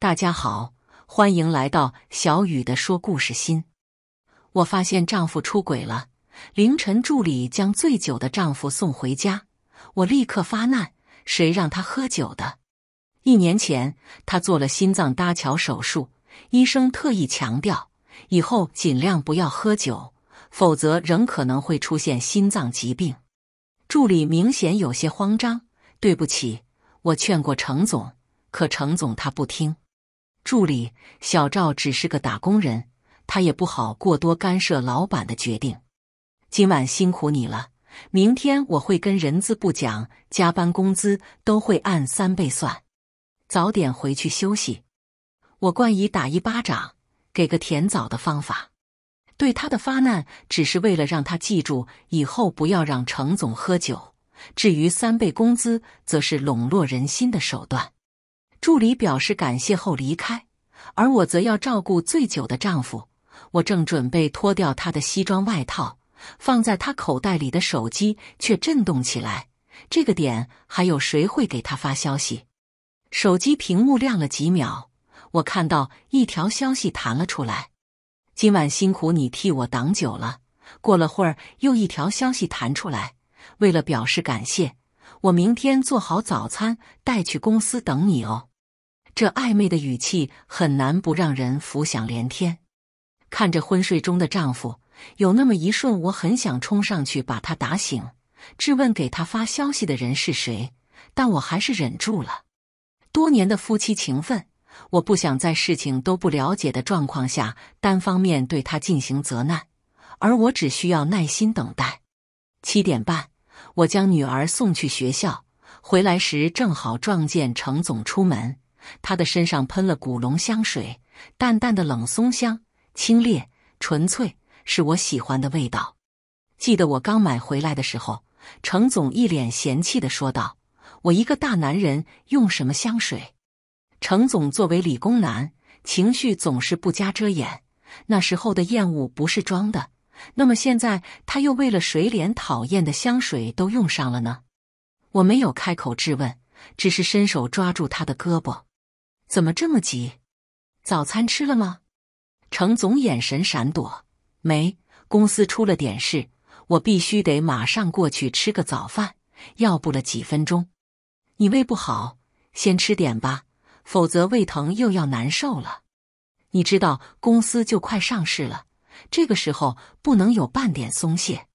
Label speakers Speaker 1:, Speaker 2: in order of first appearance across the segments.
Speaker 1: 大家好，欢迎来到小雨的说故事心。我发现丈夫出轨了，凌晨助理将醉酒的丈夫送回家，我立刻发难：谁让他喝酒的？一年前他做了心脏搭桥手术，医生特意强调以后尽量不要喝酒，否则仍可能会出现心脏疾病。助理明显有些慌张，对不起，我劝过程总，可程总他不听。助理小赵只是个打工人，他也不好过多干涉老板的决定。今晚辛苦你了，明天我会跟人资部讲，加班工资都会按三倍算。早点回去休息。我冠以打一巴掌给个甜枣的方法，对他的发难只是为了让他记住以后不要让程总喝酒。至于三倍工资，则是笼络人心的手段。助理表示感谢后离开，而我则要照顾醉酒的丈夫。我正准备脱掉他的西装外套，放在他口袋里的手机却震动起来。这个点还有谁会给他发消息？手机屏幕亮了几秒，我看到一条消息弹了出来：“今晚辛苦你替我挡酒了。”过了会儿，又一条消息弹出来：“为了表示感谢，我明天做好早餐带去公司等你哦。”这暧昧的语气很难不让人浮想联翩。看着昏睡中的丈夫，有那么一瞬，我很想冲上去把他打醒，质问给他发消息的人是谁，但我还是忍住了。多年的夫妻情分，我不想在事情都不了解的状况下单方面对他进行责难，而我只需要耐心等待。七点半，我将女儿送去学校，回来时正好撞见程总出门。他的身上喷了古龙香水，淡淡的冷松香，清冽纯粹，是我喜欢的味道。记得我刚买回来的时候，程总一脸嫌弃地说道：“我一个大男人用什么香水？”程总作为理工男，情绪总是不加遮掩。那时候的厌恶不是装的，那么现在他又为了谁连讨厌的香水都用上了呢？我没有开口质问，只是伸手抓住他的胳膊。怎么这么急？早餐吃了吗？程总眼神闪躲，没。公司出了点事，我必须得马上过去吃个早饭，要不了几分钟。你胃不好，先吃点吧，否则胃疼又要难受了。你知道公司就快上市了，这个时候不能有半点松懈。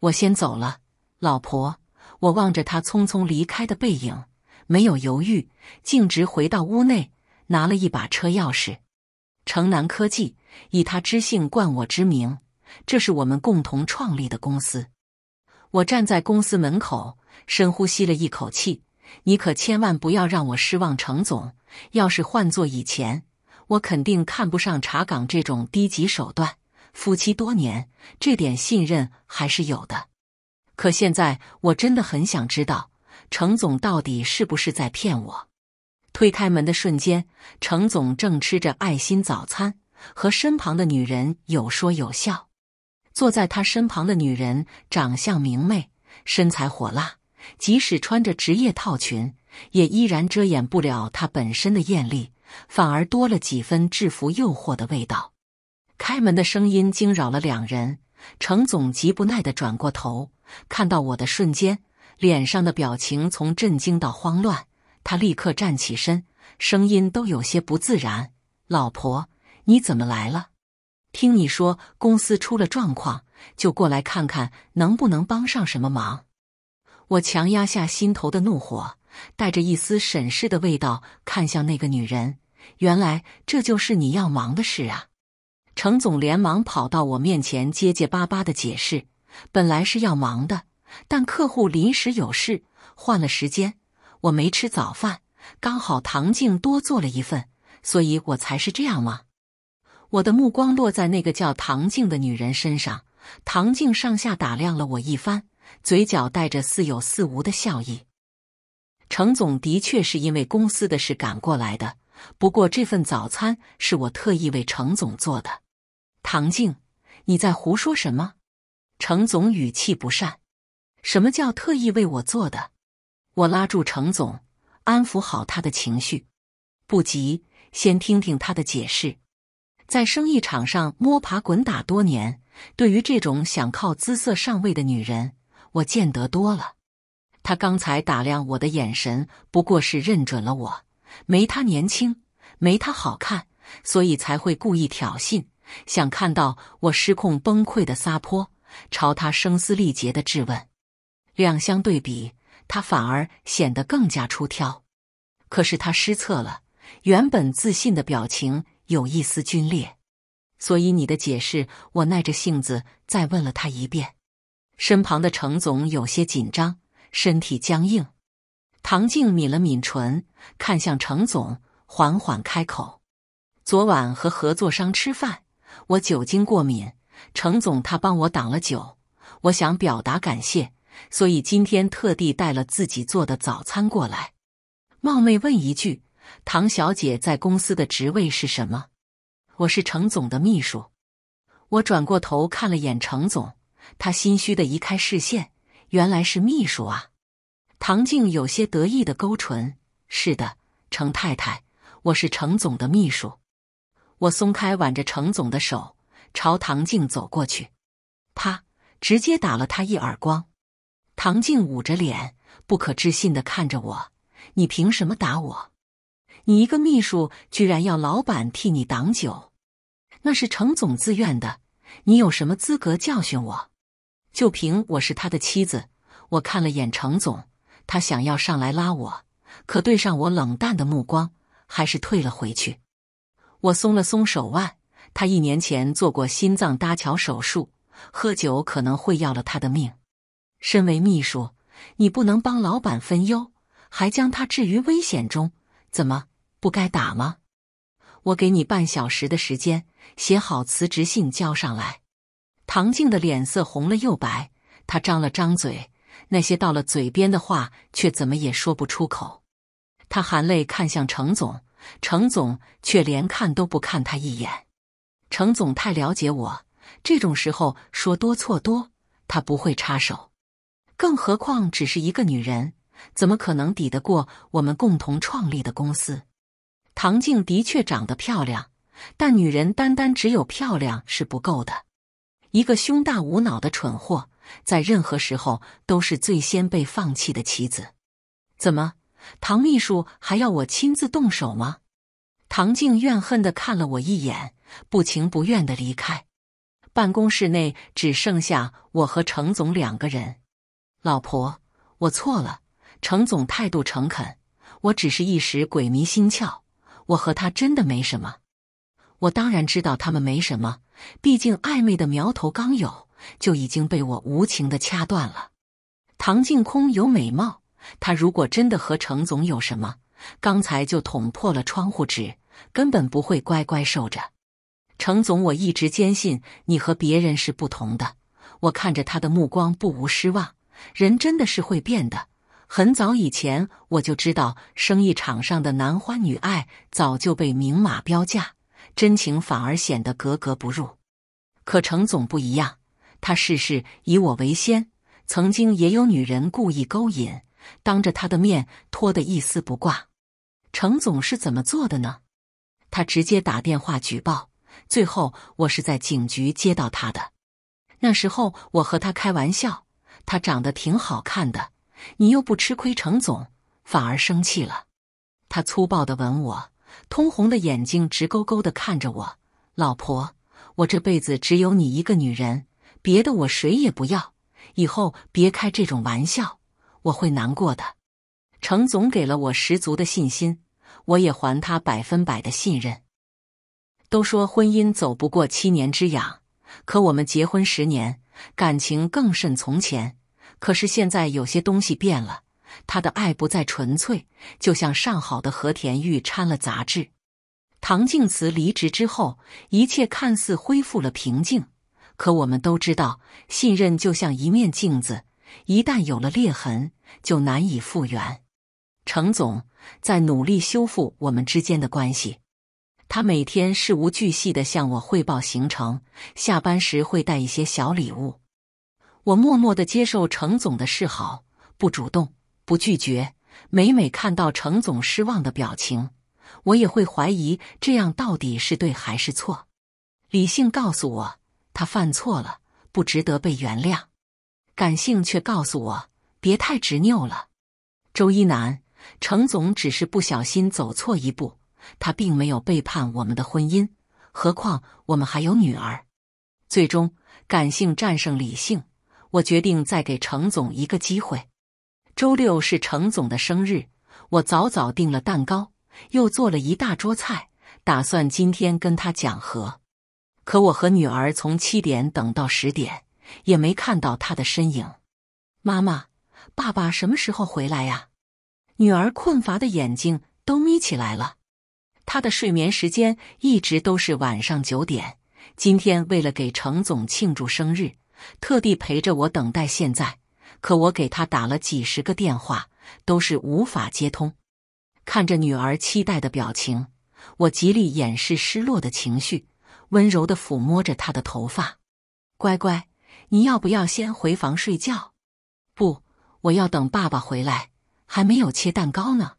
Speaker 1: 我先走了，老婆。我望着他匆匆离开的背影。没有犹豫，径直回到屋内，拿了一把车钥匙。城南科技以他之姓冠我之名，这是我们共同创立的公司。我站在公司门口，深呼吸了一口气。你可千万不要让我失望，程总。要是换做以前，我肯定看不上查岗这种低级手段。夫妻多年，这点信任还是有的。可现在，我真的很想知道。程总到底是不是在骗我？推开门的瞬间，程总正吃着爱心早餐，和身旁的女人有说有笑。坐在他身旁的女人长相明媚，身材火辣，即使穿着职业套裙，也依然遮掩不了她本身的艳丽，反而多了几分制服诱惑的味道。开门的声音惊扰了两人，程总极不耐地转过头，看到我的瞬间。脸上的表情从震惊到慌乱，他立刻站起身，声音都有些不自然：“老婆，你怎么来了？听你说公司出了状况，就过来看看能不能帮上什么忙。”我强压下心头的怒火，带着一丝审视的味道看向那个女人：“原来这就是你要忙的事啊！”程总连忙跑到我面前，结结巴巴的解释：“本来是要忙的。”但客户临时有事，换了时间。我没吃早饭，刚好唐静多做了一份，所以我才是这样吗？我的目光落在那个叫唐静的女人身上，唐静上下打量了我一番，嘴角带着似有似无的笑意。程总的确是因为公司的事赶过来的，不过这份早餐是我特意为程总做的。唐静，你在胡说什么？程总语气不善。什么叫特意为我做的？我拉住程总，安抚好他的情绪。不急，先听听他的解释。在生意场上摸爬滚打多年，对于这种想靠姿色上位的女人，我见得多了。他刚才打量我的眼神，不过是认准了我没他年轻，没他好看，所以才会故意挑衅，想看到我失控崩溃的撒泼，朝他声嘶力竭的质问。两相对比，他反而显得更加出挑。可是他失策了，原本自信的表情有一丝皲裂。所以你的解释，我耐着性子再问了他一遍。身旁的程总有些紧张，身体僵硬。唐静抿了抿唇，看向程总，缓缓开口：“昨晚和合作商吃饭，我酒精过敏，程总他帮我挡了酒，我想表达感谢。”所以今天特地带了自己做的早餐过来。冒昧问一句，唐小姐在公司的职位是什么？我是程总的秘书。我转过头看了眼程总，他心虚的移开视线。原来是秘书啊！唐静有些得意的勾唇：“是的，程太太，我是程总的秘书。”我松开挽着程总的手，朝唐静走过去，啪，直接打了他一耳光。唐静捂着脸，不可置信的看着我：“你凭什么打我？你一个秘书，居然要老板替你挡酒？那是程总自愿的，你有什么资格教训我？就凭我是他的妻子？”我看了眼程总，他想要上来拉我，可对上我冷淡的目光，还是退了回去。我松了松手腕，他一年前做过心脏搭桥手术，喝酒可能会要了他的命。身为秘书，你不能帮老板分忧，还将他置于危险中，怎么不该打吗？我给你半小时的时间，写好辞职信交上来。唐静的脸色红了又白，他张了张嘴，那些到了嘴边的话却怎么也说不出口。他含泪看向程总，程总却连看都不看他一眼。程总太了解我，这种时候说多错多，他不会插手。更何况只是一个女人，怎么可能抵得过我们共同创立的公司？唐静的确长得漂亮，但女人单单只有漂亮是不够的。一个胸大无脑的蠢货，在任何时候都是最先被放弃的棋子。怎么，唐秘书还要我亲自动手吗？唐静怨恨地看了我一眼，不情不愿地离开。办公室内只剩下我和程总两个人。老婆，我错了。程总态度诚恳，我只是一时鬼迷心窍。我和他真的没什么。我当然知道他们没什么，毕竟暧昧的苗头刚有，就已经被我无情的掐断了。唐静空有美貌，他如果真的和程总有什么，刚才就捅破了窗户纸，根本不会乖乖受着。程总，我一直坚信你和别人是不同的。我看着他的目光，不无失望。人真的是会变的。很早以前我就知道，生意场上的男欢女爱早就被明码标价，真情反而显得格格不入。可程总不一样，他事事以我为先。曾经也有女人故意勾引，当着他的面脱得一丝不挂。程总是怎么做的呢？他直接打电话举报。最后我是在警局接到他的。那时候我和他开玩笑。他长得挺好看的，你又不吃亏，程总反而生气了。他粗暴的吻我，通红的眼睛直勾勾的看着我。老婆，我这辈子只有你一个女人，别的我谁也不要。以后别开这种玩笑，我会难过的。程总给了我十足的信心，我也还他百分百的信任。都说婚姻走不过七年之痒，可我们结婚十年。感情更甚从前，可是现在有些东西变了。他的爱不再纯粹，就像上好的和田玉掺了杂质。唐静慈离职之后，一切看似恢复了平静，可我们都知道，信任就像一面镜子，一旦有了裂痕，就难以复原。程总在努力修复我们之间的关系。他每天事无巨细的向我汇报行程，下班时会带一些小礼物，我默默的接受程总的示好，不主动，不拒绝。每每看到程总失望的表情，我也会怀疑这样到底是对还是错。理性告诉我，他犯错了，不值得被原谅；感性却告诉我，别太执拗了。周一南，程总只是不小心走错一步。他并没有背叛我们的婚姻，何况我们还有女儿。最终，感性战胜理性，我决定再给程总一个机会。周六是程总的生日，我早早订了蛋糕，又做了一大桌菜，打算今天跟他讲和。可我和女儿从七点等到十点，也没看到他的身影。妈妈，爸爸什么时候回来呀？女儿困乏的眼睛都眯起来了。他的睡眠时间一直都是晚上九点。今天为了给程总庆祝生日，特地陪着我等待。现在，可我给他打了几十个电话，都是无法接通。看着女儿期待的表情，我极力掩饰失落的情绪，温柔的抚摸着她的头发：“乖乖，你要不要先回房睡觉？”“不，我要等爸爸回来，还没有切蛋糕呢。”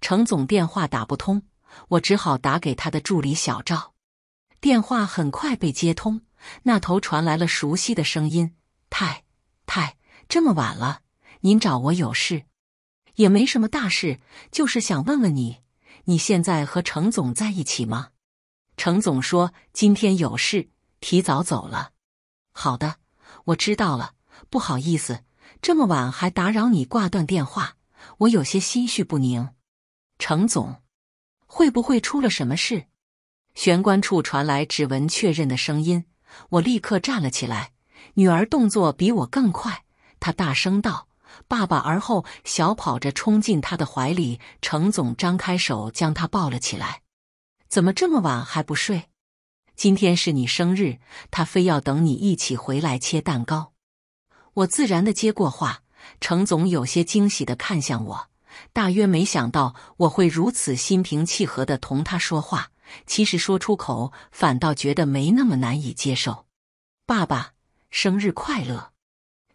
Speaker 1: 程总电话打不通。我只好打给他的助理小赵，电话很快被接通，那头传来了熟悉的声音：“太太，这么晚了，您找我有事？也没什么大事，就是想问问你，你现在和程总在一起吗？”程总说：“今天有事，提早走了。”“好的，我知道了，不好意思，这么晚还打扰你，挂断电话。”我有些心绪不宁，程总。会不会出了什么事？玄关处传来指纹确认的声音，我立刻站了起来。女儿动作比我更快，她大声道：“爸爸！”而后小跑着冲进他的怀里。程总张开手将他抱了起来。怎么这么晚还不睡？今天是你生日，他非要等你一起回来切蛋糕。我自然的接过话，程总有些惊喜的看向我。大约没想到我会如此心平气和的同他说话，其实说出口反倒觉得没那么难以接受。爸爸，生日快乐！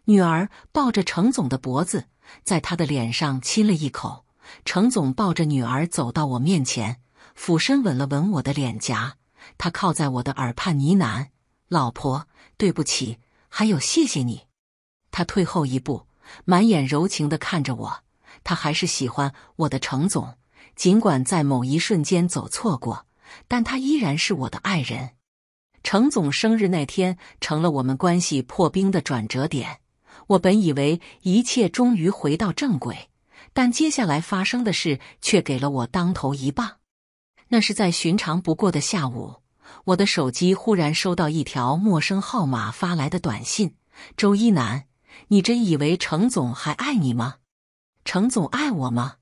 Speaker 1: 女儿抱着程总的脖子，在他的脸上亲了一口。程总抱着女儿走到我面前，俯身吻了吻我的脸颊。他靠在我的耳畔呢喃：“老婆，对不起，还有谢谢你。”他退后一步，满眼柔情地看着我。他还是喜欢我的程总，尽管在某一瞬间走错过，但他依然是我的爱人。程总生日那天，成了我们关系破冰的转折点。我本以为一切终于回到正轨，但接下来发生的事却给了我当头一棒。那是在寻常不过的下午，我的手机忽然收到一条陌生号码发来的短信：“周一南，你真以为程总还爱你吗？”程总爱我吗？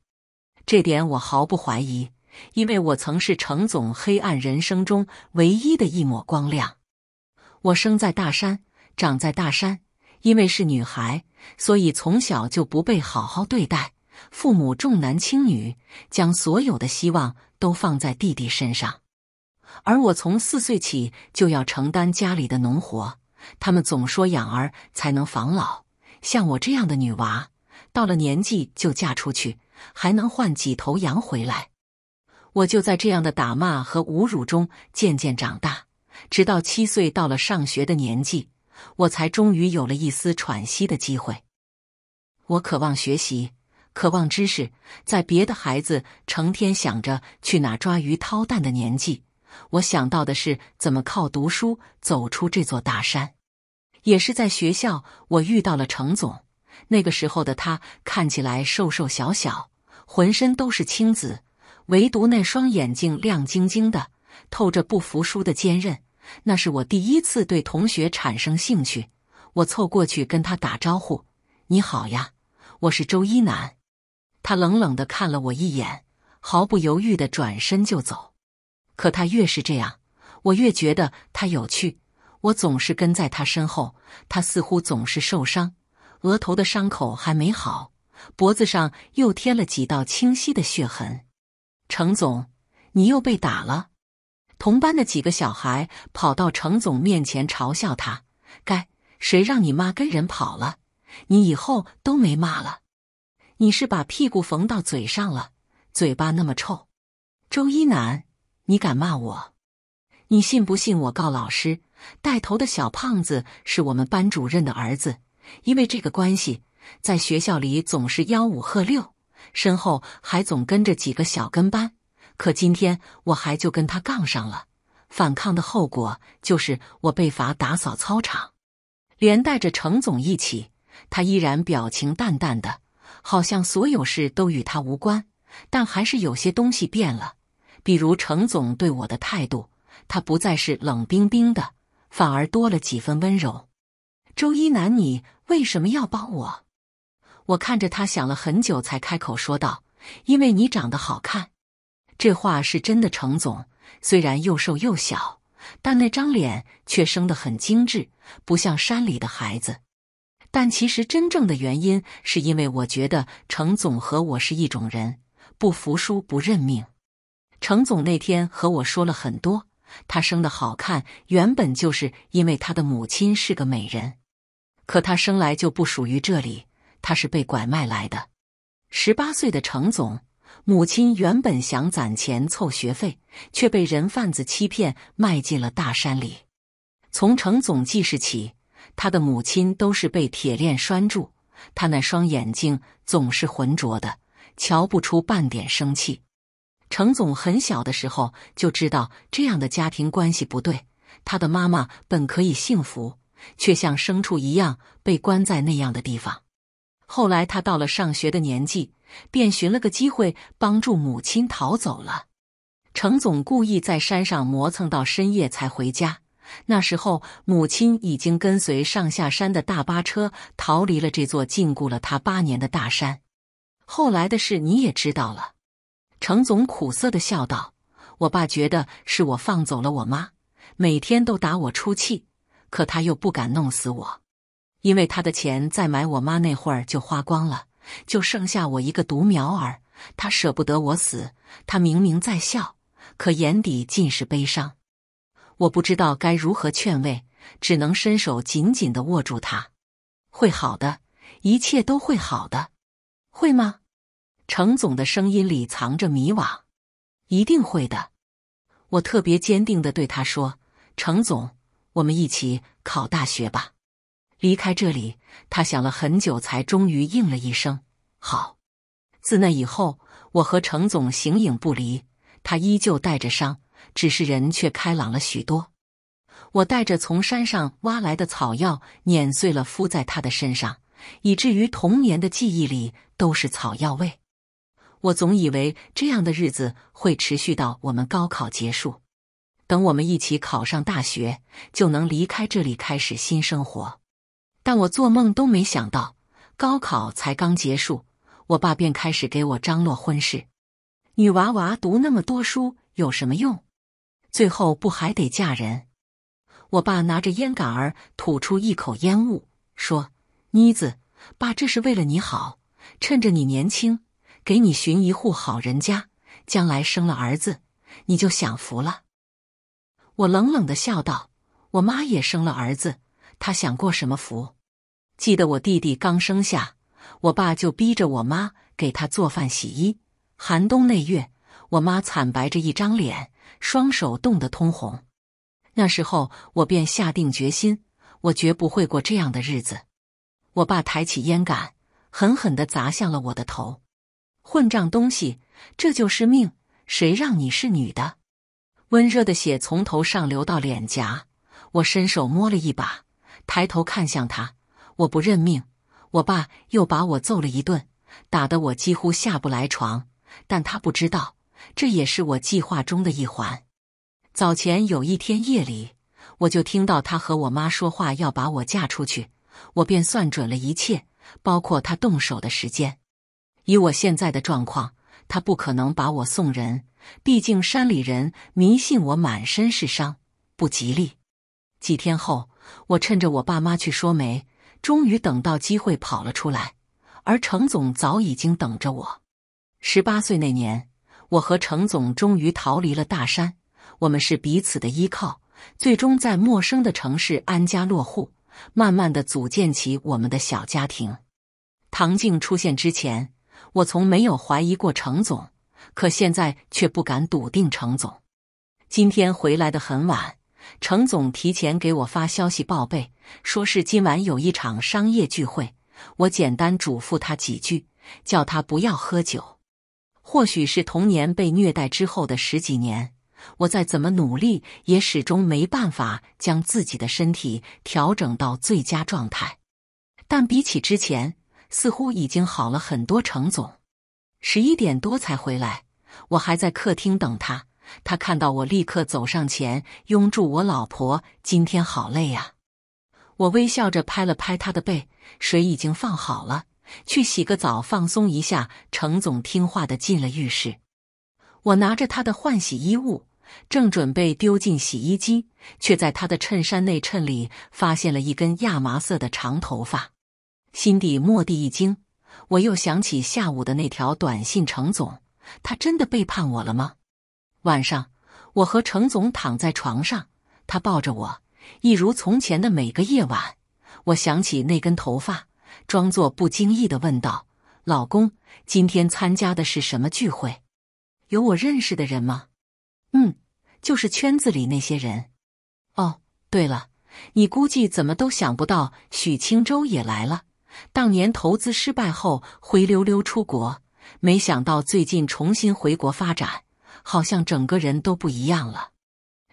Speaker 1: 这点我毫不怀疑，因为我曾是程总黑暗人生中唯一的一抹光亮。我生在大山，长在大山，因为是女孩，所以从小就不被好好对待。父母重男轻女，将所有的希望都放在弟弟身上。而我从四岁起就要承担家里的农活。他们总说养儿才能防老，像我这样的女娃。到了年纪就嫁出去，还能换几头羊回来。我就在这样的打骂和侮辱中渐渐长大，直到七岁到了上学的年纪，我才终于有了一丝喘息的机会。我渴望学习，渴望知识。在别的孩子成天想着去哪抓鱼掏蛋的年纪，我想到的是怎么靠读书走出这座大山。也是在学校，我遇到了程总。那个时候的他看起来瘦瘦小小，浑身都是青紫，唯独那双眼睛亮晶晶的，透着不服输的坚韧。那是我第一次对同学产生兴趣，我凑过去跟他打招呼：“你好呀，我是周一楠。”他冷冷地看了我一眼，毫不犹豫地转身就走。可他越是这样，我越觉得他有趣。我总是跟在他身后，他似乎总是受伤。额头的伤口还没好，脖子上又添了几道清晰的血痕。程总，你又被打了。同班的几个小孩跑到程总面前嘲笑他：“该谁让你妈跟人跑了？你以后都没骂了，你是把屁股缝到嘴上了，嘴巴那么臭。”周一楠，你敢骂我？你信不信我告老师？带头的小胖子是我们班主任的儿子。因为这个关系，在学校里总是吆五喝六，身后还总跟着几个小跟班。可今天我还就跟他杠上了，反抗的后果就是我被罚打扫操场，连带着程总一起。他依然表情淡淡的，好像所有事都与他无关。但还是有些东西变了，比如程总对我的态度，他不再是冷冰冰的，反而多了几分温柔。周一男你。为什么要帮我？我看着他，想了很久，才开口说道：“因为你长得好看。”这话是真的。程总虽然又瘦又小，但那张脸却生得很精致，不像山里的孩子。但其实，真正的原因是因为我觉得程总和我是一种人，不服输，不认命。程总那天和我说了很多，他生的好看，原本就是因为他的母亲是个美人。可他生来就不属于这里，他是被拐卖来的。十八岁的程总，母亲原本想攒钱凑学费，却被人贩子欺骗，卖进了大山里。从程总记事起，他的母亲都是被铁链拴住，他那双眼睛总是浑浊的，瞧不出半点生气。程总很小的时候就知道这样的家庭关系不对，他的妈妈本可以幸福。却像牲畜一样被关在那样的地方。后来他到了上学的年纪，便寻了个机会帮助母亲逃走了。程总故意在山上磨蹭到深夜才回家，那时候母亲已经跟随上下山的大巴车逃离了这座禁锢了他八年的大山。后来的事你也知道了。程总苦涩的笑道：“我爸觉得是我放走了我妈，每天都打我出气。”可他又不敢弄死我，因为他的钱在买我妈那会儿就花光了，就剩下我一个独苗儿。他舍不得我死，他明明在笑，可眼底尽是悲伤。我不知道该如何劝慰，只能伸手紧紧的握住他。会好的，一切都会好的，会吗？程总的声音里藏着迷惘。一定会的，我特别坚定的对他说：“程总。”我们一起考大学吧，离开这里。他想了很久，才终于应了一声：“好。”自那以后，我和程总形影不离。他依旧带着伤，只是人却开朗了许多。我带着从山上挖来的草药，碾碎了敷在他的身上，以至于童年的记忆里都是草药味。我总以为这样的日子会持续到我们高考结束。等我们一起考上大学，就能离开这里，开始新生活。但我做梦都没想到，高考才刚结束，我爸便开始给我张罗婚事。女娃娃读那么多书有什么用？最后不还得嫁人？我爸拿着烟杆儿吐出一口烟雾，说：“妮子，爸这是为了你好，趁着你年轻，给你寻一户好人家，将来生了儿子，你就享福了。”我冷冷的笑道：“我妈也生了儿子，她享过什么福？记得我弟弟刚生下，我爸就逼着我妈给他做饭洗衣。寒冬那月，我妈惨白着一张脸，双手冻得通红。那时候，我便下定决心，我绝不会过这样的日子。”我爸抬起烟杆，狠狠地砸向了我的头：“混账东西，这就是命，谁让你是女的？”温热的血从头上流到脸颊，我伸手摸了一把，抬头看向他。我不认命，我爸又把我揍了一顿，打得我几乎下不来床。但他不知道，这也是我计划中的一环。早前有一天夜里，我就听到他和我妈说话，要把我嫁出去。我便算准了一切，包括他动手的时间。以我现在的状况，他不可能把我送人。毕竟山里人迷信，我满身是伤，不吉利。几天后，我趁着我爸妈去说媒，终于等到机会跑了出来。而程总早已经等着我。十八岁那年，我和程总终于逃离了大山，我们是彼此的依靠，最终在陌生的城市安家落户，慢慢的组建起我们的小家庭。唐静出现之前，我从没有怀疑过程总。可现在却不敢笃定程总，今天回来的很晚。程总提前给我发消息报备，说是今晚有一场商业聚会。我简单嘱咐他几句，叫他不要喝酒。或许是童年被虐待之后的十几年，我再怎么努力，也始终没办法将自己的身体调整到最佳状态。但比起之前，似乎已经好了很多。程总十一点多才回来。我还在客厅等他，他看到我立刻走上前，拥住我老婆。今天好累啊！我微笑着拍了拍他的背，水已经放好了，去洗个澡放松一下。程总听话的进了浴室。我拿着他的换洗衣物，正准备丢进洗衣机，却在他的衬衫内衬里发现了一根亚麻色的长头发，心底蓦地一惊。我又想起下午的那条短信，程总。他真的背叛我了吗？晚上，我和程总躺在床上，他抱着我，一如从前的每个夜晚。我想起那根头发，装作不经意的问道：“老公，今天参加的是什么聚会？有我认识的人吗？”“嗯，就是圈子里那些人。”“哦，对了，你估计怎么都想不到，许清舟也来了。当年投资失败后，灰溜溜出国。”没想到最近重新回国发展，好像整个人都不一样了。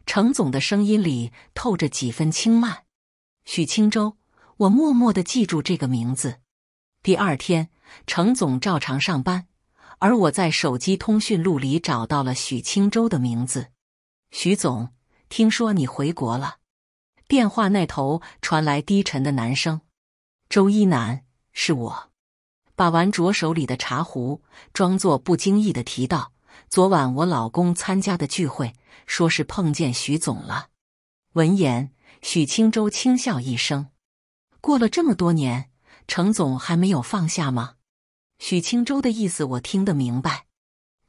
Speaker 1: 程总的声音里透着几分轻慢。许清舟，我默默的记住这个名字。第二天，程总照常上班，而我在手机通讯录里找到了许清舟的名字。许总，听说你回国了？电话那头传来低沉的男声。周一南，是我。把玩着手里的茶壶，装作不经意的提到：“昨晚我老公参加的聚会，说是碰见许总了。”闻言，许清舟轻笑一声：“过了这么多年，程总还没有放下吗？”许清舟的意思我听得明白。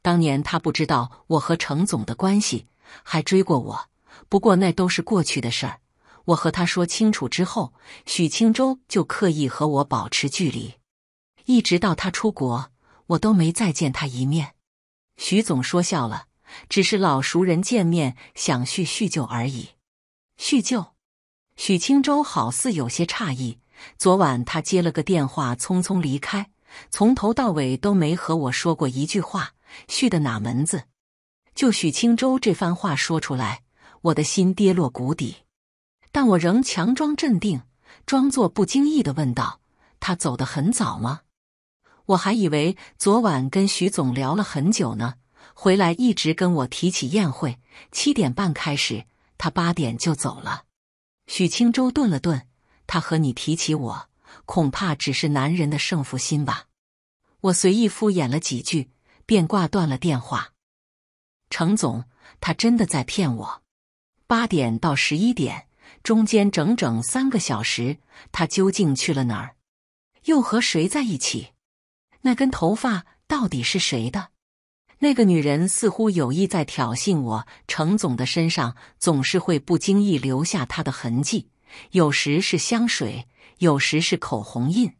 Speaker 1: 当年他不知道我和程总的关系，还追过我。不过那都是过去的事儿。我和他说清楚之后，许清舟就刻意和我保持距离。一直到他出国，我都没再见他一面。徐总说笑了，只是老熟人见面，想叙叙旧而已。叙旧？许清舟好似有些诧异。昨晚他接了个电话，匆匆离开，从头到尾都没和我说过一句话。叙的哪门子？就许清舟这番话说出来，我的心跌落谷底。但我仍强装镇定，装作不经意的问道：“他走得很早吗？”我还以为昨晚跟徐总聊了很久呢，回来一直跟我提起宴会，七点半开始，他八点就走了。许清舟顿了顿，他和你提起我，恐怕只是男人的胜负心吧。我随意敷衍了几句，便挂断了电话。程总，他真的在骗我。八点到十一点中间整整三个小时，他究竟去了哪儿？又和谁在一起？那根头发到底是谁的？那个女人似乎有意在挑衅我。程总的身上总是会不经意留下她的痕迹，有时是香水，有时是口红印。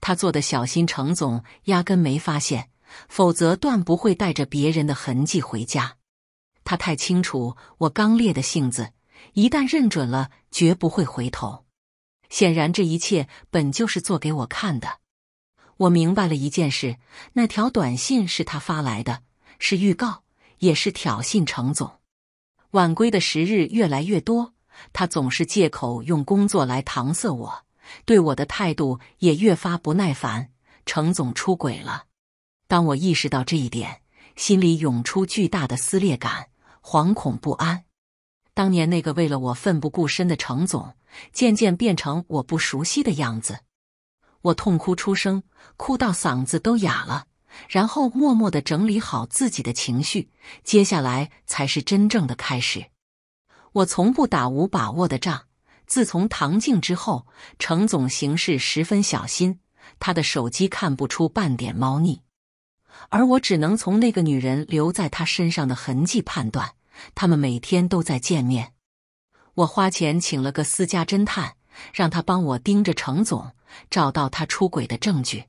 Speaker 1: 她做的小心，程总压根没发现，否则断不会带着别人的痕迹回家。他太清楚我刚烈的性子，一旦认准了，绝不会回头。显然，这一切本就是做给我看的。我明白了一件事，那条短信是他发来的，是预告，也是挑衅。程总晚归的时日越来越多，他总是借口用工作来搪塞我，对我的态度也越发不耐烦。程总出轨了，当我意识到这一点，心里涌出巨大的撕裂感，惶恐不安。当年那个为了我奋不顾身的程总，渐渐变成我不熟悉的样子。我痛哭出声，哭到嗓子都哑了，然后默默的整理好自己的情绪，接下来才是真正的开始。我从不打无把握的仗。自从唐静之后，程总行事十分小心，他的手机看不出半点猫腻，而我只能从那个女人留在他身上的痕迹判断，他们每天都在见面。我花钱请了个私家侦探，让他帮我盯着程总。找到他出轨的证据，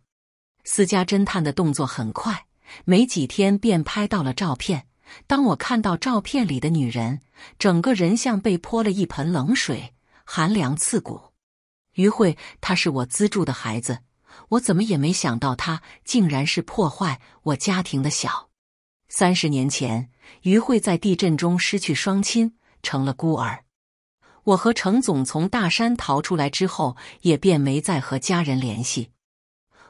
Speaker 1: 私家侦探的动作很快，没几天便拍到了照片。当我看到照片里的女人，整个人像被泼了一盆冷水，寒凉刺骨。于慧，她是我资助的孩子，我怎么也没想到她竟然是破坏我家庭的小。三十年前，于慧在地震中失去双亲，成了孤儿。我和程总从大山逃出来之后，也便没再和家人联系。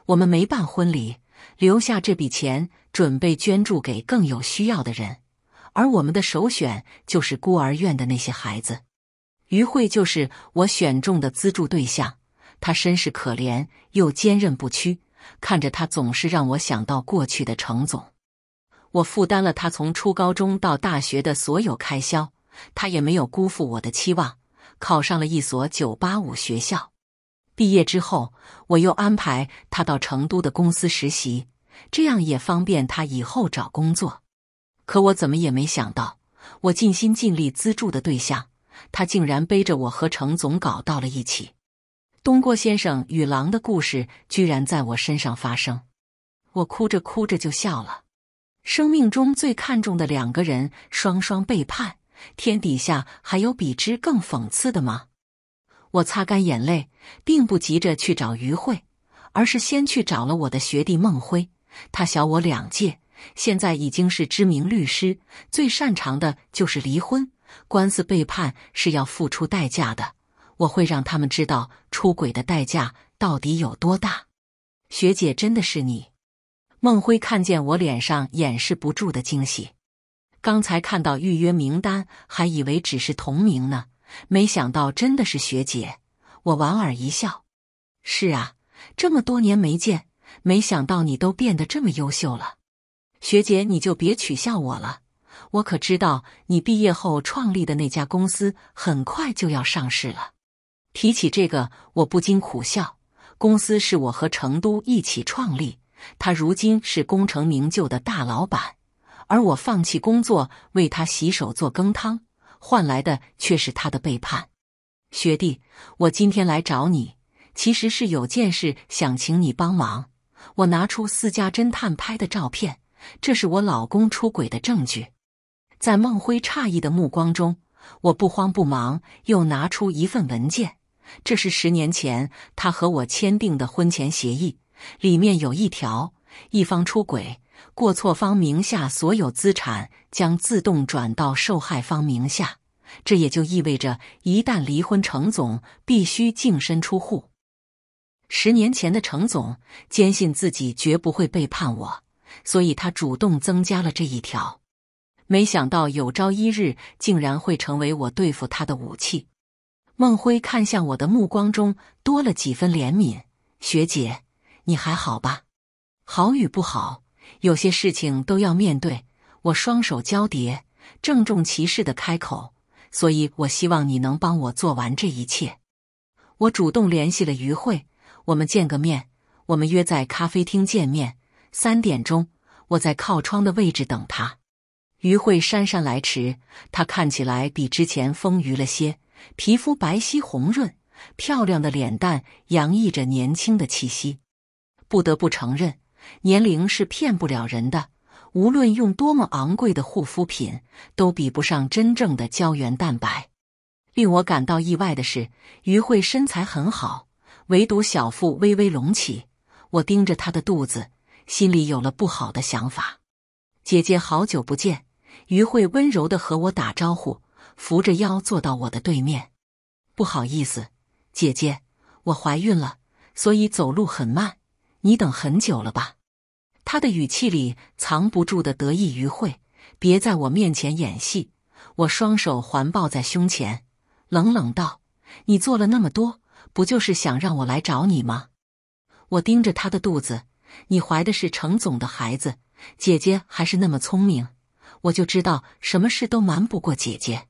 Speaker 1: 我们没办婚礼，留下这笔钱准备捐助给更有需要的人，而我们的首选就是孤儿院的那些孩子。于慧就是我选中的资助对象，她身世可怜又坚韧不屈，看着她总是让我想到过去的程总。我负担了他从初高中到大学的所有开销，他也没有辜负我的期望。考上了一所九八五学校，毕业之后，我又安排他到成都的公司实习，这样也方便他以后找工作。可我怎么也没想到，我尽心尽力资助的对象，他竟然背着我和程总搞到了一起。东郭先生与狼的故事居然在我身上发生，我哭着哭着就笑了。生命中最看重的两个人，双双背叛。天底下还有比之更讽刺的吗？我擦干眼泪，并不急着去找于慧，而是先去找了我的学弟孟辉。他小我两届，现在已经是知名律师，最擅长的就是离婚官司。背叛是要付出代价的，我会让他们知道出轨的代价到底有多大。学姐真的是你？孟辉看见我脸上掩饰不住的惊喜。刚才看到预约名单，还以为只是同名呢，没想到真的是学姐。我莞尔一笑。是啊，这么多年没见，没想到你都变得这么优秀了。学姐，你就别取笑我了。我可知道你毕业后创立的那家公司很快就要上市了。提起这个，我不禁苦笑。公司是我和成都一起创立，他如今是功成名就的大老板。而我放弃工作为他洗手做羹汤，换来的却是他的背叛。学弟，我今天来找你，其实是有件事想请你帮忙。我拿出私家侦探拍的照片，这是我老公出轨的证据。在孟辉诧异的目光中，我不慌不忙又拿出一份文件，这是十年前他和我签订的婚前协议，里面有一条：一方出轨。过错方名下所有资产将自动转到受害方名下，这也就意味着，一旦离婚，程总必须净身出户。十年前的程总坚信自己绝不会背叛我，所以他主动增加了这一条。没想到有朝一日，竟然会成为我对付他的武器。孟辉看向我的目光中多了几分怜悯。学姐，你还好吧？好与不好？有些事情都要面对。我双手交叠，郑重其事的开口：“所以我希望你能帮我做完这一切。”我主动联系了于慧，我们见个面。我们约在咖啡厅见面，三点钟，我在靠窗的位置等她。于慧姗姗来迟，她看起来比之前丰腴了些，皮肤白皙红润，漂亮的脸蛋洋溢着年轻的气息。不得不承认。年龄是骗不了人的，无论用多么昂贵的护肤品，都比不上真正的胶原蛋白。令我感到意外的是，于慧身材很好，唯独小腹微微隆起。我盯着她的肚子，心里有了不好的想法。姐姐好久不见，于慧温柔的和我打招呼，扶着腰坐到我的对面。不好意思，姐姐，我怀孕了，所以走路很慢。你等很久了吧？他的语气里藏不住的得意。余慧，别在我面前演戏。我双手环抱在胸前，冷冷道：“你做了那么多，不就是想让我来找你吗？”我盯着他的肚子：“你怀的是程总的孩子，姐姐还是那么聪明，我就知道什么事都瞒不过姐姐。”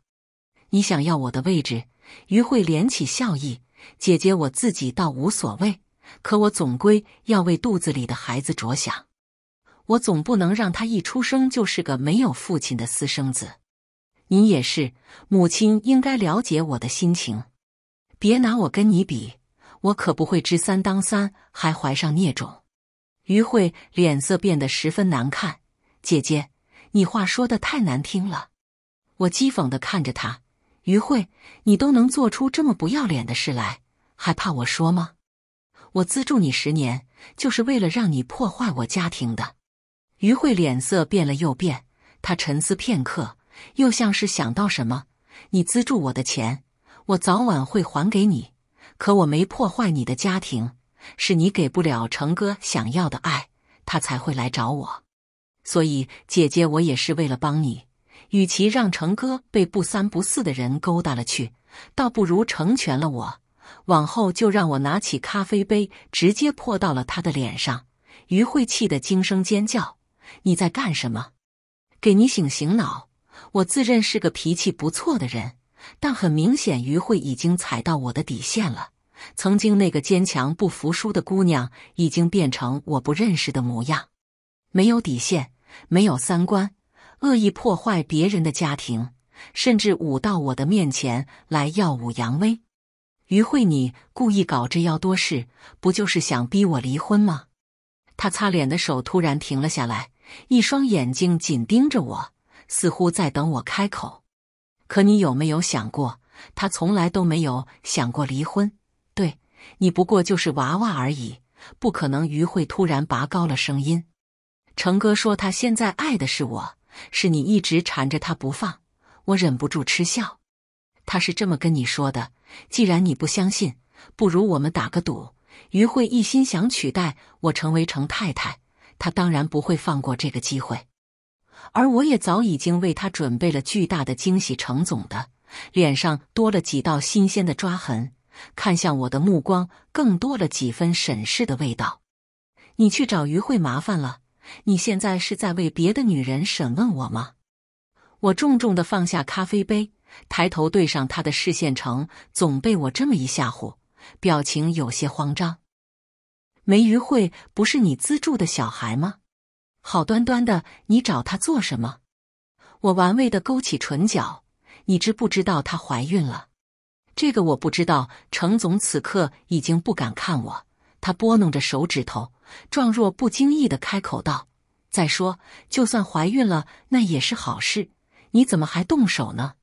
Speaker 1: 你想要我的位置？于慧敛起笑意：“姐姐，我自己倒无所谓。”可我总归要为肚子里的孩子着想，我总不能让他一出生就是个没有父亲的私生子。你也是，母亲应该了解我的心情，别拿我跟你比，我可不会知三当三还怀上孽种。于慧脸色变得十分难看，姐姐，你话说的太难听了。我讥讽的看着她，于慧，你都能做出这么不要脸的事来，还怕我说吗？我资助你十年，就是为了让你破坏我家庭的。于慧脸色变了又变，她沉思片刻，又像是想到什么：“你资助我的钱，我早晚会还给你。可我没破坏你的家庭，是你给不了成哥想要的爱，他才会来找我。所以，姐姐，我也是为了帮你。与其让成哥被不三不四的人勾搭了去，倒不如成全了我。”往后就让我拿起咖啡杯，直接泼到了他的脸上。于慧气得惊声尖叫：“你在干什么？给你醒醒脑！”我自认是个脾气不错的人，但很明显，于慧已经踩到我的底线了。曾经那个坚强不服输的姑娘，已经变成我不认识的模样。没有底线，没有三观，恶意破坏别人的家庭，甚至舞到我的面前来耀武扬威。于慧，你故意搞这要多事，不就是想逼我离婚吗？他擦脸的手突然停了下来，一双眼睛紧盯着我，似乎在等我开口。可你有没有想过，他从来都没有想过离婚？对你，不过就是娃娃而已，不可能。于慧突然拔高了声音：“成哥说他现在爱的是我，是你一直缠着他不放。”我忍不住嗤笑，他是这么跟你说的。既然你不相信，不如我们打个赌。于慧一心想取代我成为程太太，她当然不会放过这个机会。而我也早已经为她准备了巨大的惊喜。程总的脸上多了几道新鲜的抓痕，看向我的目光更多了几分审视的味道。你去找于慧麻烦了？你现在是在为别的女人审问我吗？我重重的放下咖啡杯。抬头对上他的视线，程总被我这么一吓唬，表情有些慌张。梅于慧不是你资助的小孩吗？好端端的，你找她做什么？我玩味的勾起唇角，你知不知道她怀孕了？这个我不知道。程总此刻已经不敢看我，他拨弄着手指头，状若不经意的开口道：“再说，就算怀孕了，那也是好事。你怎么还动手呢？”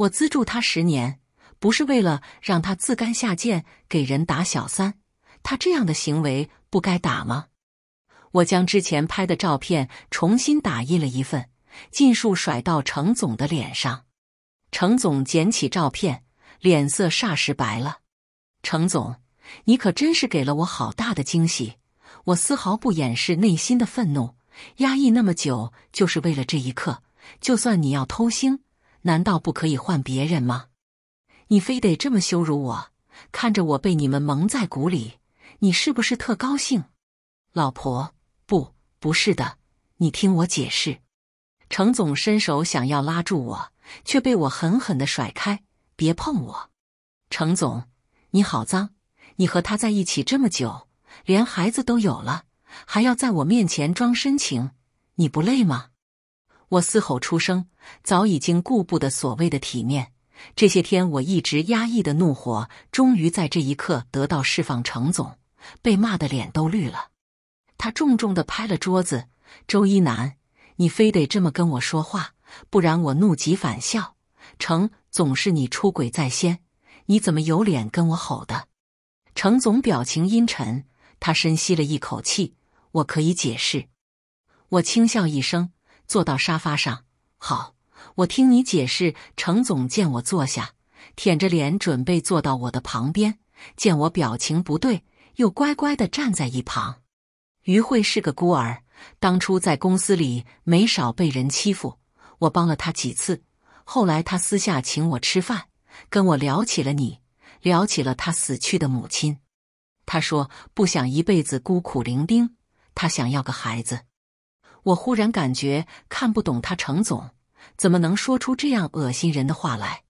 Speaker 1: 我资助他十年，不是为了让他自甘下贱给人打小三。他这样的行为不该打吗？我将之前拍的照片重新打印了一份，尽数甩到程总的脸上。程总捡起照片，脸色霎时白了。程总，你可真是给了我好大的惊喜！我丝毫不掩饰内心的愤怒，压抑那么久就是为了这一刻。就算你要偷腥。难道不可以换别人吗？你非得这么羞辱我，看着我被你们蒙在鼓里，你是不是特高兴？老婆，不，不是的，你听我解释。程总伸手想要拉住我，却被我狠狠的甩开，别碰我。程总，你好脏！你和他在一起这么久，连孩子都有了，还要在我面前装深情，你不累吗？我嘶吼出声，早已经顾不得所谓的体面。这些天我一直压抑的怒火，终于在这一刻得到释放。程总被骂的脸都绿了，他重重的拍了桌子：“周一南，你非得这么跟我说话，不然我怒极反笑。程总是你出轨在先，你怎么有脸跟我吼的？”程总表情阴沉，他深吸了一口气：“我可以解释。”我轻笑一声。坐到沙发上，好，我听你解释。程总见我坐下，舔着脸准备坐到我的旁边，见我表情不对，又乖乖的站在一旁。于慧是个孤儿，当初在公司里没少被人欺负，我帮了他几次。后来他私下请我吃饭，跟我聊起了你，聊起了他死去的母亲。他说不想一辈子孤苦伶仃，他想要个孩子。我忽然感觉看不懂他，程总怎么能说出这样恶心人的话来？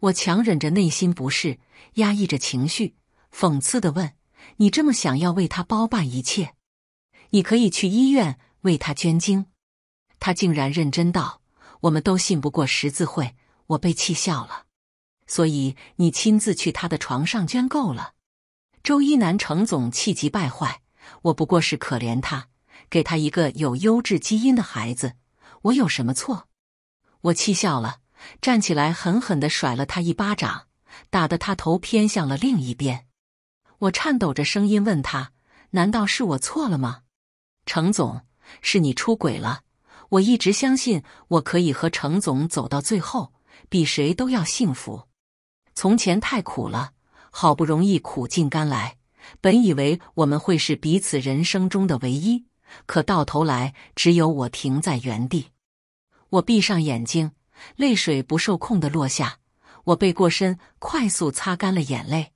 Speaker 1: 我强忍着内心不适，压抑着情绪，讽刺的问：“你这么想要为他包办一切？你可以去医院为他捐精。”他竟然认真道：“我们都信不过十字会。”我被气笑了。所以你亲自去他的床上捐够了？周一南，程总气急败坏。我不过是可怜他。给他一个有优质基因的孩子，我有什么错？我气笑了，站起来狠狠的甩了他一巴掌，打得他头偏向了另一边。我颤抖着声音问他：“难道是我错了吗？”程总，是你出轨了。我一直相信我可以和程总走到最后，比谁都要幸福。从前太苦了，好不容易苦尽甘来，本以为我们会是彼此人生中的唯一。可到头来，只有我停在原地。我闭上眼睛，泪水不受控的落下。我背过身，快速擦干了眼泪。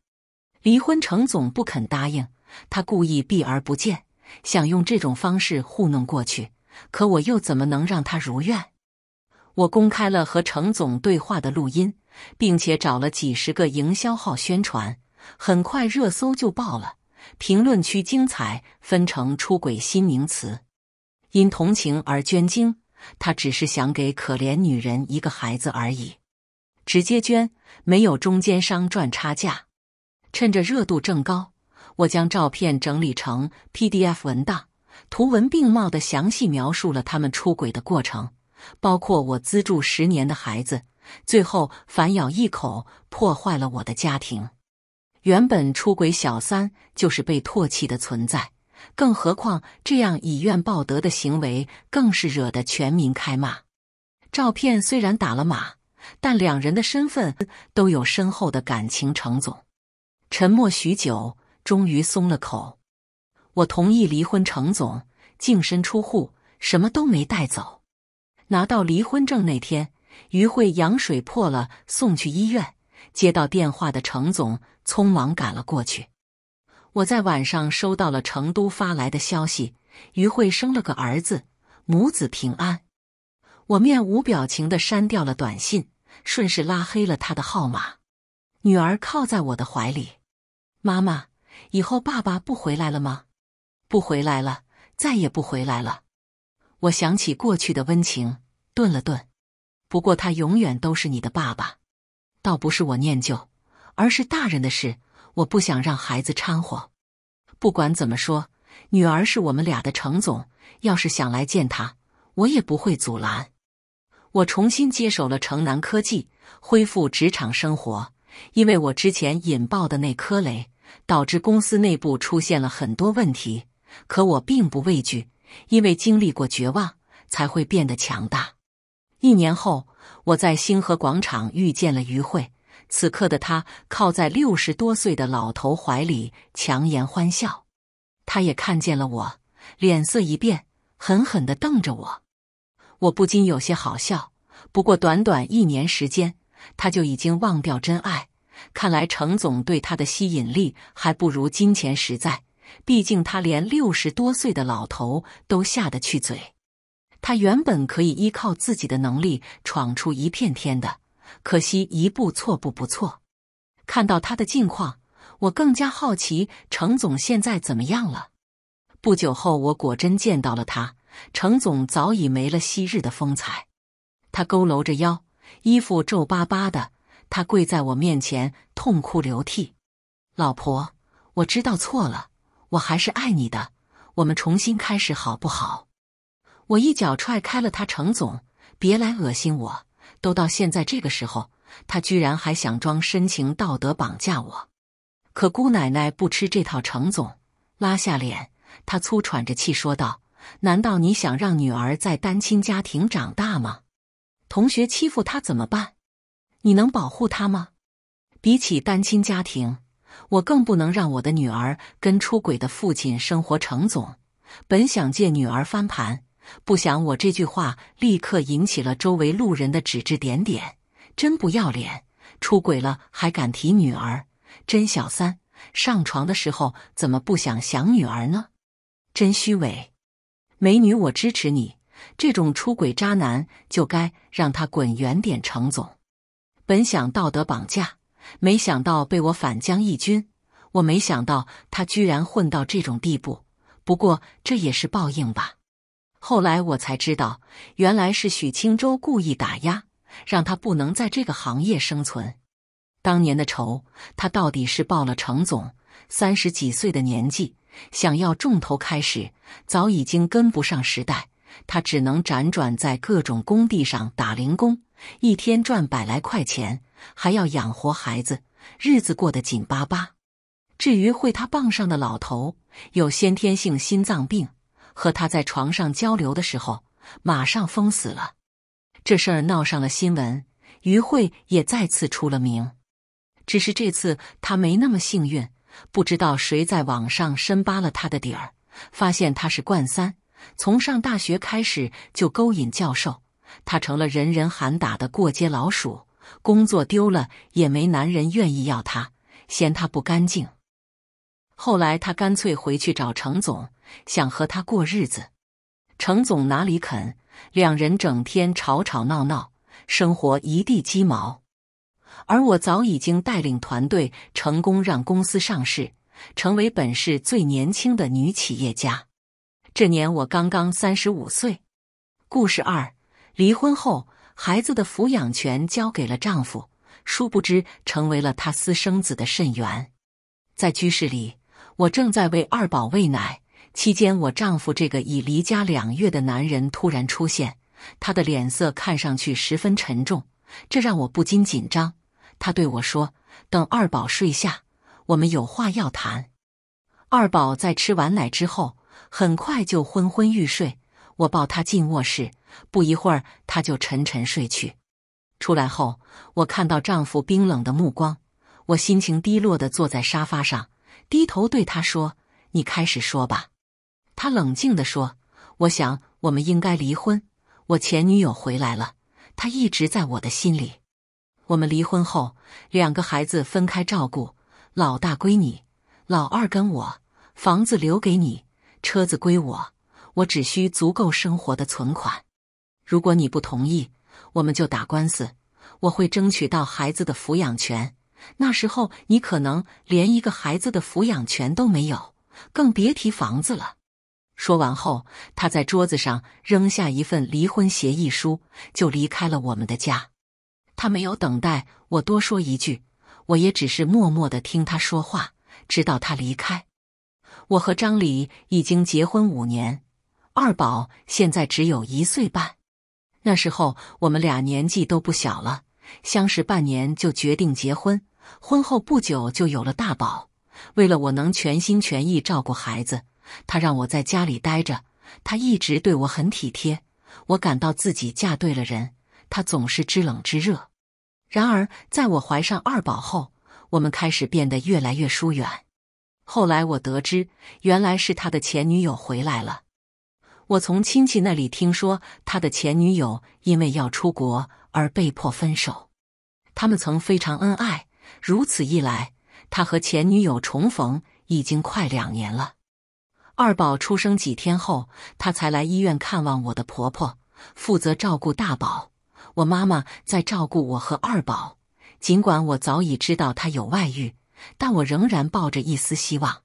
Speaker 1: 离婚，程总不肯答应，他故意避而不见，想用这种方式糊弄过去。可我又怎么能让他如愿？我公开了和程总对话的录音，并且找了几十个营销号宣传，很快热搜就爆了。评论区精彩分成出轨新名词，因同情而捐精，他只是想给可怜女人一个孩子而已。直接捐，没有中间商赚差价。趁着热度正高，我将照片整理成 PDF 文档，图文并茂地详细描述了他们出轨的过程，包括我资助十年的孩子，最后反咬一口，破坏了我的家庭。原本出轨小三就是被唾弃的存在，更何况这样以怨报德的行为，更是惹得全民开骂。照片虽然打了码，但两人的身份都有深厚的感情。程总沉默许久，终于松了口：“我同意离婚，程总净身出户，什么都没带走。”拿到离婚证那天，于慧羊水破了，送去医院。接到电话的程总。匆忙赶了过去。我在晚上收到了成都发来的消息：于慧生了个儿子，母子平安。我面无表情的删掉了短信，顺势拉黑了他的号码。女儿靠在我的怀里：“妈妈，以后爸爸不回来了吗？不回来了，再也不回来了。”我想起过去的温情，顿了顿：“不过他永远都是你的爸爸，倒不是我念旧。”而是大人的事，我不想让孩子掺和。不管怎么说，女儿是我们俩的。程总要是想来见她，我也不会阻拦。我重新接手了城南科技，恢复职场生活，因为我之前引爆的那颗雷，导致公司内部出现了很多问题。可我并不畏惧，因为经历过绝望，才会变得强大。一年后，我在星河广场遇见了于慧。此刻的他靠在六十多岁的老头怀里强颜欢笑，他也看见了我，脸色一变，狠狠的瞪着我。我不禁有些好笑。不过短短一年时间，他就已经忘掉真爱。看来程总对他的吸引力还不如金钱实在。毕竟他连六十多岁的老头都下得去嘴。他原本可以依靠自己的能力闯出一片天的。可惜一步错，步不错。看到他的近况，我更加好奇程总现在怎么样了。不久后，我果真见到了他。程总早已没了昔日的风采，他佝偻着腰，衣服皱巴巴的。他跪在我面前，痛哭流涕：“老婆，我知道错了，我还是爱你的，我们重新开始好不好？”我一脚踹开了他。程总，别来恶心我。都到现在这个时候，他居然还想装深情、道德绑架我。可姑奶奶不吃这套，程总拉下脸，他粗喘着气说道：“难道你想让女儿在单亲家庭长大吗？同学欺负他怎么办？你能保护他吗？比起单亲家庭，我更不能让我的女儿跟出轨的父亲生活。”程总本想借女儿翻盘。不想我这句话立刻引起了周围路人的指指点点，真不要脸！出轨了还敢提女儿，真小三！上床的时候怎么不想想女儿呢？真虚伪！美女，我支持你！这种出轨渣男就该让他滚远点。程总，本想道德绑架，没想到被我反将一军。我没想到他居然混到这种地步，不过这也是报应吧。后来我才知道，原来是许清洲故意打压，让他不能在这个行业生存。当年的仇，他到底是报了。程总三十几岁的年纪，想要重头开始，早已经跟不上时代。他只能辗转在各种工地上打零工，一天赚百来块钱，还要养活孩子，日子过得紧巴巴。至于会他棒上的老头，有先天性心脏病。和他在床上交流的时候，马上封死了。这事儿闹上了新闻，于慧也再次出了名。只是这次他没那么幸运，不知道谁在网上深扒了他的底儿，发现他是惯三，从上大学开始就勾引教授。他成了人人喊打的过街老鼠，工作丢了，也没男人愿意要他，嫌他不干净。后来他干脆回去找程总，想和他过日子。程总哪里肯？两人整天吵吵闹闹，生活一地鸡毛。而我早已经带领团队成功让公司上市，成为本市最年轻的女企业家。这年我刚刚三十五岁。故事二：离婚后，孩子的抚养权交给了丈夫，殊不知成为了他私生子的肾源。在居室里。我正在为二宝喂奶期间，我丈夫这个已离家两月的男人突然出现，他的脸色看上去十分沉重，这让我不禁紧张。他对我说：“等二宝睡下，我们有话要谈。”二宝在吃完奶之后很快就昏昏欲睡，我抱他进卧室，不一会儿他就沉沉睡去。出来后，我看到丈夫冰冷的目光，我心情低落地坐在沙发上。低头对他说：“你开始说吧。”他冷静地说：“我想我们应该离婚。我前女友回来了，她一直在我的心里。我们离婚后，两个孩子分开照顾，老大归你，老二跟我。房子留给你，车子归我。我只需足够生活的存款。如果你不同意，我们就打官司，我会争取到孩子的抚养权。”那时候你可能连一个孩子的抚养权都没有，更别提房子了。说完后，他在桌子上扔下一份离婚协议书，就离开了我们的家。他没有等待我多说一句，我也只是默默的听他说话，直到他离开。我和张李已经结婚五年，二宝现在只有一岁半。那时候我们俩年纪都不小了，相识半年就决定结婚。婚后不久就有了大宝，为了我能全心全意照顾孩子，他让我在家里待着。他一直对我很体贴，我感到自己嫁对了人。他总是知冷知热。然而，在我怀上二宝后，我们开始变得越来越疏远。后来我得知，原来是他的前女友回来了。我从亲戚那里听说，他的前女友因为要出国而被迫分手。他们曾非常恩爱。如此一来，他和前女友重逢已经快两年了。二宝出生几天后，他才来医院看望我的婆婆，负责照顾大宝。我妈妈在照顾我和二宝。尽管我早已知道他有外遇，但我仍然抱着一丝希望。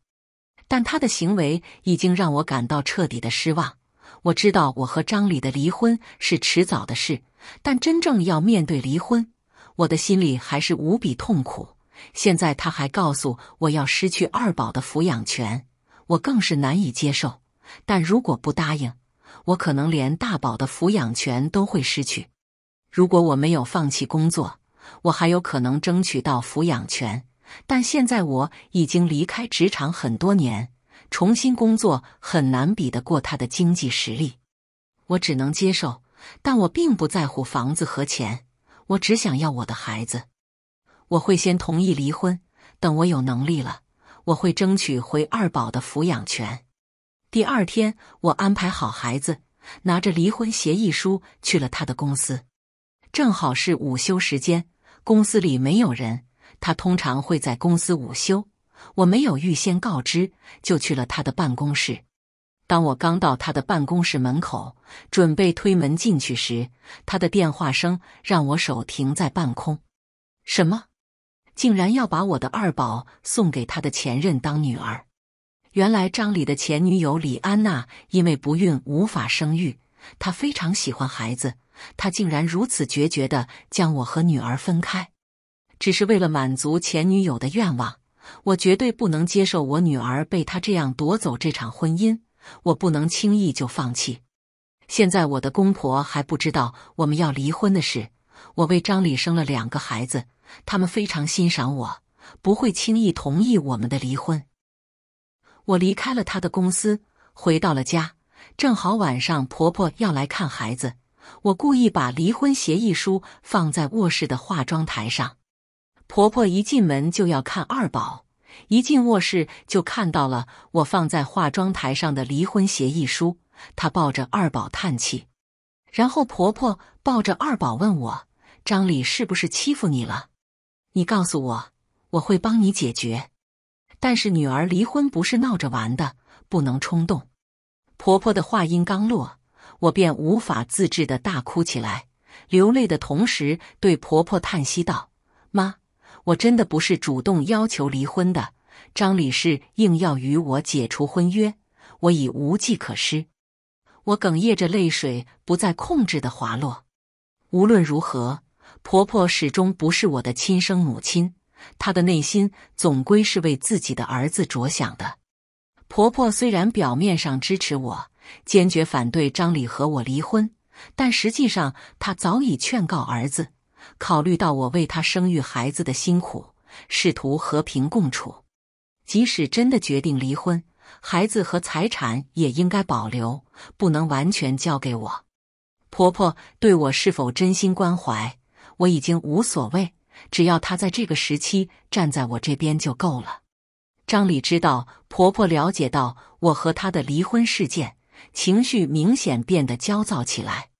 Speaker 1: 但他的行为已经让我感到彻底的失望。我知道我和张里的离婚是迟早的事，但真正要面对离婚。我的心里还是无比痛苦。现在他还告诉我要失去二宝的抚养权，我更是难以接受。但如果不答应，我可能连大宝的抚养权都会失去。如果我没有放弃工作，我还有可能争取到抚养权。但现在我已经离开职场很多年，重新工作很难比得过他的经济实力。我只能接受，但我并不在乎房子和钱。我只想要我的孩子，我会先同意离婚，等我有能力了，我会争取回二宝的抚养权。第二天，我安排好孩子，拿着离婚协议书去了他的公司，正好是午休时间，公司里没有人，他通常会在公司午休，我没有预先告知，就去了他的办公室。当我刚到他的办公室门口，准备推门进去时，他的电话声让我手停在半空。什么？竟然要把我的二宝送给他的前任当女儿？原来张里的前女友李安娜因为不孕无法生育，她非常喜欢孩子，她竟然如此决绝地将我和女儿分开，只是为了满足前女友的愿望。我绝对不能接受我女儿被他这样夺走，这场婚姻。我不能轻易就放弃。现在我的公婆还不知道我们要离婚的事。我为张李生了两个孩子，他们非常欣赏我，不会轻易同意我们的离婚。我离开了他的公司，回到了家。正好晚上婆婆要来看孩子，我故意把离婚协议书放在卧室的化妆台上。婆婆一进门就要看二宝。一进卧室就看到了我放在化妆台上的离婚协议书，她抱着二宝叹气，然后婆婆抱着二宝问我：“张理是不是欺负你了？你告诉我，我会帮你解决。”但是女儿离婚不是闹着玩的，不能冲动。婆婆的话音刚落，我便无法自制的大哭起来，流泪的同时对婆婆叹息道：“妈。”我真的不是主动要求离婚的，张理事硬要与我解除婚约，我已无计可施。我哽咽着，泪水不再控制的滑落。无论如何，婆婆始终不是我的亲生母亲，她的内心总归是为自己的儿子着想的。婆婆虽然表面上支持我，坚决反对张理和我离婚，但实际上她早已劝告儿子。考虑到我为他生育孩子的辛苦，试图和平共处。即使真的决定离婚，孩子和财产也应该保留，不能完全交给我。婆婆对我是否真心关怀，我已经无所谓，只要她在这个时期站在我这边就够了。张理知道婆婆了解到我和她的离婚事件，情绪明显变得焦躁起来。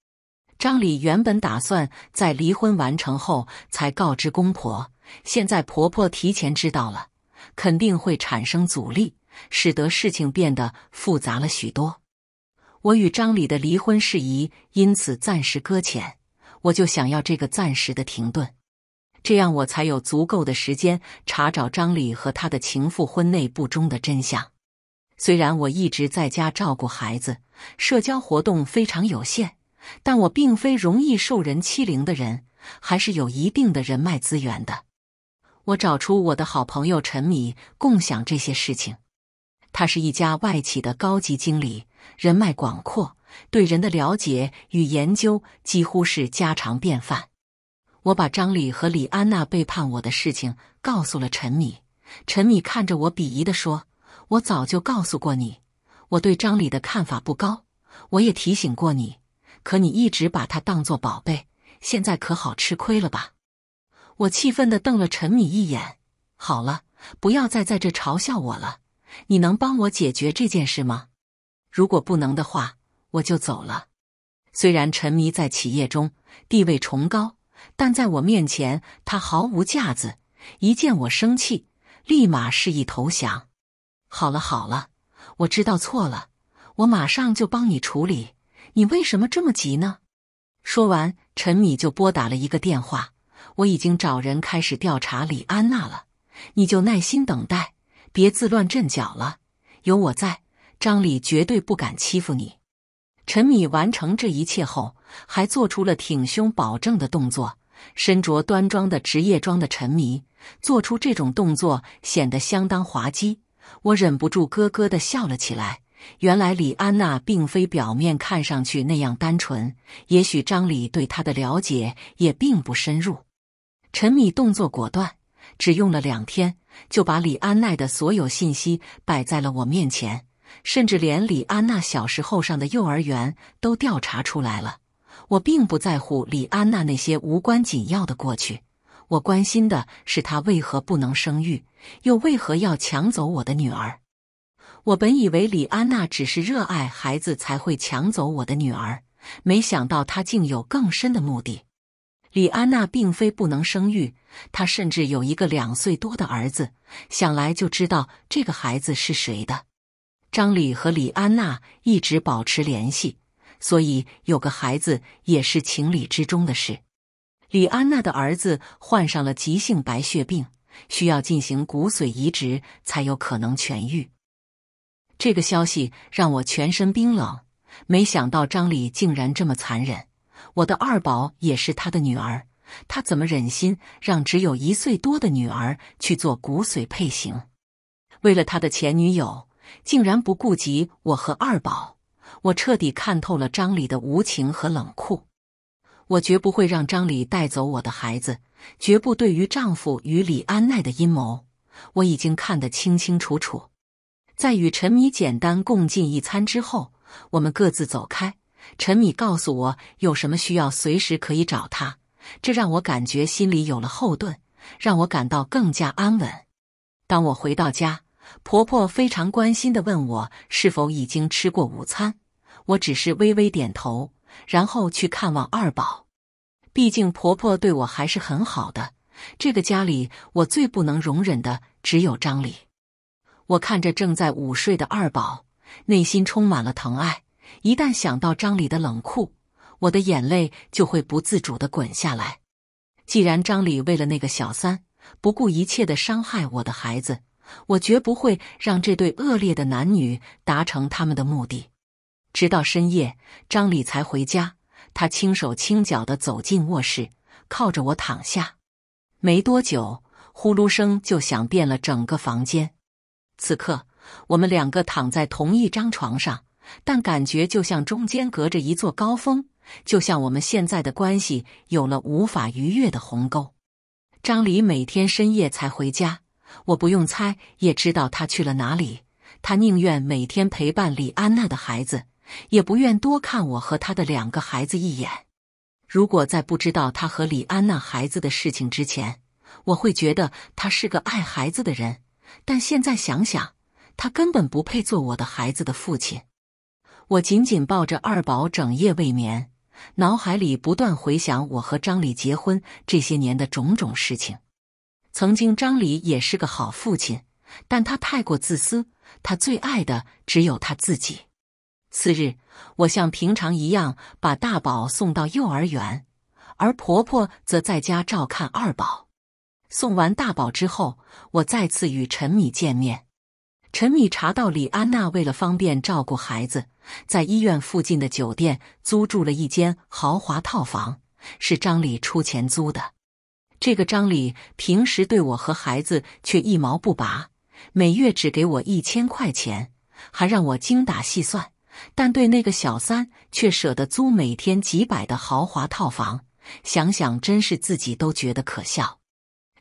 Speaker 1: 张李原本打算在离婚完成后才告知公婆，现在婆婆提前知道了，肯定会产生阻力，使得事情变得复杂了许多。我与张李的离婚事宜因此暂时搁浅，我就想要这个暂时的停顿，这样我才有足够的时间查找张李和他的情妇婚内不忠的真相。虽然我一直在家照顾孩子，社交活动非常有限。但我并非容易受人欺凌的人，还是有一定的人脉资源的。我找出我的好朋友陈米，共享这些事情。他是一家外企的高级经理，人脉广阔，对人的了解与研究几乎是家常便饭。我把张李和李安娜背叛我的事情告诉了陈米。陈米看着我，鄙夷地说：“我早就告诉过你，我对张李的看法不高。我也提醒过你。”可你一直把它当做宝贝，现在可好吃亏了吧？我气愤地瞪了陈米一眼。好了，不要再在这嘲笑我了。你能帮我解决这件事吗？如果不能的话，我就走了。虽然沉迷在企业中地位崇高，但在我面前他毫无架子。一见我生气，立马示意投降。好了好了，我知道错了，我马上就帮你处理。你为什么这么急呢？说完，陈米就拨打了一个电话。我已经找人开始调查李安娜了，你就耐心等待，别自乱阵脚了。有我在，张李绝对不敢欺负你。陈米完成这一切后，还做出了挺胸保证的动作。身着端庄的职业装的陈米做出这种动作，显得相当滑稽，我忍不住咯咯的笑了起来。原来李安娜并非表面看上去那样单纯，也许张李对她的了解也并不深入。陈米动作果断，只用了两天就把李安娜的所有信息摆在了我面前，甚至连李安娜小时候上的幼儿园都调查出来了。我并不在乎李安娜那些无关紧要的过去，我关心的是她为何不能生育，又为何要抢走我的女儿。我本以为李安娜只是热爱孩子才会抢走我的女儿，没想到她竟有更深的目的。李安娜并非不能生育，她甚至有一个两岁多的儿子，想来就知道这个孩子是谁的。张李和李安娜一直保持联系，所以有个孩子也是情理之中的事。李安娜的儿子患上了急性白血病，需要进行骨髓移植才有可能痊愈。这个消息让我全身冰冷。没想到张李竟然这么残忍，我的二宝也是他的女儿，他怎么忍心让只有一岁多的女儿去做骨髓配型？为了他的前女友，竟然不顾及我和二宝。我彻底看透了张李的无情和冷酷。我绝不会让张李带走我的孩子，绝不！对于丈夫与李安奈的阴谋，我已经看得清清楚楚。在与陈米简单共进一餐之后，我们各自走开。陈米告诉我有什么需要，随时可以找他。这让我感觉心里有了后盾，让我感到更加安稳。当我回到家，婆婆非常关心的问我是否已经吃过午餐。我只是微微点头，然后去看望二宝。毕竟婆婆对我还是很好的。这个家里，我最不能容忍的只有张理。我看着正在午睡的二宝，内心充满了疼爱。一旦想到张李的冷酷，我的眼泪就会不自主的滚下来。既然张李为了那个小三不顾一切的伤害我的孩子，我绝不会让这对恶劣的男女达成他们的目的。直到深夜，张李才回家。他轻手轻脚的走进卧室，靠着我躺下。没多久，呼噜声就响遍了整个房间。此刻，我们两个躺在同一张床上，但感觉就像中间隔着一座高峰，就像我们现在的关系有了无法逾越的鸿沟。张离每天深夜才回家，我不用猜也知道他去了哪里。他宁愿每天陪伴李安娜的孩子，也不愿多看我和他的两个孩子一眼。如果在不知道他和李安娜孩子的事情之前，我会觉得他是个爱孩子的人。但现在想想，他根本不配做我的孩子的父亲。我紧紧抱着二宝，整夜未眠，脑海里不断回想我和张李结婚这些年的种种事情。曾经，张李也是个好父亲，但他太过自私，他最爱的只有他自己。次日，我像平常一样把大宝送到幼儿园，而婆婆则在家照看二宝。送完大宝之后，我再次与陈米见面。陈米查到李安娜为了方便照顾孩子，在医院附近的酒店租住了一间豪华套房，是张李出钱租的。这个张李平时对我和孩子却一毛不拔，每月只给我一千块钱，还让我精打细算；但对那个小三却舍得租每天几百的豪华套房。想想真是自己都觉得可笑。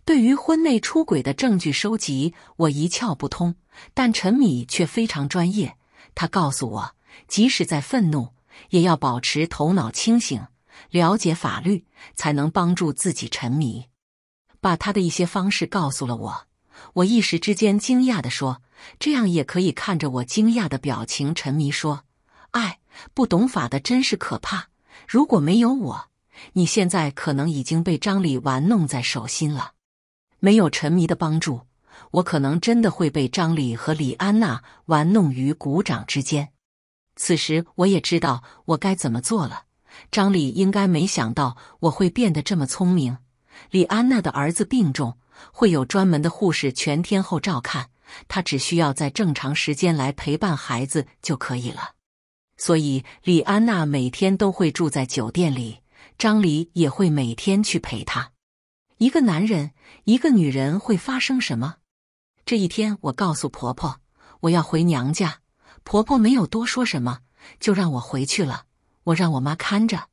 Speaker 1: 对于婚内出轨的证据收集，我一窍不通，但陈米却非常专业。他告诉我，即使在愤怒，也要保持头脑清醒，了解法律，才能帮助自己沉迷。把他的一些方式告诉了我，我一时之间惊讶地说：“这样也可以？”看着我惊讶的表情，沉迷说：“哎，不懂法的真是可怕。如果没有我，你现在可能已经被张丽玩弄在手心了。”没有沉迷的帮助，我可能真的会被张李和李安娜玩弄于股掌之间。此时，我也知道我该怎么做了。张李应该没想到我会变得这么聪明。李安娜的儿子病重，会有专门的护士全天候照看他，只需要在正常时间来陪伴孩子就可以了。所以，李安娜每天都会住在酒店里，张李也会每天去陪她。一个男人，一个女人会发生什么？这一天，我告诉婆婆我要回娘家，婆婆没有多说什么，就让我回去了。我让我妈看着，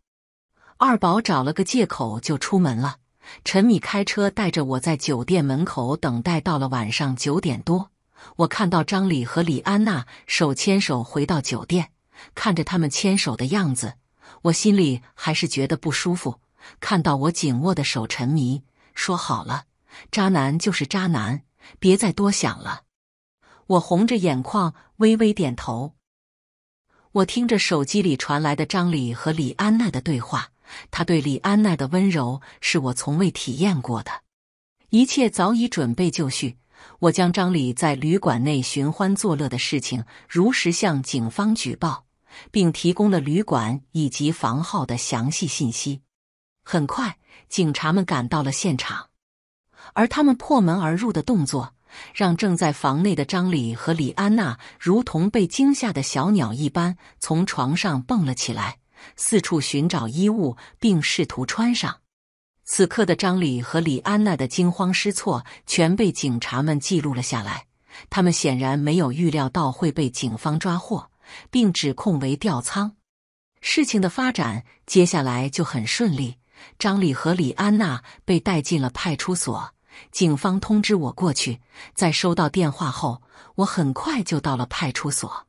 Speaker 1: 二宝找了个借口就出门了。陈米开车带着我在酒店门口等待，到了晚上九点多，我看到张李和李安娜手牵手回到酒店，看着他们牵手的样子，我心里还是觉得不舒服。看到我紧握的手，沉迷。说好了，渣男就是渣男，别再多想了。我红着眼眶，微微点头。我听着手机里传来的张李和李安娜的对话，他对李安娜的温柔是我从未体验过的。一切早已准备就绪，我将张李在旅馆内寻欢作乐的事情如实向警方举报，并提供了旅馆以及房号的详细信息。很快，警察们赶到了现场，而他们破门而入的动作，让正在房内的张李和李安娜如同被惊吓的小鸟一般，从床上蹦了起来，四处寻找衣物并试图穿上。此刻的张李和李安娜的惊慌失措，全被警察们记录了下来。他们显然没有预料到会被警方抓获，并指控为吊舱。事情的发展接下来就很顺利。张李和李安娜被带进了派出所，警方通知我过去。在收到电话后，我很快就到了派出所。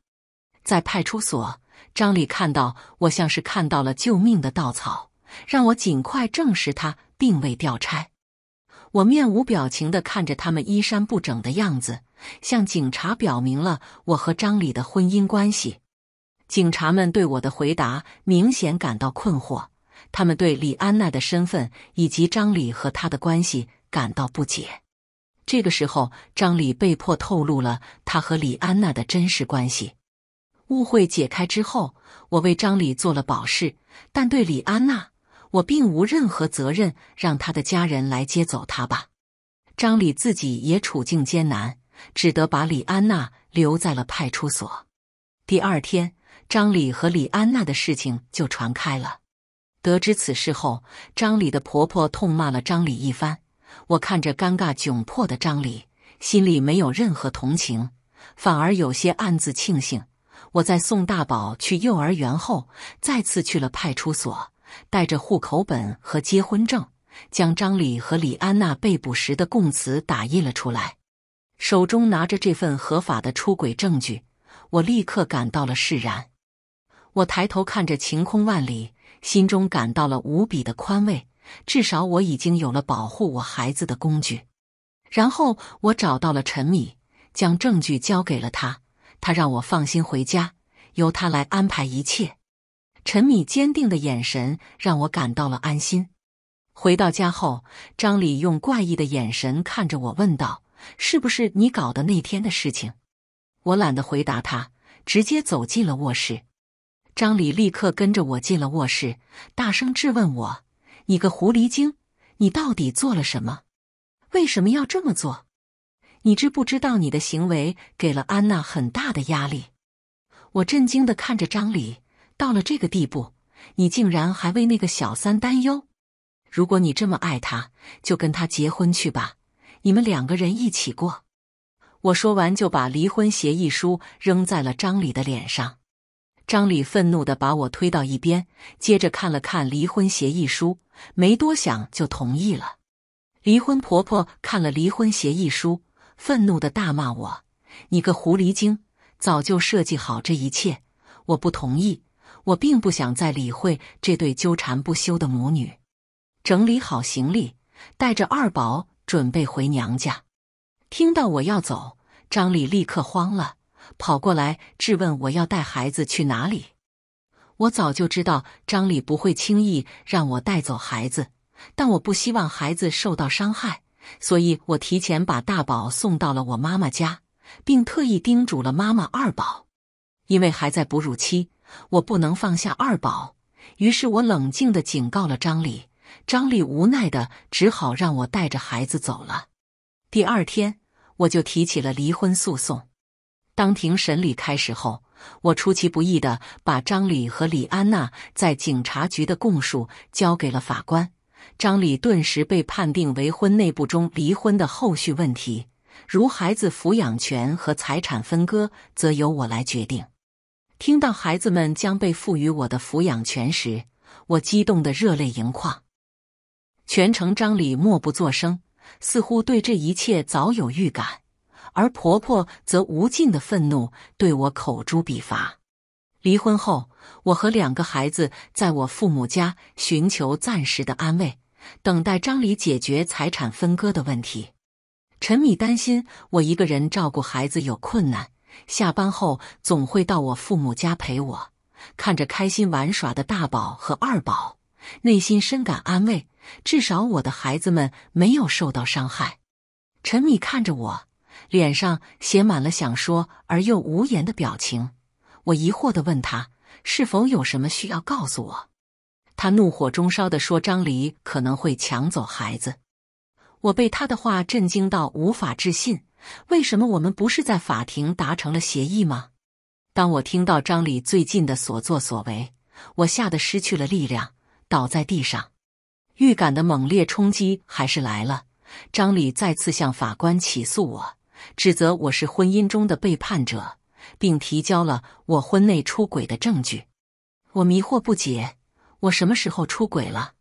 Speaker 1: 在派出所，张李看到我，像是看到了救命的稻草，让我尽快证实他并未调差。我面无表情地看着他们衣衫不整的样子，向警察表明了我和张李的婚姻关系。警察们对我的回答明显感到困惑。他们对李安娜的身份以及张李和他的关系感到不解。这个时候，张李被迫透露了他和李安娜的真实关系。误会解开之后，我为张李做了保释，但对李安娜，我并无任何责任。让他的家人来接走他吧。张李自己也处境艰难，只得把李安娜留在了派出所。第二天，张李和李安娜的事情就传开了。得知此事后，张李的婆婆痛骂了张李一番。我看着尴尬窘迫的张李，心里没有任何同情，反而有些暗自庆幸。我在送大宝去幼儿园后，再次去了派出所，带着户口本和结婚证，将张李和李安娜被捕时的供词打印了出来。手中拿着这份合法的出轨证据，我立刻感到了释然。我抬头看着晴空万里。心中感到了无比的宽慰，至少我已经有了保护我孩子的工具。然后我找到了陈米，将证据交给了他，他让我放心回家，由他来安排一切。陈米坚定的眼神让我感到了安心。回到家后，张李用怪异的眼神看着我，问道：“是不是你搞的那天的事情？”我懒得回答他，直接走进了卧室。张理立刻跟着我进了卧室，大声质问我：“你个狐狸精，你到底做了什么？为什么要这么做？你知不知道你的行为给了安娜很大的压力？”我震惊的看着张理，到了这个地步，你竟然还为那个小三担忧？如果你这么爱她，就跟他结婚去吧，你们两个人一起过。我说完，就把离婚协议书扔在了张理的脸上。张丽愤怒地把我推到一边，接着看了看离婚协议书，没多想就同意了。离婚婆婆看了离婚协议书，愤怒地大骂我：“你个狐狸精，早就设计好这一切！”我不同意，我并不想再理会这对纠缠不休的母女。整理好行李，带着二宝准备回娘家。听到我要走，张丽立刻慌了。跑过来质问我要带孩子去哪里？我早就知道张丽不会轻易让我带走孩子，但我不希望孩子受到伤害，所以我提前把大宝送到了我妈妈家，并特意叮嘱了妈妈二宝，因为还在哺乳期，我不能放下二宝。于是，我冷静的警告了张丽，张丽无奈的只好让我带着孩子走了。第二天，我就提起了离婚诉讼。当庭审理开始后，我出其不意的把张李和李安娜在警察局的供述交给了法官。张李顿时被判定为婚内部中离婚的后续问题，如孩子抚养权和财产分割，则由我来决定。听到孩子们将被赋予我的抚养权时，我激动得热泪盈眶。全程张李默不作声，似乎对这一切早有预感。而婆婆则无尽的愤怒对我口诛笔伐。离婚后，我和两个孩子在我父母家寻求暂时的安慰，等待张黎解决财产分割的问题。陈米担心我一个人照顾孩子有困难，下班后总会到我父母家陪我，看着开心玩耍的大宝和二宝，内心深感安慰，至少我的孩子们没有受到伤害。陈米看着我。脸上写满了想说而又无言的表情，我疑惑的问他是否有什么需要告诉我。他怒火中烧的说：“张离可能会抢走孩子。”我被他的话震惊到无法置信，为什么我们不是在法庭达成了协议吗？当我听到张李最近的所作所为，我吓得失去了力量，倒在地上。预感的猛烈冲击还是来了，张李再次向法官起诉我。指责我是婚姻中的背叛者，并提交了我婚内出轨的证据。我迷惑不解，我什么时候出轨了？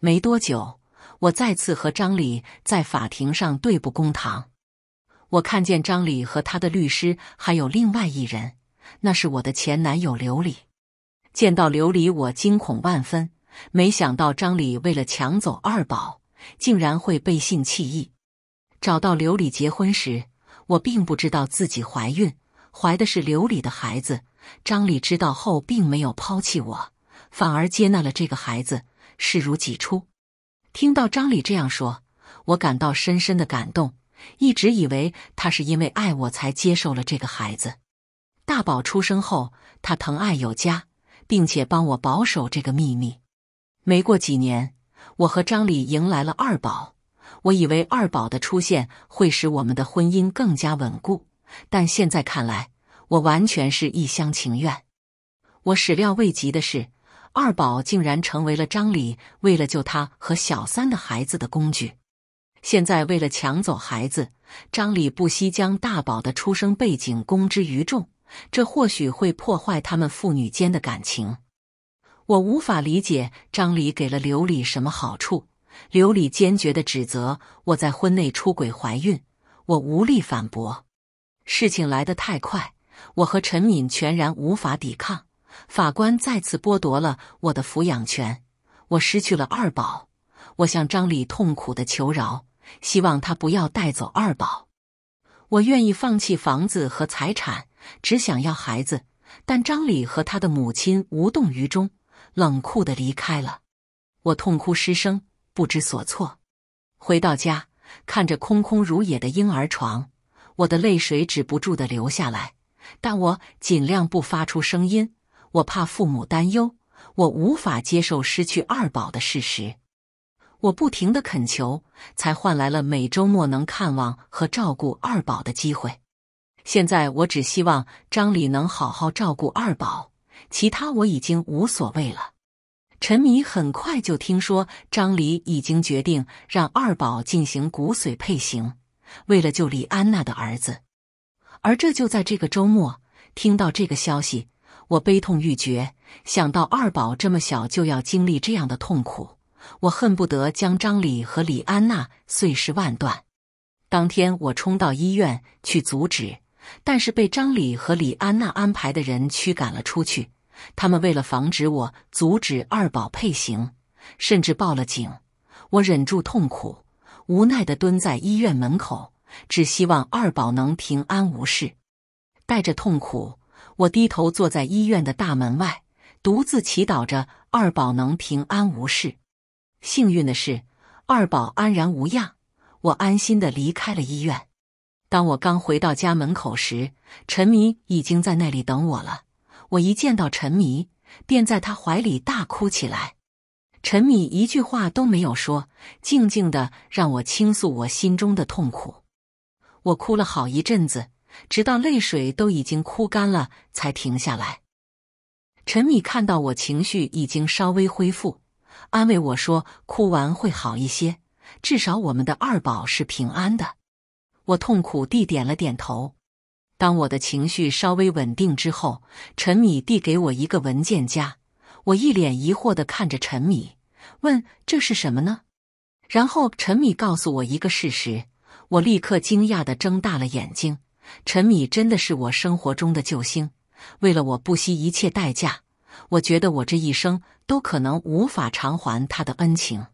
Speaker 1: 没多久，我再次和张李在法庭上对簿公堂。我看见张李和他的律师，还有另外一人，那是我的前男友刘李。见到刘李，我惊恐万分。没想到张李为了抢走二宝，竟然会背信弃义，找到刘李结婚时。我并不知道自己怀孕，怀的是刘里的孩子。张李知道后，并没有抛弃我，反而接纳了这个孩子，视如己出。听到张李这样说，我感到深深的感动。一直以为他是因为爱我才接受了这个孩子。大宝出生后，他疼爱有加，并且帮我保守这个秘密。没过几年，我和张丽迎来了二宝。我以为二宝的出现会使我们的婚姻更加稳固，但现在看来，我完全是一厢情愿。我始料未及的是，二宝竟然成为了张李为了救他和小三的孩子的工具。现在为了抢走孩子，张李不惜将大宝的出生背景公之于众，这或许会破坏他们父女间的感情。我无法理解张李给了刘李什么好处。刘李坚决的指责我在婚内出轨怀孕，我无力反驳。事情来得太快，我和陈敏全然无法抵抗。法官再次剥夺了我的抚养权，我失去了二宝。我向张丽痛苦的求饶，希望他不要带走二宝。我愿意放弃房子和财产，只想要孩子。但张丽和他的母亲无动于衷，冷酷的离开了。我痛哭失声。不知所措，回到家，看着空空如也的婴儿床，我的泪水止不住的流下来。但我尽量不发出声音，我怕父母担忧。我无法接受失去二宝的事实。我不停的恳求，才换来了每周末能看望和照顾二宝的机会。现在，我只希望张李能好好照顾二宝，其他我已经无所谓了。陈迷很快就听说张离已经决定让二宝进行骨髓配型，为了救李安娜的儿子。而这就在这个周末听到这个消息，我悲痛欲绝。想到二宝这么小就要经历这样的痛苦，我恨不得将张离和李安娜碎尸万段。当天我冲到医院去阻止，但是被张离和李安娜安排的人驱赶了出去。他们为了防止我阻止二宝配型，甚至报了警。我忍住痛苦，无奈地蹲在医院门口，只希望二宝能平安无事。带着痛苦，我低头坐在医院的大门外，独自祈祷着二宝能平安无事。幸运的是，二宝安然无恙，我安心地离开了医院。当我刚回到家门口时，陈迷已经在那里等我了。我一见到陈米，便在他怀里大哭起来。陈米一句话都没有说，静静的让我倾诉我心中的痛苦。我哭了好一阵子，直到泪水都已经哭干了，才停下来。陈米看到我情绪已经稍微恢复，安慰我说：“哭完会好一些，至少我们的二宝是平安的。”我痛苦地点了点头。当我的情绪稍微稳定之后，陈米递给我一个文件夹，我一脸疑惑地看着陈米，问：“这是什么呢？”然后陈米告诉我一个事实，我立刻惊讶地睁大了眼睛。陈米真的是我生活中的救星，为了我不惜一切代价。我觉得我这一生都可能无法偿还他的恩情。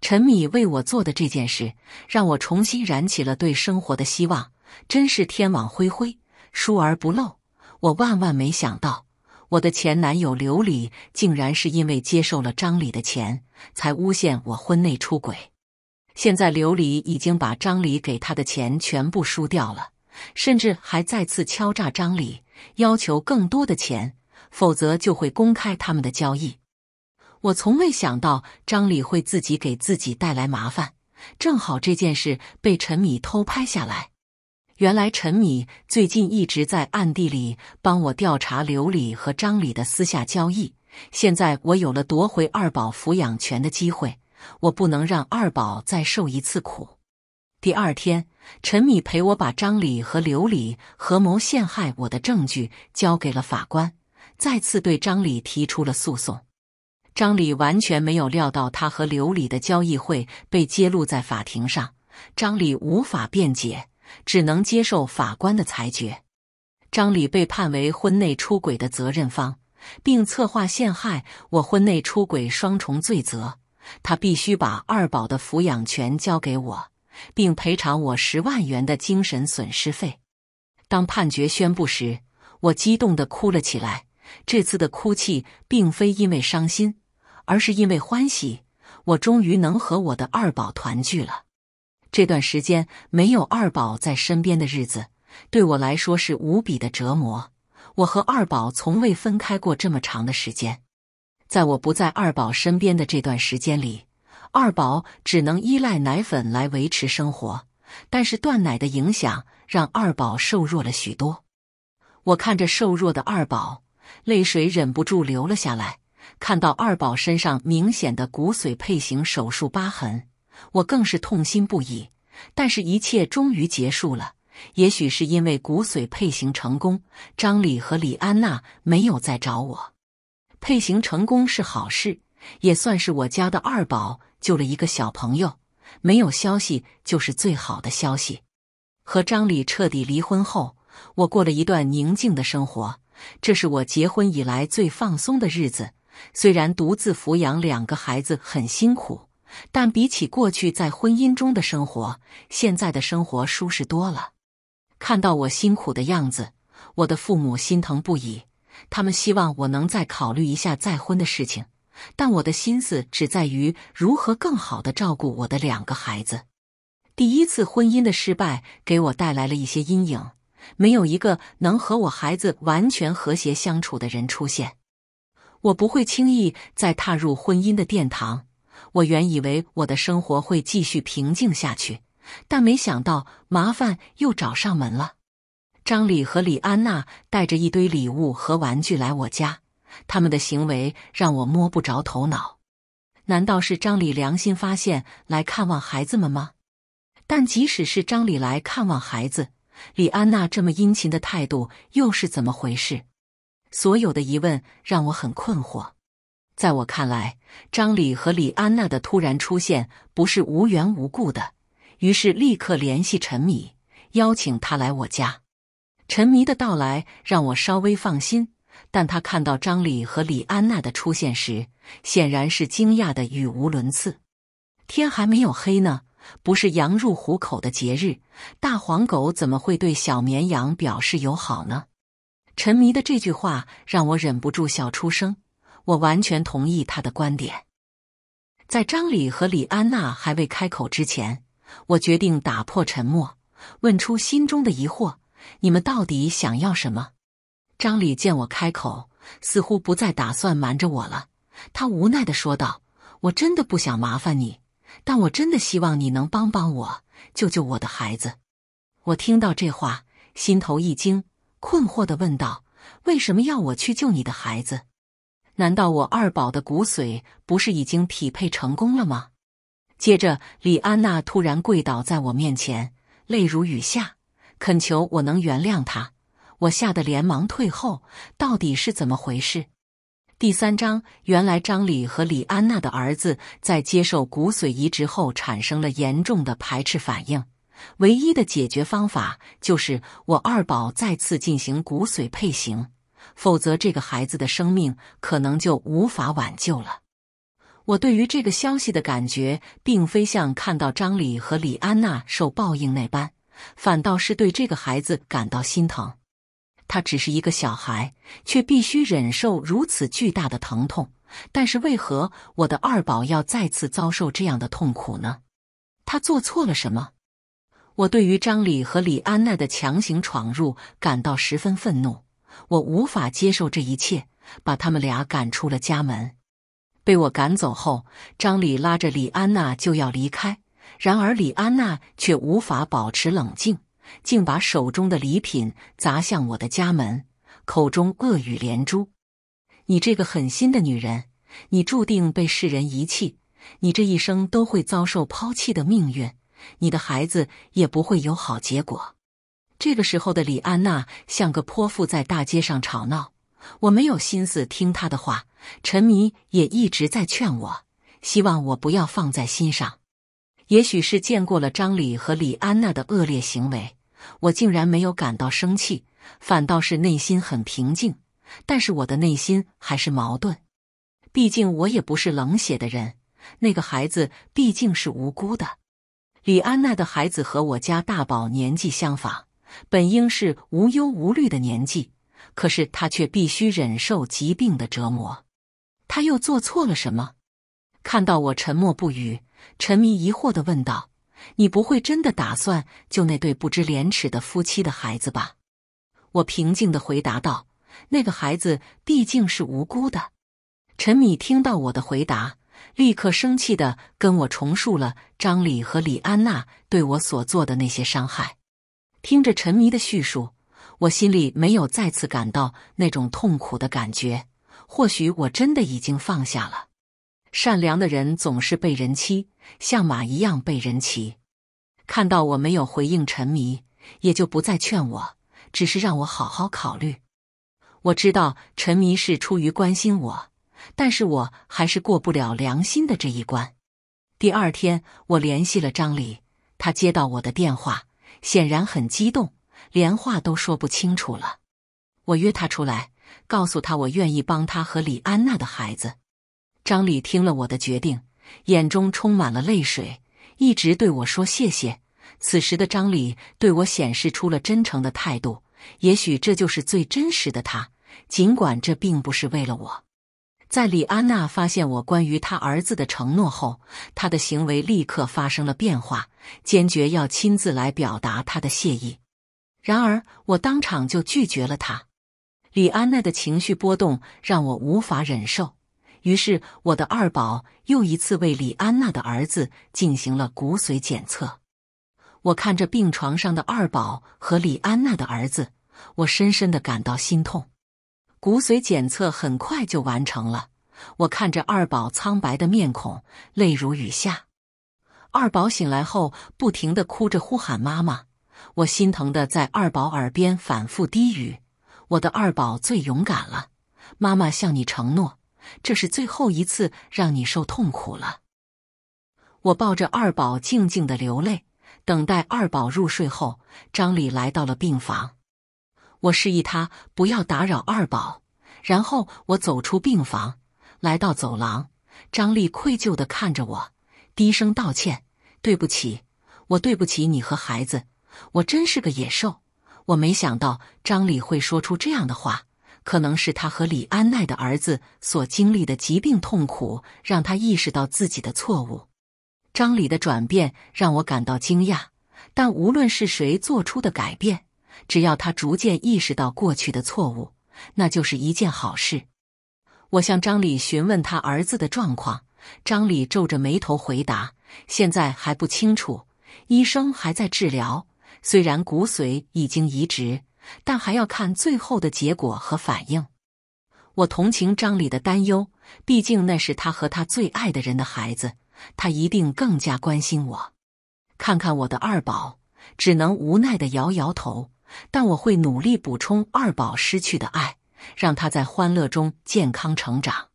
Speaker 1: 陈米为我做的这件事，让我重新燃起了对生活的希望。真是天网恢恢，疏而不漏。我万万没想到，我的前男友刘礼竟然是因为接受了张礼的钱，才诬陷我婚内出轨。现在刘礼已经把张礼给他的钱全部输掉了，甚至还再次敲诈张礼，要求更多的钱，否则就会公开他们的交易。我从未想到张礼会自己给自己带来麻烦，正好这件事被陈米偷拍下来。原来陈米最近一直在暗地里帮我调查刘李和张李的私下交易。现在我有了夺回二宝抚养权的机会，我不能让二宝再受一次苦。第二天，陈米陪我把张李和刘李合谋陷害我的证据交给了法官，再次对张李提出了诉讼。张李完全没有料到他和刘李的交易会被揭露在法庭上，张李无法辩解。只能接受法官的裁决。张李被判为婚内出轨的责任方，并策划陷害我婚内出轨双重罪责。他必须把二宝的抚养权交给我，并赔偿我十万元的精神损失费。当判决宣布时，我激动地哭了起来。这次的哭泣并非因为伤心，而是因为欢喜。我终于能和我的二宝团聚了。这段时间没有二宝在身边的日子，对我来说是无比的折磨。我和二宝从未分开过这么长的时间，在我不在二宝身边的这段时间里，二宝只能依赖奶粉来维持生活。但是断奶的影响让二宝瘦弱了许多。我看着瘦弱的二宝，泪水忍不住流了下来。看到二宝身上明显的骨髓配型手术疤痕。我更是痛心不已，但是，一切终于结束了。也许是因为骨髓配型成功，张李和李安娜没有再找我。配型成功是好事，也算是我家的二宝救了一个小朋友。没有消息就是最好的消息。和张李彻底离婚后，我过了一段宁静的生活，这是我结婚以来最放松的日子。虽然独自抚养两个孩子很辛苦。但比起过去在婚姻中的生活，现在的生活舒适多了。看到我辛苦的样子，我的父母心疼不已。他们希望我能再考虑一下再婚的事情，但我的心思只在于如何更好地照顾我的两个孩子。第一次婚姻的失败给我带来了一些阴影，没有一个能和我孩子完全和谐相处的人出现。我不会轻易再踏入婚姻的殿堂。我原以为我的生活会继续平静下去，但没想到麻烦又找上门了。张李和李安娜带着一堆礼物和玩具来我家，他们的行为让我摸不着头脑。难道是张李良心发现来看望孩子们吗？但即使是张李来看望孩子，李安娜这么殷勤的态度又是怎么回事？所有的疑问让我很困惑。在我看来，张李和李安娜的突然出现不是无缘无故的。于是立刻联系陈米，邀请他来我家。陈迷的到来让我稍微放心，但他看到张李和李安娜的出现时，显然是惊讶的，语无伦次。天还没有黑呢，不是羊入虎口的节日，大黄狗怎么会对小绵羊表示友好呢？陈迷的这句话让我忍不住笑出声。我完全同意他的观点，在张李和李安娜还未开口之前，我决定打破沉默，问出心中的疑惑：你们到底想要什么？张李见我开口，似乎不再打算瞒着我了，他无奈的说道：“我真的不想麻烦你，但我真的希望你能帮帮我，救救我的孩子。”我听到这话，心头一惊，困惑的问道：“为什么要我去救你的孩子？”难道我二宝的骨髓不是已经匹配成功了吗？接着，李安娜突然跪倒在我面前，泪如雨下，恳求我能原谅她。我吓得连忙退后，到底是怎么回事？第三章，原来张李和李安娜的儿子在接受骨髓移植后产生了严重的排斥反应，唯一的解决方法就是我二宝再次进行骨髓配型。否则，这个孩子的生命可能就无法挽救了。我对于这个消息的感觉，并非像看到张李和李安娜受报应那般，反倒是对这个孩子感到心疼。他只是一个小孩，却必须忍受如此巨大的疼痛。但是，为何我的二宝要再次遭受这样的痛苦呢？他做错了什么？我对于张李和李安娜的强行闯入感到十分愤怒。我无法接受这一切，把他们俩赶出了家门。被我赶走后，张理拉着李安娜就要离开，然而李安娜却无法保持冷静，竟把手中的礼品砸向我的家门，口中恶语连珠：“你这个狠心的女人，你注定被世人遗弃，你这一生都会遭受抛弃的命运，你的孩子也不会有好结果。”这个时候的李安娜像个泼妇在大街上吵闹，我没有心思听她的话。陈迷也一直在劝我，希望我不要放在心上。也许是见过了张李和李安娜的恶劣行为，我竟然没有感到生气，反倒是内心很平静。但是我的内心还是矛盾，毕竟我也不是冷血的人。那个孩子毕竟是无辜的，李安娜的孩子和我家大宝年纪相仿。本应是无忧无虑的年纪，可是他却必须忍受疾病的折磨。他又做错了什么？看到我沉默不语，陈米疑惑地问道：“你不会真的打算救那对不知廉耻的夫妻的孩子吧？”我平静地回答道：“那个孩子毕竟是无辜的。”陈米听到我的回答，立刻生气地跟我重述了张李和李安娜对我所做的那些伤害。听着沉迷的叙述，我心里没有再次感到那种痛苦的感觉。或许我真的已经放下了。善良的人总是被人欺，像马一样被人骑。看到我没有回应，沉迷也就不再劝我，只是让我好好考虑。我知道沉迷是出于关心我，但是我还是过不了良心的这一关。第二天，我联系了张丽，他接到我的电话。显然很激动，连话都说不清楚了。我约他出来，告诉他我愿意帮他和李安娜的孩子。张李听了我的决定，眼中充满了泪水，一直对我说谢谢。此时的张李对我显示出了真诚的态度，也许这就是最真实的他，尽管这并不是为了我。在李安娜发现我关于她儿子的承诺后，她的行为立刻发生了变化，坚决要亲自来表达她的谢意。然而，我当场就拒绝了她。李安娜的情绪波动让我无法忍受，于是我的二宝又一次为李安娜的儿子进行了骨髓检测。我看着病床上的二宝和李安娜的儿子，我深深的感到心痛。骨髓检测很快就完成了，我看着二宝苍白的面孔，泪如雨下。二宝醒来后，不停的哭着呼喊妈妈，我心疼的在二宝耳边反复低语：“我的二宝最勇敢了，妈妈向你承诺，这是最后一次让你受痛苦了。”我抱着二宝静静的流泪，等待二宝入睡后，张丽来到了病房。我示意他不要打扰二宝，然后我走出病房，来到走廊。张丽愧疚的看着我，低声道歉：“对不起，我对不起你和孩子，我真是个野兽。”我没想到张丽会说出这样的话，可能是他和李安奈的儿子所经历的疾病痛苦，让他意识到自己的错误。张丽的转变让我感到惊讶，但无论是谁做出的改变。只要他逐渐意识到过去的错误，那就是一件好事。我向张李询问他儿子的状况，张李皱着眉头回答：“现在还不清楚，医生还在治疗。虽然骨髓已经移植，但还要看最后的结果和反应。”我同情张李的担忧，毕竟那是他和他最爱的人的孩子，他一定更加关心我。看看我的二宝，只能无奈的摇摇头。但我会努力补充二宝失去的爱，让他在欢乐中健康成长。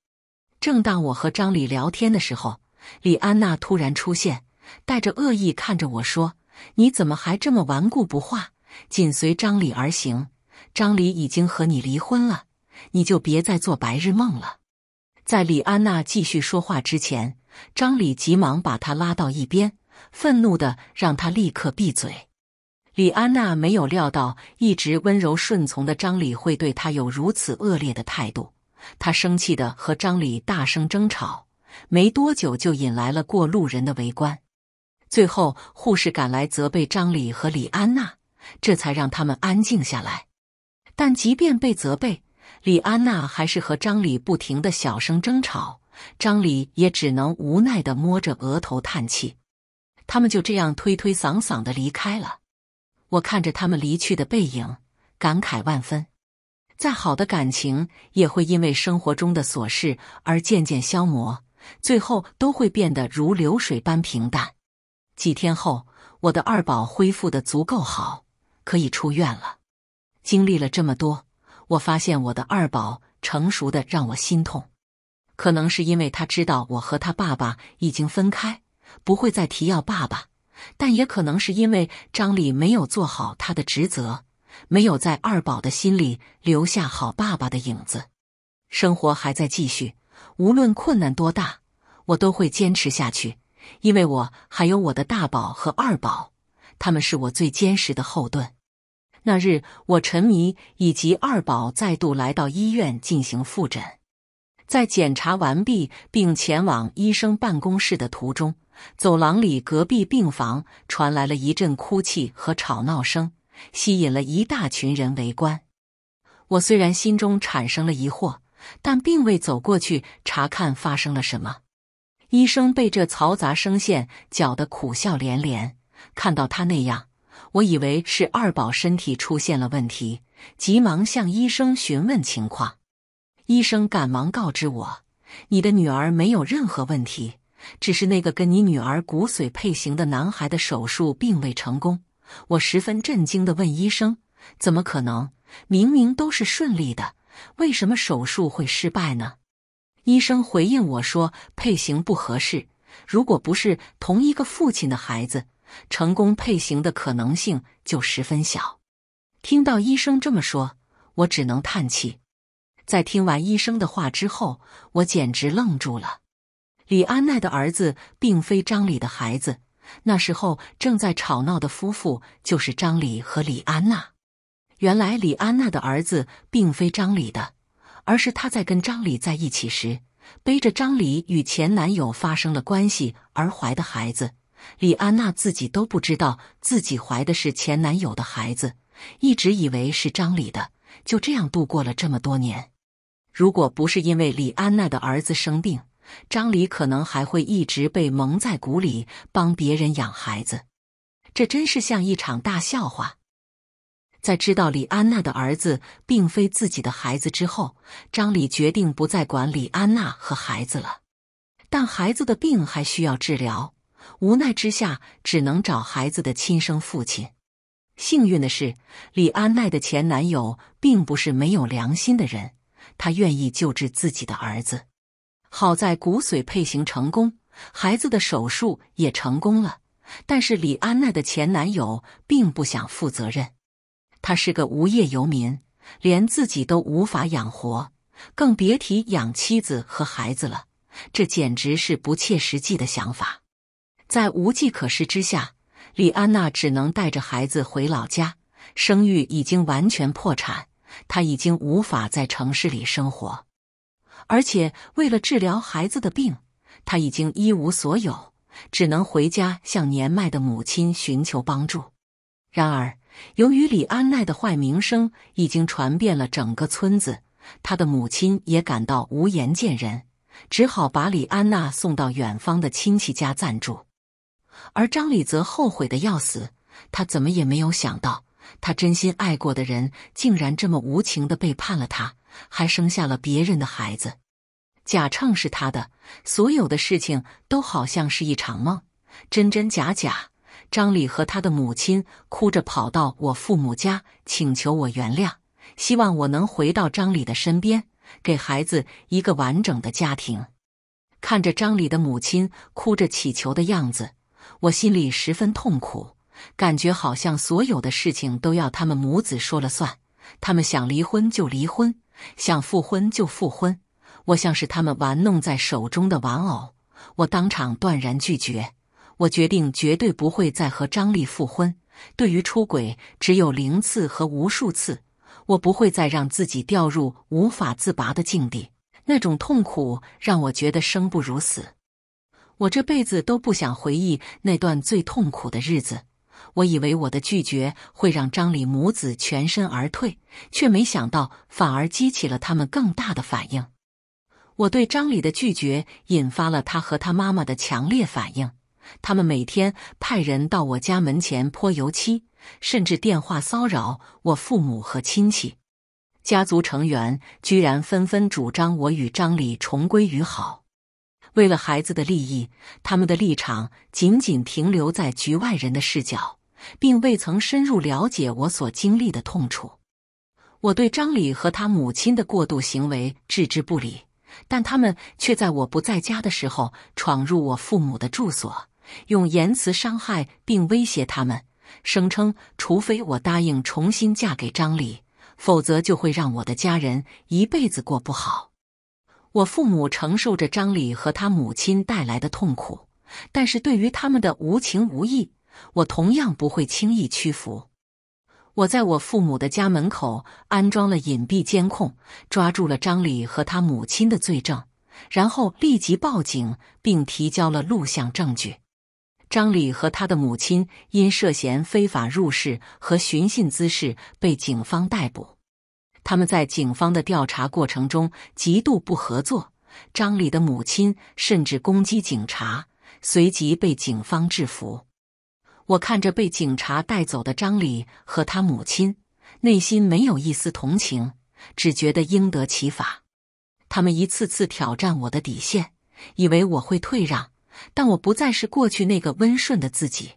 Speaker 1: 正当我和张李聊天的时候，李安娜突然出现，带着恶意看着我说：“你怎么还这么顽固不化？”紧随张李而行，张李已经和你离婚了，你就别再做白日梦了。在李安娜继续说话之前，张李急忙把她拉到一边，愤怒的让她立刻闭嘴。李安娜没有料到，一直温柔顺从的张李会对她有如此恶劣的态度。她生气的和张李大声争吵，没多久就引来了过路人的围观。最后，护士赶来责备张李和李安娜，这才让他们安静下来。但即便被责备，李安娜还是和张李不停的小声争吵，张李也只能无奈的摸着额头叹气。他们就这样推推搡搡的离开了。我看着他们离去的背影，感慨万分。再好的感情也会因为生活中的琐事而渐渐消磨，最后都会变得如流水般平淡。几天后，我的二宝恢复的足够好，可以出院了。经历了这么多，我发现我的二宝成熟的让我心痛。可能是因为他知道我和他爸爸已经分开，不会再提要爸爸。但也可能是因为张丽没有做好她的职责，没有在二宝的心里留下好爸爸的影子。生活还在继续，无论困难多大，我都会坚持下去，因为我还有我的大宝和二宝，他们是我最坚实的后盾。那日，我沉迷以及二宝再度来到医院进行复诊，在检查完毕并前往医生办公室的途中。走廊里，隔壁病房传来了一阵哭泣和吵闹声，吸引了一大群人围观。我虽然心中产生了疑惑，但并未走过去查看发生了什么。医生被这嘈杂声线搅得苦笑连连。看到他那样，我以为是二宝身体出现了问题，急忙向医生询问情况。医生赶忙告知我：“你的女儿没有任何问题。”只是那个跟你女儿骨髓配型的男孩的手术并未成功。我十分震惊地问医生：“怎么可能？明明都是顺利的，为什么手术会失败呢？”医生回应我说：“配型不合适，如果不是同一个父亲的孩子，成功配型的可能性就十分小。”听到医生这么说，我只能叹气。在听完医生的话之后，我简直愣住了。李安娜的儿子并非张李的孩子。那时候正在吵闹的夫妇就是张李和李安娜。原来李安娜的儿子并非张李的，而是她在跟张李在一起时背着张李与前男友发生了关系而怀的孩子。李安娜自己都不知道自己怀的是前男友的孩子，一直以为是张李的，就这样度过了这么多年。如果不是因为李安娜的儿子生病，张离可能还会一直被蒙在鼓里，帮别人养孩子，这真是像一场大笑话。在知道李安娜的儿子并非自己的孩子之后，张离决定不再管李安娜和孩子了。但孩子的病还需要治疗，无奈之下只能找孩子的亲生父亲。幸运的是，李安娜的前男友并不是没有良心的人，他愿意救治自己的儿子。好在骨髓配型成功，孩子的手术也成功了。但是李安娜的前男友并不想负责任，他是个无业游民，连自己都无法养活，更别提养妻子和孩子了。这简直是不切实际的想法。在无计可施之下，李安娜只能带着孩子回老家。生育已经完全破产，她已经无法在城市里生活。而且为了治疗孩子的病，他已经一无所有，只能回家向年迈的母亲寻求帮助。然而，由于李安奈的坏名声已经传遍了整个村子，他的母亲也感到无颜见人，只好把李安娜送到远方的亲戚家暂住。而张礼则后悔的要死，他怎么也没有想到。他真心爱过的人，竟然这么无情的背叛了他，还生下了别人的孩子。贾畅是他的，所有的事情都好像是一场梦，真真假假。张李和他的母亲哭着跑到我父母家，请求我原谅，希望我能回到张李的身边，给孩子一个完整的家庭。看着张李的母亲哭着乞求的样子，我心里十分痛苦。感觉好像所有的事情都要他们母子说了算，他们想离婚就离婚，想复婚就复婚。我像是他们玩弄在手中的玩偶。我当场断然拒绝，我决定绝对不会再和张丽复婚。对于出轨，只有零次和无数次，我不会再让自己掉入无法自拔的境地。那种痛苦让我觉得生不如死，我这辈子都不想回忆那段最痛苦的日子。我以为我的拒绝会让张李母子全身而退，却没想到反而激起了他们更大的反应。我对张李的拒绝引发了他和他妈妈的强烈反应，他们每天派人到我家门前泼油漆，甚至电话骚扰我父母和亲戚。家族成员居然纷纷主张我与张李重归于好。为了孩子的利益，他们的立场仅仅停留在局外人的视角。并未曾深入了解我所经历的痛楚。我对张理和他母亲的过度行为置之不理，但他们却在我不在家的时候闯入我父母的住所，用言辞伤害并威胁他们，声称除非我答应重新嫁给张理，否则就会让我的家人一辈子过不好。我父母承受着张理和他母亲带来的痛苦，但是对于他们的无情无义。我同样不会轻易屈服。我在我父母的家门口安装了隐蔽监控，抓住了张李和他母亲的罪证，然后立即报警并提交了录像证据。张李和他的母亲因涉嫌非法入室和寻衅滋事被警方逮捕。他们在警方的调查过程中极度不合作，张李的母亲甚至攻击警察，随即被警方制服。我看着被警察带走的张李和他母亲，内心没有一丝同情，只觉得应得其罚。他们一次次挑战我的底线，以为我会退让，但我不再是过去那个温顺的自己。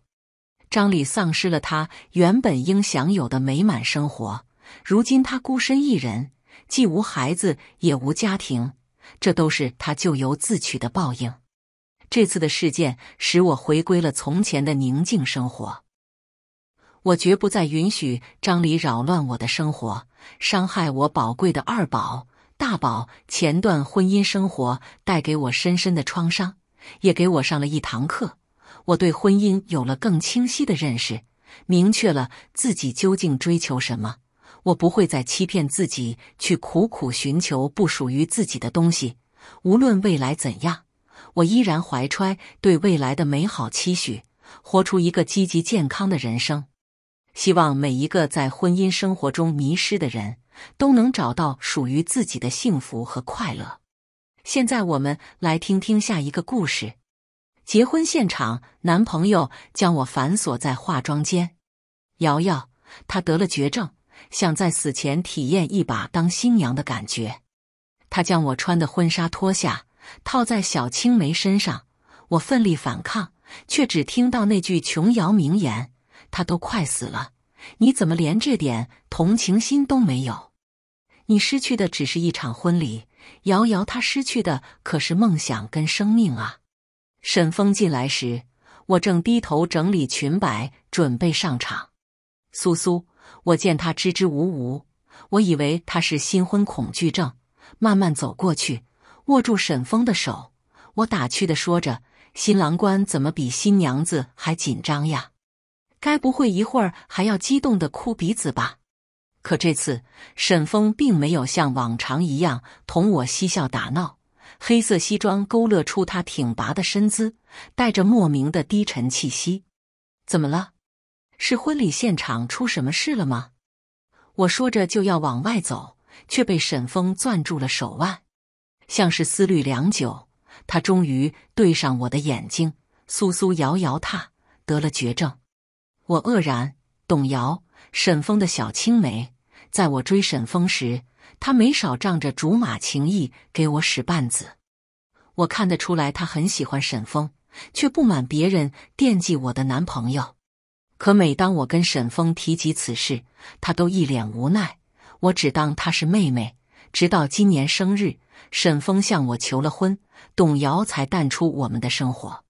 Speaker 1: 张李丧失了他原本应享有的美满生活，如今他孤身一人，既无孩子也无家庭，这都是他咎由自取的报应。这次的事件使我回归了从前的宁静生活。我绝不再允许张离扰乱我的生活，伤害我宝贵的二宝、大宝。前段婚姻生活带给我深深的创伤，也给我上了一堂课。我对婚姻有了更清晰的认识，明确了自己究竟追求什么。我不会再欺骗自己，去苦苦寻求不属于自己的东西。无论未来怎样。我依然怀揣对未来的美好期许，活出一个积极健康的人生。希望每一个在婚姻生活中迷失的人都能找到属于自己的幸福和快乐。现在我们来听听下一个故事：结婚现场，男朋友将我反锁在化妆间。瑶瑶，她得了绝症，想在死前体验一把当新娘的感觉。她将我穿的婚纱脱下。套在小青梅身上，我奋力反抗，却只听到那句琼瑶名言：“他都快死了，你怎么连这点同情心都没有？”你失去的只是一场婚礼，瑶瑶她失去的可是梦想跟生命啊！沈峰进来时，我正低头整理裙摆，准备上场。苏苏，我见他支支吾吾，我以为他是新婚恐惧症，慢慢走过去。握住沈峰的手，我打趣的说着：“新郎官怎么比新娘子还紧张呀？该不会一会儿还要激动的哭鼻子吧？”可这次沈峰并没有像往常一样同我嬉笑打闹，黑色西装勾勒出他挺拔的身姿，带着莫名的低沉气息。怎么了？是婚礼现场出什么事了吗？我说着就要往外走，却被沈峰攥住了手腕。像是思虑良久，他终于对上我的眼睛。苏苏摇摇，他得了绝症。我愕然。董瑶，沈峰的小青梅，在我追沈峰时，他没少仗着竹马情谊给我使绊子。我看得出来，他很喜欢沈峰，却不满别人惦记我的男朋友。可每当我跟沈峰提及此事，他都一脸无奈。我只当她是妹妹，直到今年生日。沈峰向我求了婚，董瑶才淡出我们的生活。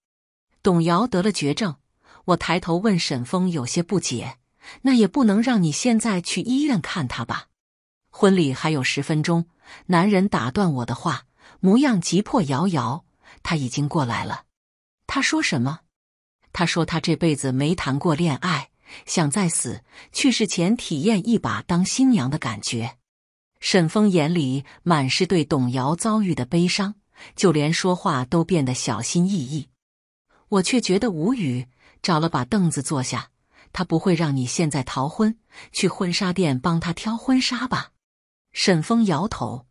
Speaker 1: 董瑶得了绝症，我抬头问沈峰，有些不解：“那也不能让你现在去医院看他吧？”婚礼还有十分钟，男人打断我的话，模样急迫：“瑶瑶，他已经过来了。”他说什么？他说他这辈子没谈过恋爱，想在死去世前体验一把当新娘的感觉。沈峰眼里满是对董瑶遭遇的悲伤，就连说话都变得小心翼翼。我却觉得无语，找了把凳子坐下。他不会让你现在逃婚，去婚纱店帮他挑婚纱吧？沈峰摇头。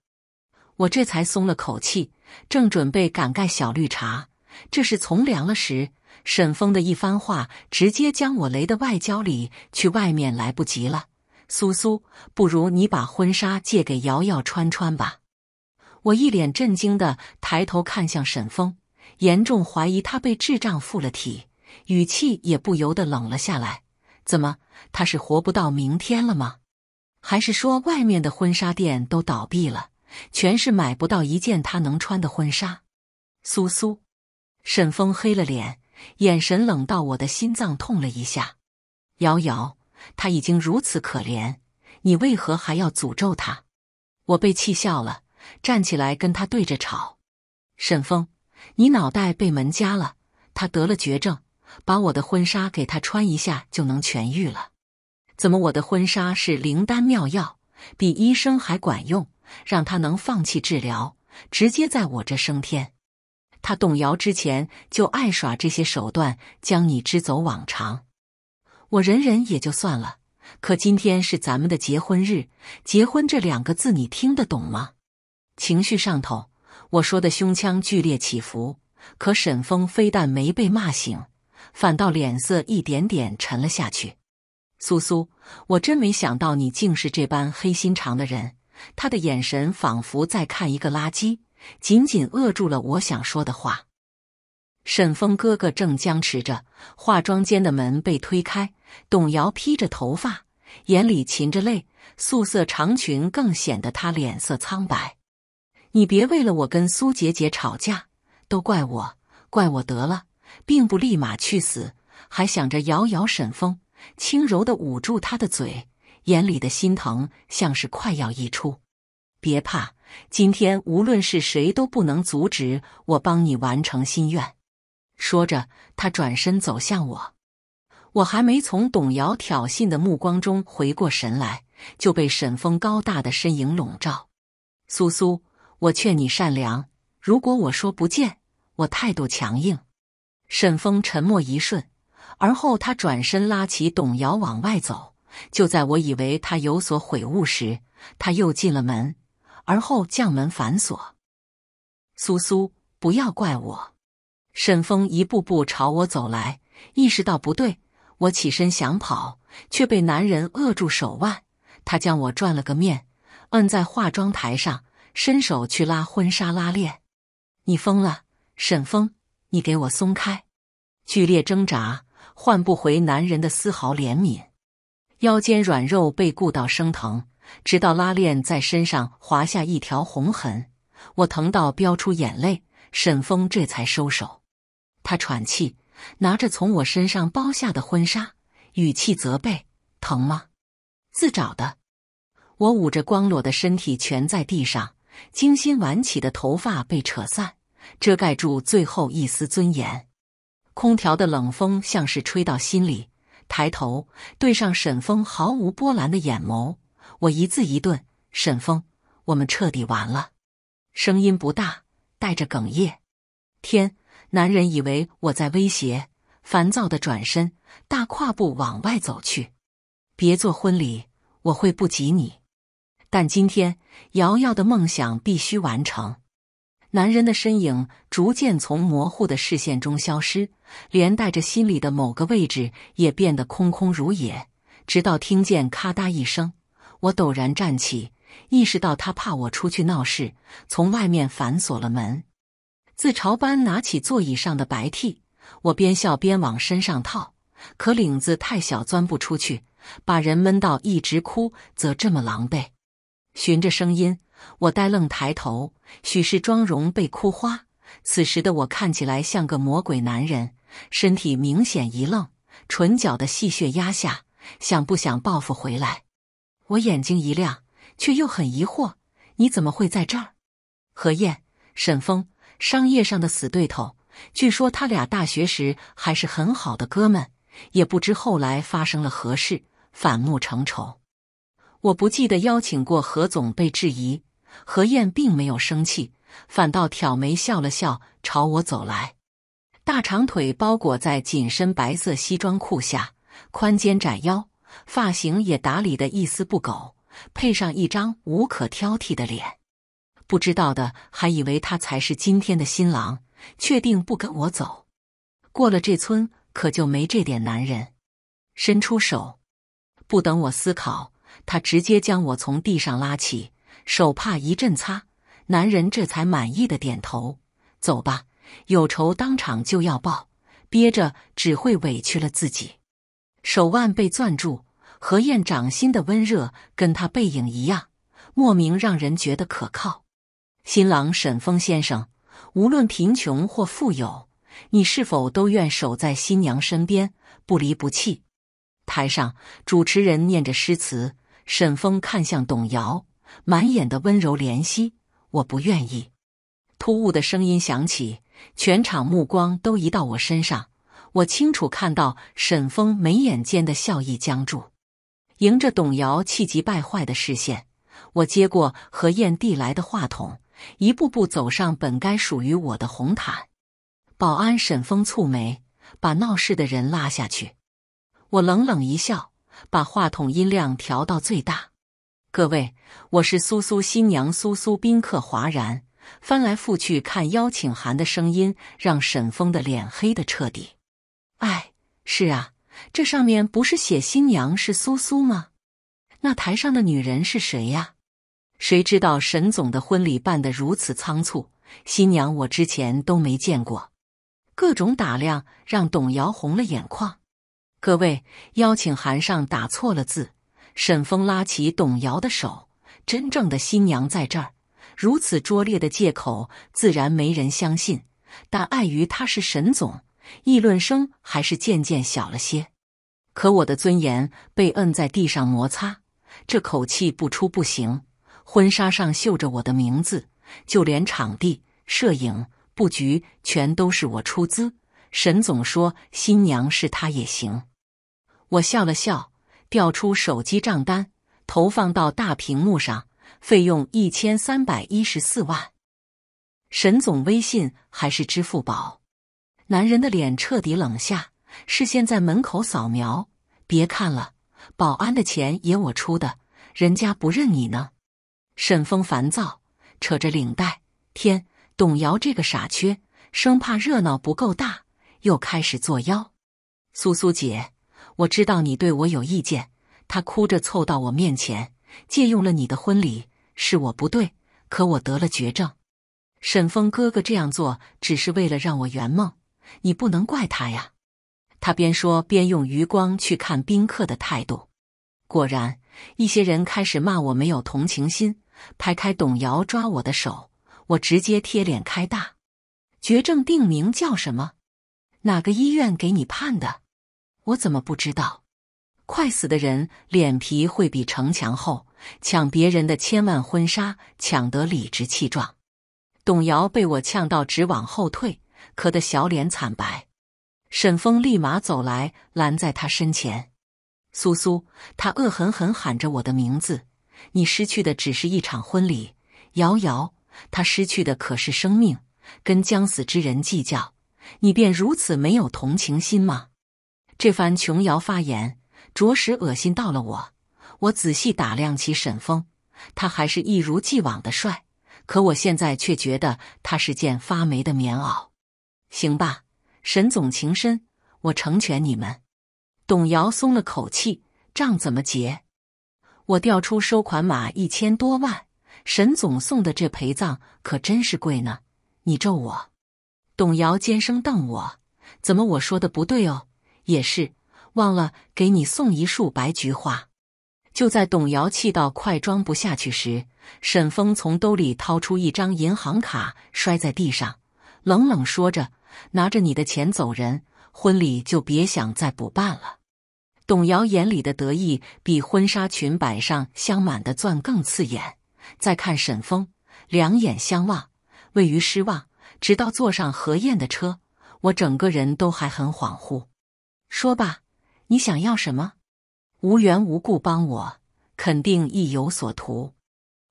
Speaker 1: 我这才松了口气，正准备赶盖小绿茶这是从良了时，沈峰的一番话直接将我雷的外焦里去，外面来不及了。苏苏，不如你把婚纱借给瑶瑶穿穿吧。我一脸震惊的抬头看向沈峰，严重怀疑他被智障附了体，语气也不由得冷了下来。怎么，他是活不到明天了吗？还是说外面的婚纱店都倒闭了，全是买不到一件他能穿的婚纱？苏苏，沈峰黑了脸，眼神冷到我的心脏痛了一下。瑶瑶。他已经如此可怜，你为何还要诅咒他？我被气笑了，站起来跟他对着吵。沈峰，你脑袋被门夹了？他得了绝症，把我的婚纱给他穿一下就能痊愈了？怎么我的婚纱是灵丹妙药，比医生还管用，让他能放弃治疗，直接在我这升天？他动摇之前就爱耍这些手段，将你支走。往常。我忍忍也就算了，可今天是咱们的结婚日，结婚这两个字你听得懂吗？情绪上头，我说的胸腔剧烈起伏，可沈峰非但没被骂醒，反倒脸色一点点沉了下去。苏苏，我真没想到你竟是这般黑心肠的人。他的眼神仿佛在看一个垃圾，紧紧扼住了我想说的话。沈峰哥哥正僵持着，化妆间的门被推开。董瑶披着头发，眼里噙着泪，素色长裙更显得她脸色苍白。你别为了我跟苏姐姐吵架，都怪我，怪我得了，并不立马去死，还想着摇摇沈风，轻柔的捂住他的嘴，眼里的心疼像是快要溢出。别怕，今天无论是谁都不能阻止我帮你完成心愿。说着，他转身走向我。我还没从董瑶挑衅的目光中回过神来，就被沈峰高大的身影笼罩。苏苏，我劝你善良。如果我说不见，我态度强硬。沈峰沉默一瞬，而后他转身拉起董瑶往外走。就在我以为他有所悔悟时，他又进了门，而后将门反锁。苏苏，不要怪我。沈峰一步步朝我走来，意识到不对。我起身想跑，却被男人扼住手腕。他将我转了个面，摁在化妆台上，伸手去拉婚纱拉链。你疯了，沈峰，你给我松开！剧烈挣扎换不回男人的丝毫怜悯，腰间软肉被顾到生疼，直到拉链在身上划下一条红痕，我疼到飙出眼泪。沈峰这才收手，他喘气。拿着从我身上剥下的婚纱，语气责备：“疼吗？自找的。”我捂着光裸的身体蜷在地上，精心挽起的头发被扯散，遮盖住最后一丝尊严。空调的冷风像是吹到心里，抬头对上沈峰毫无波澜的眼眸，我一字一顿：“沈峰，我们彻底完了。”声音不大，带着哽咽。天。男人以为我在威胁，烦躁的转身，大跨步往外走去。别做婚礼，我会不及你。但今天，瑶瑶的梦想必须完成。男人的身影逐渐从模糊的视线中消失，连带着心里的某个位置也变得空空如也。直到听见咔嗒一声，我陡然站起，意识到他怕我出去闹事，从外面反锁了门。自嘲般拿起座椅上的白 T，我边笑边往身上套，可领子太小，钻不出去，把人闷到一直哭，则这么狼狈。循着声音，我呆愣抬头，许是妆容被哭花，此时的我看起来像个魔鬼男人，身体明显一愣，唇角的戏谑压下，想不想报复回来？我眼睛一亮，却又很疑惑：“你怎么会在这儿？”何晏、沈峰。商业上的死对头，据说他俩大学时还是很好的哥们，也不知后来发生了何事，反目成仇。我不记得邀请过何总，被质疑，何燕并没有生气，反倒挑眉笑了笑，朝我走来。大长腿包裹在紧身白色西装裤下，宽肩窄腰，发型也打理得一丝不苟，配上一张无可挑剔的脸。不知道的还以为他才是今天的新郎。确定不跟我走？过了这村可就没这点男人。伸出手，不等我思考，他直接将我从地上拉起，手帕一阵擦，男人这才满意的点头。走吧，有仇当场就要报，憋着只会委屈了自己。手腕被攥住，何晏掌心的温热跟他背影一样，莫名让人觉得可靠。新郎沈峰先生，无论贫穷或富有，你是否都愿守在新娘身边，不离不弃？台上主持人念着诗词，沈峰看向董瑶，满眼的温柔怜惜。我不愿意。突兀的声音响起，全场目光都移到我身上。我清楚看到沈峰眉眼间的笑意僵住，迎着董瑶气急败坏的视线，我接过何晏递来的话筒。一步步走上本该属于我的红毯，保安沈峰蹙眉，把闹事的人拉下去。我冷冷一笑，把话筒音量调到最大。各位，我是苏苏新娘苏苏。宾客哗然，翻来覆去看邀请函的声音，让沈峰的脸黑的彻底。哎，是啊，这上面不是写新娘是苏苏吗？那台上的女人是谁呀？谁知道沈总的婚礼办得如此仓促，新娘我之前都没见过，各种打量让董瑶红了眼眶。各位，邀请函上打错了字。沈峰拉起董瑶的手，真正的新娘在这儿。如此拙劣的借口，自然没人相信。但碍于他是沈总，议论声还是渐渐小了些。可我的尊严被摁在地上摩擦，这口气不出不行。婚纱上绣着我的名字，就连场地、摄影、布局全都是我出资。沈总说新娘是他也行，我笑了笑，调出手机账单，投放到大屏幕上，费用一千三百一十四万。沈总微信还是支付宝？男人的脸彻底冷下，视线在门口扫描。别看了，保安的钱也我出的，人家不认你呢。沈峰烦躁，扯着领带。天，董瑶这个傻缺，生怕热闹不够大，又开始作妖。苏苏姐，我知道你对我有意见。他哭着凑到我面前，借用了你的婚礼，是我不对。可我得了绝症，沈峰哥哥这样做只是为了让我圆梦，你不能怪他呀。他边说边用余光去看宾客的态度，果然，一些人开始骂我没有同情心。拍开董瑶抓我的手，我直接贴脸开大。绝症定名叫什么？哪个医院给你判的？我怎么不知道？快死的人脸皮会比城墙厚，抢别人的千万婚纱，抢得理直气壮。董瑶被我呛到，直往后退，咳得小脸惨白。沈峰立马走来，拦在她身前。苏苏，他恶狠狠喊着我的名字。你失去的只是一场婚礼，瑶瑶，他失去的可是生命。跟将死之人计较，你便如此没有同情心吗？这番琼瑶发言，着实恶心到了我。我仔细打量起沈峰，他还是一如既往的帅，可我现在却觉得他是件发霉的棉袄。行吧，沈总情深，我成全你们。董瑶松了口气，账怎么结？我调出收款码一千多万，沈总送的这陪葬可真是贵呢。你咒我？董瑶尖声瞪我，怎么我说的不对哦？也是，忘了给你送一束白菊花。就在董瑶气到快装不下去时，沈峰从兜里掏出一张银行卡，摔在地上，冷冷说着：“拿着你的钱走人，婚礼就别想再补办了。”董瑶眼里的得意，比婚纱裙摆上镶满的钻更刺眼。再看沈峰，两眼相望，位于失望。直到坐上何晏的车，我整个人都还很恍惚。说吧，你想要什么？无缘无故帮我，肯定意有所图。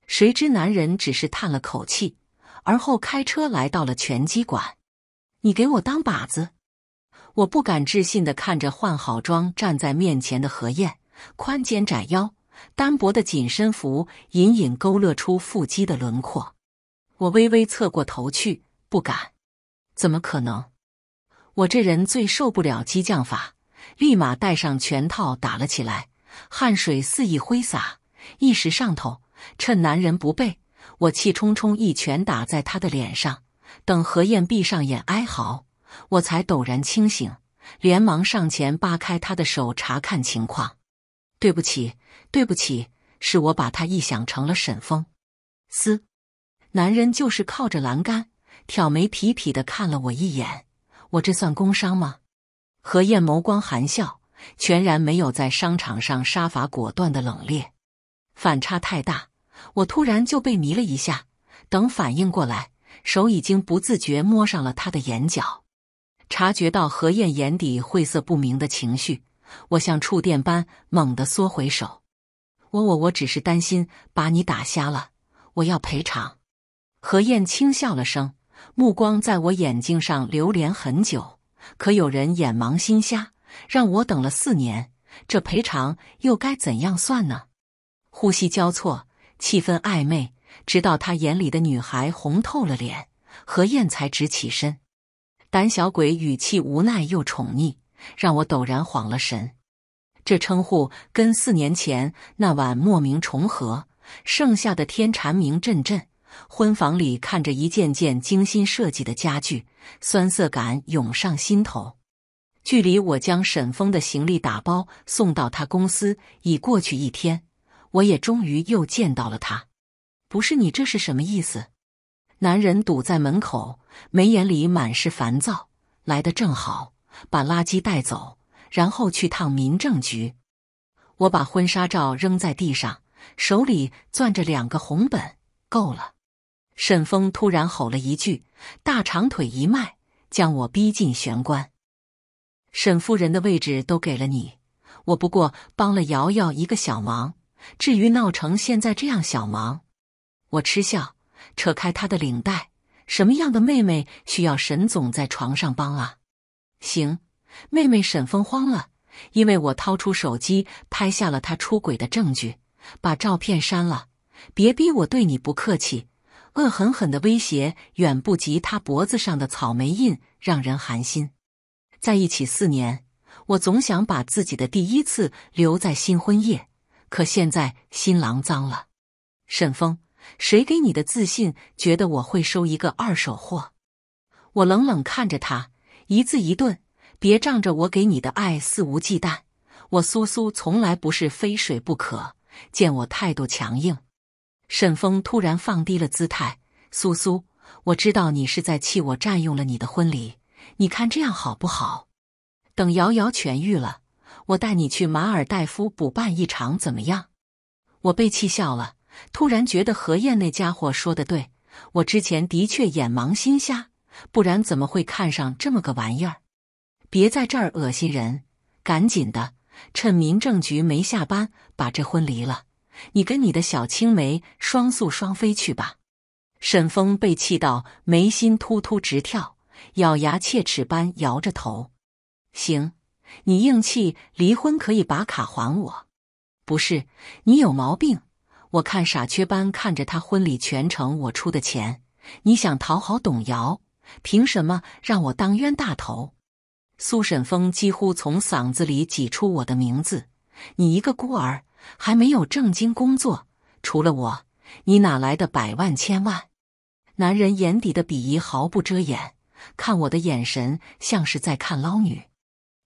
Speaker 1: 谁知男人只是叹了口气，而后开车来到了拳击馆。你给我当靶子。我不敢置信的看着换好妆站在面前的何燕，宽肩窄腰，单薄的紧身服隐隐勾勒出腹肌的轮廓。我微微侧过头去，不敢，怎么可能？我这人最受不了激将法，立马戴上拳套打了起来，汗水肆意挥洒，一时上头，趁男人不备，我气冲冲一拳打在他的脸上，等何燕闭上眼哀嚎。我才陡然清醒，连忙上前扒开他的手查看情况。对不起，对不起，是我把他臆想成了沈峰。嘶，男人就是靠着栏杆挑眉痞痞的看了我一眼。我这算工伤吗？何晏眸光含笑，全然没有在商场上杀伐果断的冷冽，反差太大，我突然就被迷了一下。等反应过来，手已经不自觉摸上了他的眼角。察觉到何晏眼底晦涩不明的情绪，我像触电般猛地缩回手。我我我只是担心把你打瞎了，我要赔偿。何晏轻笑了声，目光在我眼睛上流连很久。可有人眼盲心瞎，让我等了四年，这赔偿又该怎样算呢？呼吸交错，气氛暧昧，直到他眼里的女孩红透了脸，何晏才直起身。胆小鬼语气无奈又宠溺，让我陡然晃了神。这称呼跟四年前那晚莫名重合。盛夏的天，蝉鸣阵阵。婚房里看着一件件精心设计的家具，酸涩感涌上心头。距离我将沈峰的行李打包送到他公司已过去一天，我也终于又见到了他。不是你，这是什么意思？男人堵在门口，眉眼里满是烦躁。来的正好，把垃圾带走，然后去趟民政局。我把婚纱照扔在地上，手里攥着两个红本。够了！沈峰突然吼了一句，大长腿一迈，将我逼近玄关。沈夫人的位置都给了你，我不过帮了瑶瑶一个小忙。至于闹成现在这样，小忙，我嗤笑。扯开他的领带，什么样的妹妹需要沈总在床上帮啊？行，妹妹沈峰慌了，因为我掏出手机拍下了他出轨的证据，把照片删了。别逼我对你不客气，恶狠狠的威胁远不及他脖子上的草莓印让人寒心。在一起四年，我总想把自己的第一次留在新婚夜，可现在新郎脏了，沈峰。谁给你的自信，觉得我会收一个二手货？我冷冷看着他，一字一顿：“别仗着我给你的爱肆无忌惮。我苏苏从来不是非水不可。”见我态度强硬，沈峰突然放低了姿态：“苏苏，我知道你是在气我占用了你的婚礼。你看这样好不好？等瑶瑶痊愈了，我带你去马尔代夫补办一场，怎么样？”我被气笑了。突然觉得何燕那家伙说的对，我之前的确眼盲心瞎，不然怎么会看上这么个玩意儿？别在这儿恶心人，赶紧的，趁民政局没下班，把这婚离了。你跟你的小青梅双宿双飞去吧。沈峰被气到眉心突突直跳，咬牙切齿般摇着头：“行，你硬气，离婚可以把卡还我。不是你有毛病。”我看傻缺般看着他婚礼全程，我出的钱，你想讨好董瑶，凭什么让我当冤大头？苏沈峰几乎从嗓子里挤出我的名字。你一个孤儿，还没有正经工作，除了我，你哪来的百万千万？男人眼底的鄙夷毫不遮掩，看我的眼神像是在看捞女。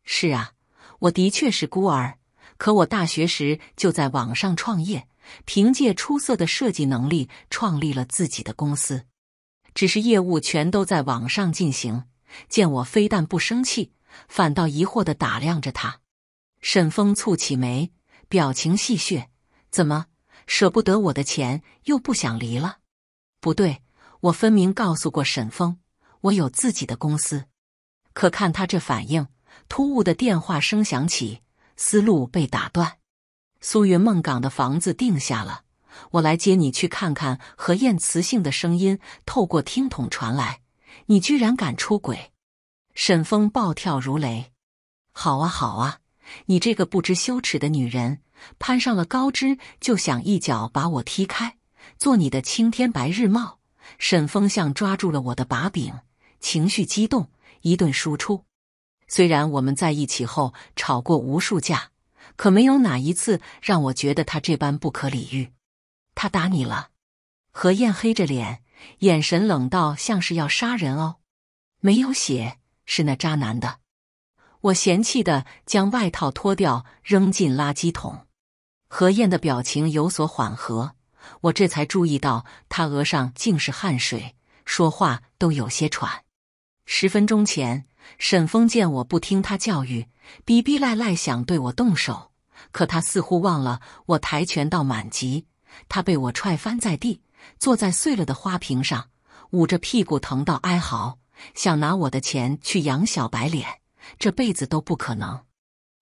Speaker 1: 是啊，我的确是孤儿，可我大学时就在网上创业。凭借出色的设计能力，创立了自己的公司，只是业务全都在网上进行。见我非但不生气，反倒疑惑地打量着他。沈峰蹙起眉，表情戏谑：“怎么舍不得我的钱，又不想离了？”不对，我分明告诉过沈峰，我有自己的公司。可看他这反应，突兀的电话声响起，思路被打断。苏云梦港的房子定下了，我来接你去看看。何燕磁性的声音透过听筒传来：“你居然敢出轨！”沈峰暴跳如雷：“好啊，好啊，你这个不知羞耻的女人，攀上了高枝就想一脚把我踢开，做你的青天白日梦！”沈峰像抓住了我的把柄，情绪激动，一顿输出。虽然我们在一起后吵过无数架。可没有哪一次让我觉得他这般不可理喻。他打你了？何晏黑着脸，眼神冷到像是要杀人哦。没有血，是那渣男的。我嫌弃的将外套脱掉，扔进垃圾桶。何晏的表情有所缓和，我这才注意到他额上竟是汗水，说话都有些喘。十分钟前。沈峰见我不听他教育，逼逼赖赖想对我动手，可他似乎忘了我跆拳道满级，他被我踹翻在地，坐在碎了的花瓶上，捂着屁股疼到哀嚎，想拿我的钱去养小白脸，这辈子都不可能。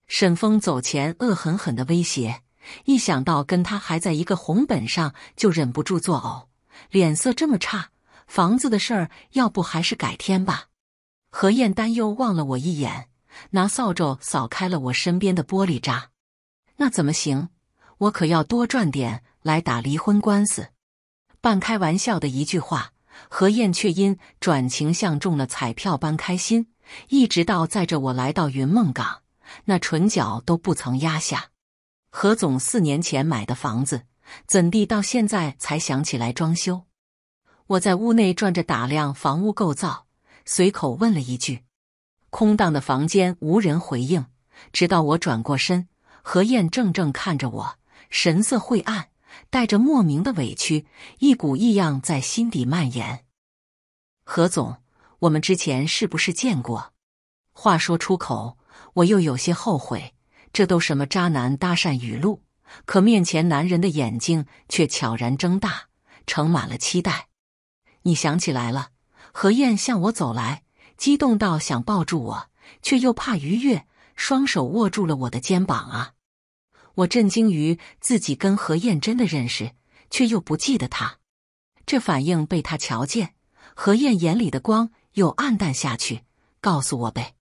Speaker 1: 沈峰走前恶狠狠的威胁，一想到跟他还在一个红本上，就忍不住作呕，脸色这么差，房子的事儿要不还是改天吧。何燕担忧望了我一眼，拿扫帚扫开了我身边的玻璃渣。那怎么行？我可要多赚点来打离婚官司。半开玩笑的一句话，何燕却因转晴像中了彩票般开心，一直到载着我来到云梦港，那唇角都不曾压下。何总四年前买的房子，怎地到现在才想起来装修？我在屋内转着打量房屋构造。随口问了一句，空荡的房间无人回应。直到我转过身，何燕怔怔看着我，神色晦暗，带着莫名的委屈，一股异样在心底蔓延。何总，我们之前是不是见过？话说出口，我又有些后悔，这都什么渣男搭讪语录？可面前男人的眼睛却悄然睁大，盛满了期待。你想起来了？何燕向我走来，激动到想抱住我，却又怕逾越，双手握住了我的肩膀啊！我震惊于自己跟何燕真的认识，却又不记得她。这反应被他瞧见，何燕眼里的光又暗淡下去。告诉我呗！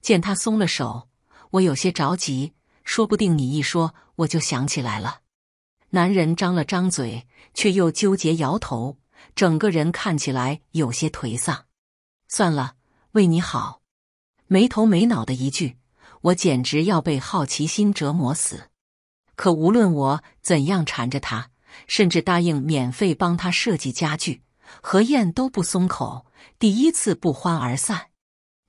Speaker 1: 见他松了手，我有些着急，说不定你一说我就想起来了。男人张了张嘴，却又纠结摇头。整个人看起来有些颓丧。算了，为你好，没头没脑的一句，我简直要被好奇心折磨死。可无论我怎样缠着他，甚至答应免费帮他设计家具，何燕都不松口。第一次不欢而散。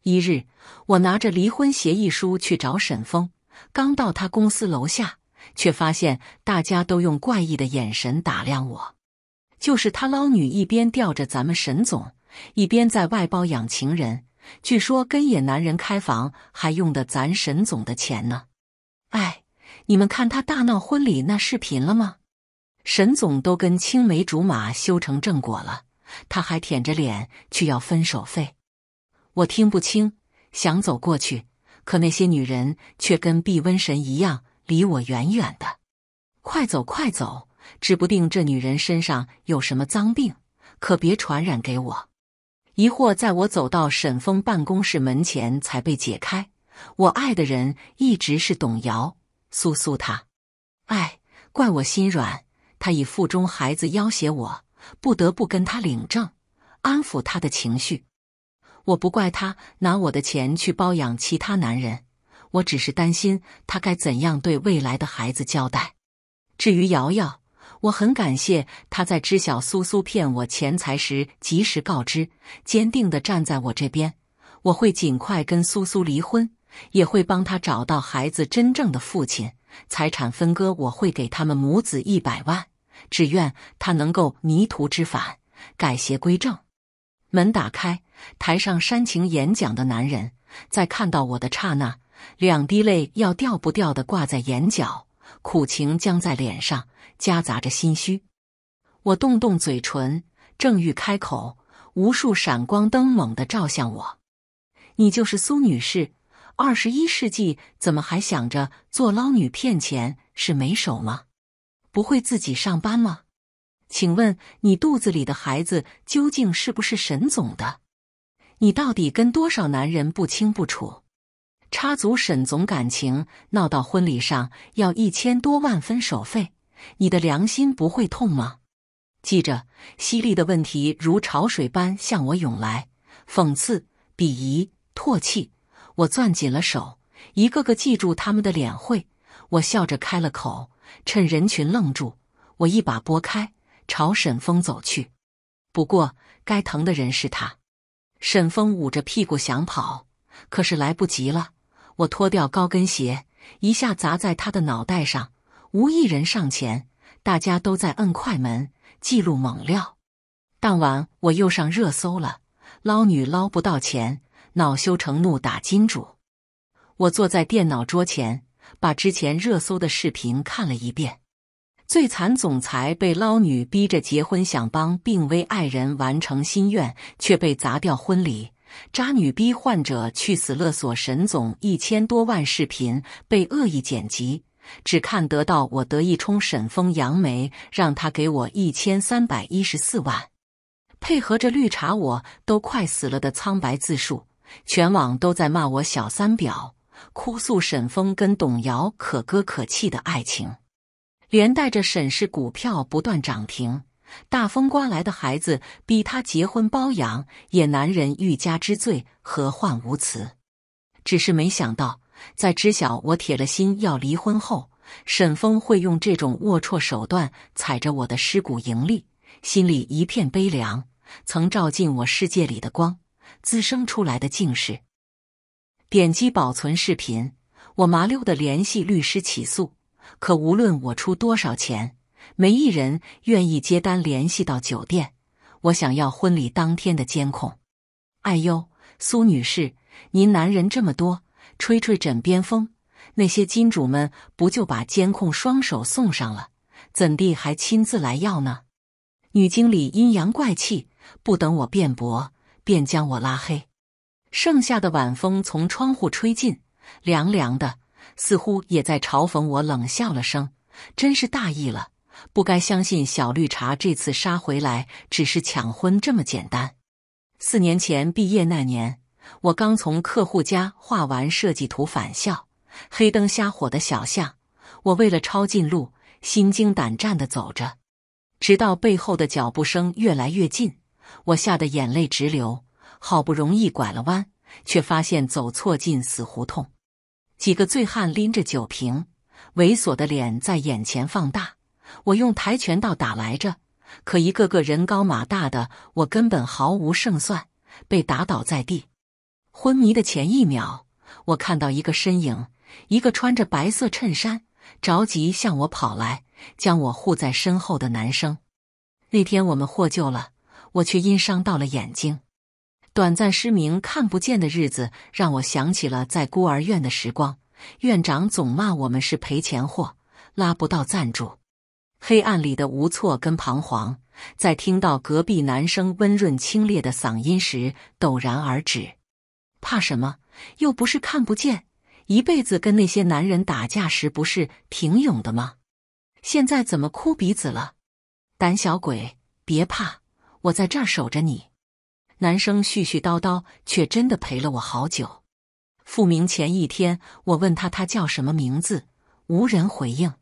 Speaker 1: 一日，我拿着离婚协议书去找沈峰，刚到他公司楼下，却发现大家都用怪异的眼神打量我。就是他捞女，一边吊着咱们沈总，一边在外包养情人。据说跟野男人开房，还用的咱沈总的钱呢。哎，你们看他大闹婚礼那视频了吗？沈总都跟青梅竹马修成正果了，他还舔着脸去要分手费。我听不清，想走过去，可那些女人却跟避瘟神一样，离我远远的。快走，快走！指不定这女人身上有什么脏病，可别传染给我。疑惑在我走到沈峰办公室门前才被解开。我爱的人一直是董瑶，苏苏她。哎，怪我心软，他以腹中孩子要挟我，不得不跟他领证，安抚他的情绪。我不怪他拿我的钱去包养其他男人，我只是担心他该怎样对未来的孩子交代。至于瑶瑶。我很感谢他在知晓苏苏骗我钱财时及时告知，坚定地站在我这边。我会尽快跟苏苏离婚，也会帮他找到孩子真正的父亲。财产分割我会给他们母子一百万，只愿他能够迷途知返，改邪归正。门打开，台上煽情演讲的男人在看到我的刹那，两滴泪要掉不掉的挂在眼角，苦情僵在脸上。夹杂着心虚，我动动嘴唇，正欲开口，无数闪光灯猛地照向我。你就是苏女士，二十一世纪怎么还想着做捞女骗钱？是没手吗？不会自己上班吗？请问你肚子里的孩子究竟是不是沈总的？你到底跟多少男人不清不楚？插足沈总感情，闹到婚礼上要一千多万分手费？你的良心不会痛吗？记着，犀利的问题如潮水般向我涌来，讽刺、鄙夷、唾弃。我攥紧了手，一个个记住他们的脸。会，我笑着开了口。趁人群愣住，我一把拨开，朝沈峰走去。不过，该疼的人是他。沈峰捂着屁股想跑，可是来不及了。我脱掉高跟鞋，一下砸在他的脑袋上。无一人上前，大家都在摁快门记录猛料。当晚我又上热搜了，捞女捞不到钱，恼羞成怒打金主。我坐在电脑桌前，把之前热搜的视频看了一遍：最惨总裁被捞女逼着结婚，想帮病危爱人完成心愿，却被砸掉婚礼；渣女逼患者去死勒索沈总一千多万，视频被恶意剪辑。只看得到我得意冲沈峰扬眉，让他给我一千三百一十四万，配合着绿茶，我都快死了的苍白自述，全网都在骂我小三婊，哭诉沈峰跟董瑶可歌可泣的爱情，连带着沈氏股票不断涨停，大风刮来的孩子逼他结婚包养，也男人欲加之罪何患无辞？只是没想到。在知晓我铁了心要离婚后，沈峰会用这种龌龊手段踩着我的尸骨盈利，心里一片悲凉。曾照进我世界里的光，滋生出来的竟是……点击保存视频。我麻溜的联系律师起诉，可无论我出多少钱，没一人愿意接单联系到酒店。我想要婚礼当天的监控。哎呦，苏女士，您男人这么多。吹吹枕边风，那些金主们不就把监控双手送上了？怎地还亲自来要呢？女经理阴阳怪气，不等我辩驳，便将我拉黑。剩下的晚风从窗户吹进，凉凉的，似乎也在嘲讽我。冷笑了声，真是大意了，不该相信小绿茶这次杀回来只是抢婚这么简单。四年前毕业那年。我刚从客户家画完设计图返校，黑灯瞎火的小巷，我为了抄近路，心惊胆战地走着。直到背后的脚步声越来越近，我吓得眼泪直流。好不容易拐了弯，却发现走错进死胡同。几个醉汉拎着酒瓶，猥琐的脸在眼前放大。我用跆拳道打来着，可一个个人高马大的，我根本毫无胜算，被打倒在地。昏迷的前一秒，我看到一个身影，一个穿着白色衬衫、着急向我跑来，将我护在身后的男生。那天我们获救了，我却因伤到了眼睛，短暂失明、看不见的日子让我想起了在孤儿院的时光。院长总骂我们是赔钱货，拉不到赞助。黑暗里的无措跟彷徨，在听到隔壁男生温润清冽的嗓音时，陡然而止。怕什么？又不是看不见。一辈子跟那些男人打架时，不是挺勇的吗？现在怎么哭鼻子了？胆小鬼，别怕，我在这儿守着你。男生絮絮叨叨，却真的陪了我好久。复明前一天，我问他他叫什么名字，无人回应。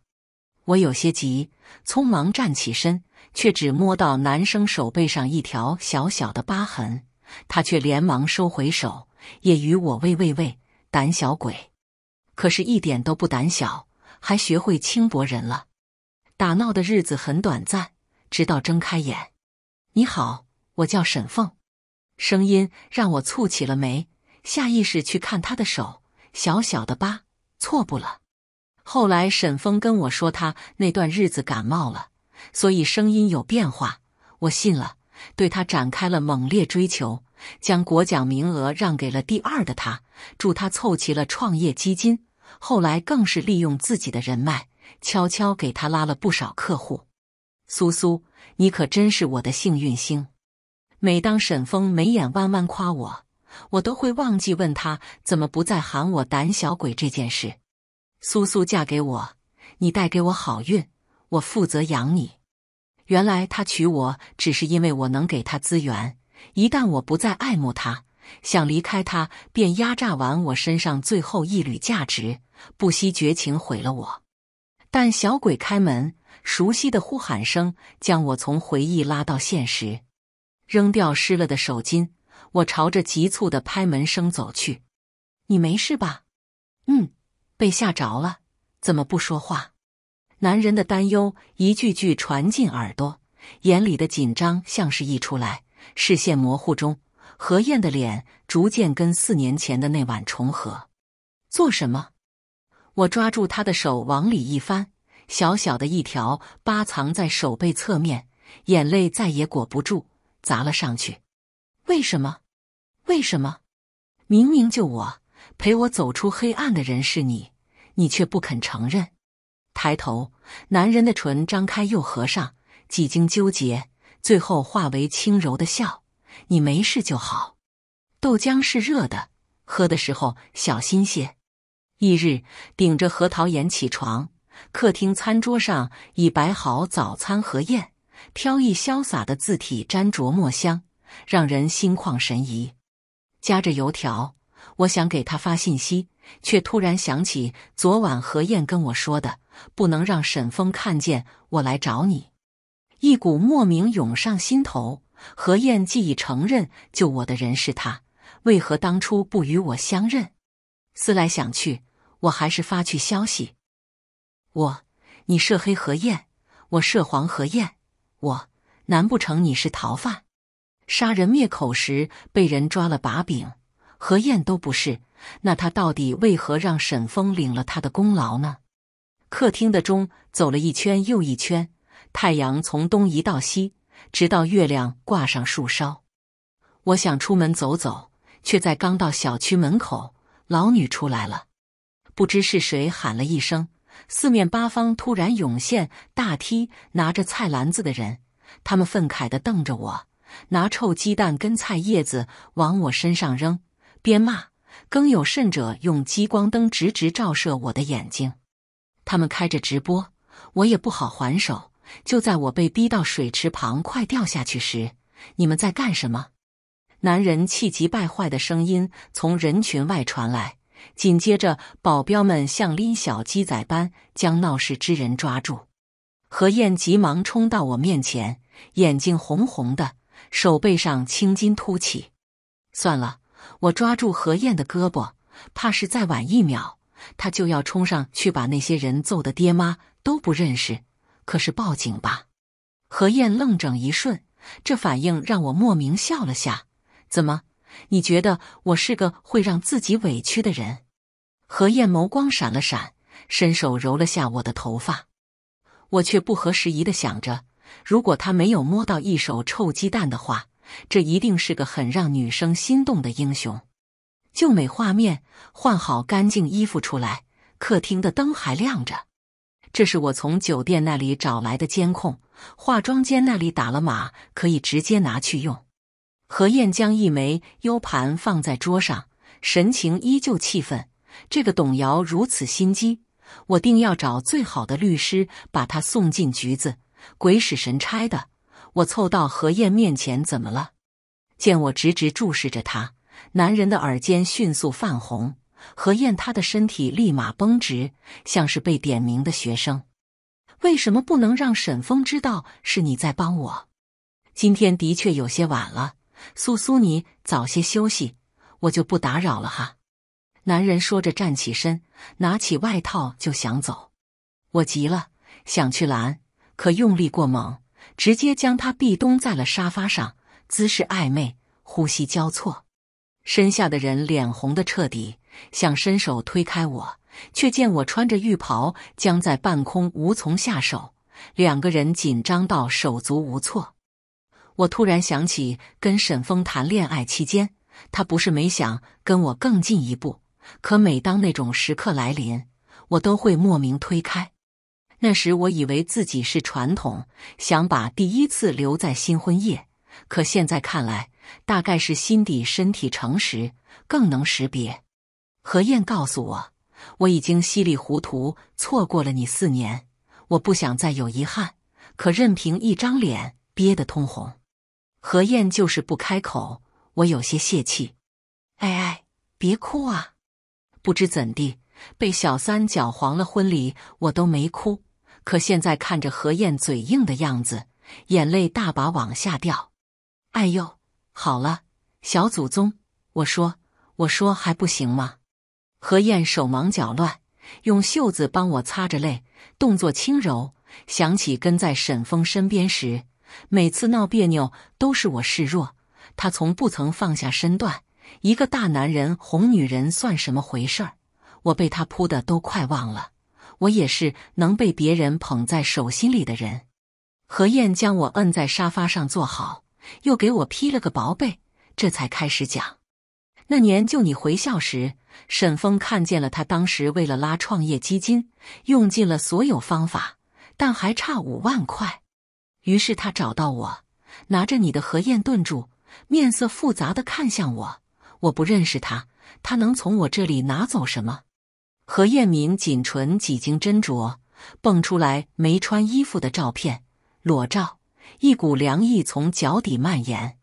Speaker 1: 我有些急，匆忙站起身，却只摸到男生手背上一条小小的疤痕。他却连忙收回手。也与我喂喂喂，胆小鬼，可是一点都不胆小，还学会轻薄人了。打闹的日子很短暂，直到睁开眼，你好，我叫沈凤，声音让我蹙起了眉，下意识去看他的手，小小的疤，错不了。后来沈峰跟我说，他那段日子感冒了，所以声音有变化，我信了，对他展开了猛烈追求。将国奖名额让给了第二的他，助他凑齐了创业基金。后来更是利用自己的人脉，悄悄给他拉了不少客户。苏苏，你可真是我的幸运星！每当沈峰眉眼弯弯夸我，我都会忘记问他怎么不再喊我胆小鬼这件事。苏苏嫁给我，你带给我好运，我负责养你。原来他娶我只是因为我能给他资源。一旦我不再爱慕他，想离开他，便压榨完我身上最后一缕价值，不惜绝情毁了我。但小鬼开门，熟悉的呼喊声将我从回忆拉到现实，扔掉湿了的手巾，我朝着急促的拍门声走去。你没事吧？嗯，被吓着了。怎么不说话？男人的担忧一句句传进耳朵，眼里的紧张像是溢出来。视线模糊中，何晏的脸逐渐跟四年前的那晚重合。做什么？我抓住他的手往里一翻，小小的一条疤藏在手背侧面，眼泪再也裹不住，砸了上去。为什么？为什么？明明就我陪我走出黑暗的人是你，你却不肯承认。抬头，男人的唇张开又合上，几经纠结。最后化为轻柔的笑，你没事就好。豆浆是热的，喝的时候小心些。一日顶着核桃岩起床，客厅餐桌上已摆好早餐和宴，飘逸潇洒的字体沾着墨香，让人心旷神怡。夹着油条，我想给他发信息，却突然想起昨晚何晏跟我说的：不能让沈峰看见我来找你。一股莫名涌上心头。何晏既已承认救我的人是他，为何当初不与我相认？思来想去，我还是发去消息：“我，你涉黑何晏；我涉黄何晏；我，难不成你是逃犯？杀人灭口时被人抓了把柄？何晏都不是，那他到底为何让沈峰领了他的功劳呢？”客厅的钟走了一圈又一圈。太阳从东移到西，直到月亮挂上树梢。我想出门走走，却在刚到小区门口，老女出来了。不知是谁喊了一声，四面八方突然涌现大梯拿着菜篮子的人，他们愤慨地瞪着我，拿臭鸡蛋跟菜叶子往我身上扔，边骂。更有甚者，用激光灯直直照射我的眼睛。他们开着直播，我也不好还手。就在我被逼到水池旁，快掉下去时，你们在干什么？男人气急败坏的声音从人群外传来。紧接着，保镖们像拎小鸡仔般将闹事之人抓住。何燕急忙冲到我面前，眼睛红红的，手背上青筋凸起。算了，我抓住何燕的胳膊，怕是再晚一秒，他就要冲上去把那些人揍的爹妈都不认识。可是报警吧？何晏愣怔一瞬，这反应让我莫名笑了下。怎么？你觉得我是个会让自己委屈的人？何晏眸光闪了闪，伸手揉了下我的头发。我却不合时宜的想着：如果他没有摸到一手臭鸡蛋的话，这一定是个很让女生心动的英雄。就美画面，换好干净衣服出来，客厅的灯还亮着。这是我从酒店那里找来的监控，化妆间那里打了码，可以直接拿去用。何燕将一枚 U 盘放在桌上，神情依旧气愤。这个董瑶如此心机，我定要找最好的律师把她送进局子。鬼使神差的，我凑到何燕面前，怎么了？见我直直注视着他，男人的耳尖迅速泛红。何燕，她的身体立马绷直，像是被点名的学生。为什么不能让沈峰知道是你在帮我？今天的确有些晚了，苏苏，你早些休息，我就不打扰了哈。男人说着站起身，拿起外套就想走。我急了，想去拦，可用力过猛，直接将他壁咚在了沙发上，姿势暧昧，呼吸交错，身下的人脸红的彻底。想伸手推开我，却见我穿着浴袍，将在半空无从下手。两个人紧张到手足无措。我突然想起跟沈峰谈恋爱期间，他不是没想跟我更进一步，可每当那种时刻来临，我都会莫名推开。那时我以为自己是传统，想把第一次留在新婚夜。可现在看来，大概是心底身体诚实更能识别。何燕告诉我，我已经稀里糊涂错过了你四年，我不想再有遗憾。可任凭一张脸憋得通红，何燕就是不开口。我有些泄气。哎哎，别哭啊！不知怎地，被小三搅黄了婚礼，我都没哭。可现在看着何燕嘴硬的样子，眼泪大把往下掉。哎呦，好了，小祖宗，我说，我说还不行吗？何燕手忙脚乱，用袖子帮我擦着泪，动作轻柔。想起跟在沈峰身边时，每次闹别扭都是我示弱，他从不曾放下身段。一个大男人哄女人算什么回事儿？我被他扑得都快忘了，我也是能被别人捧在手心里的人。何燕将我摁在沙发上坐好，又给我披了个薄被，这才开始讲。那年就你回校时，沈峰看见了他。当时为了拉创业基金，用尽了所有方法，但还差五万块。于是他找到我，拿着你的何晏顿住，面色复杂的看向我。我不认识他，他能从我这里拿走什么？何晏明紧唇几经斟酌，蹦出来没穿衣服的照片，裸照。一股凉意从脚底蔓延。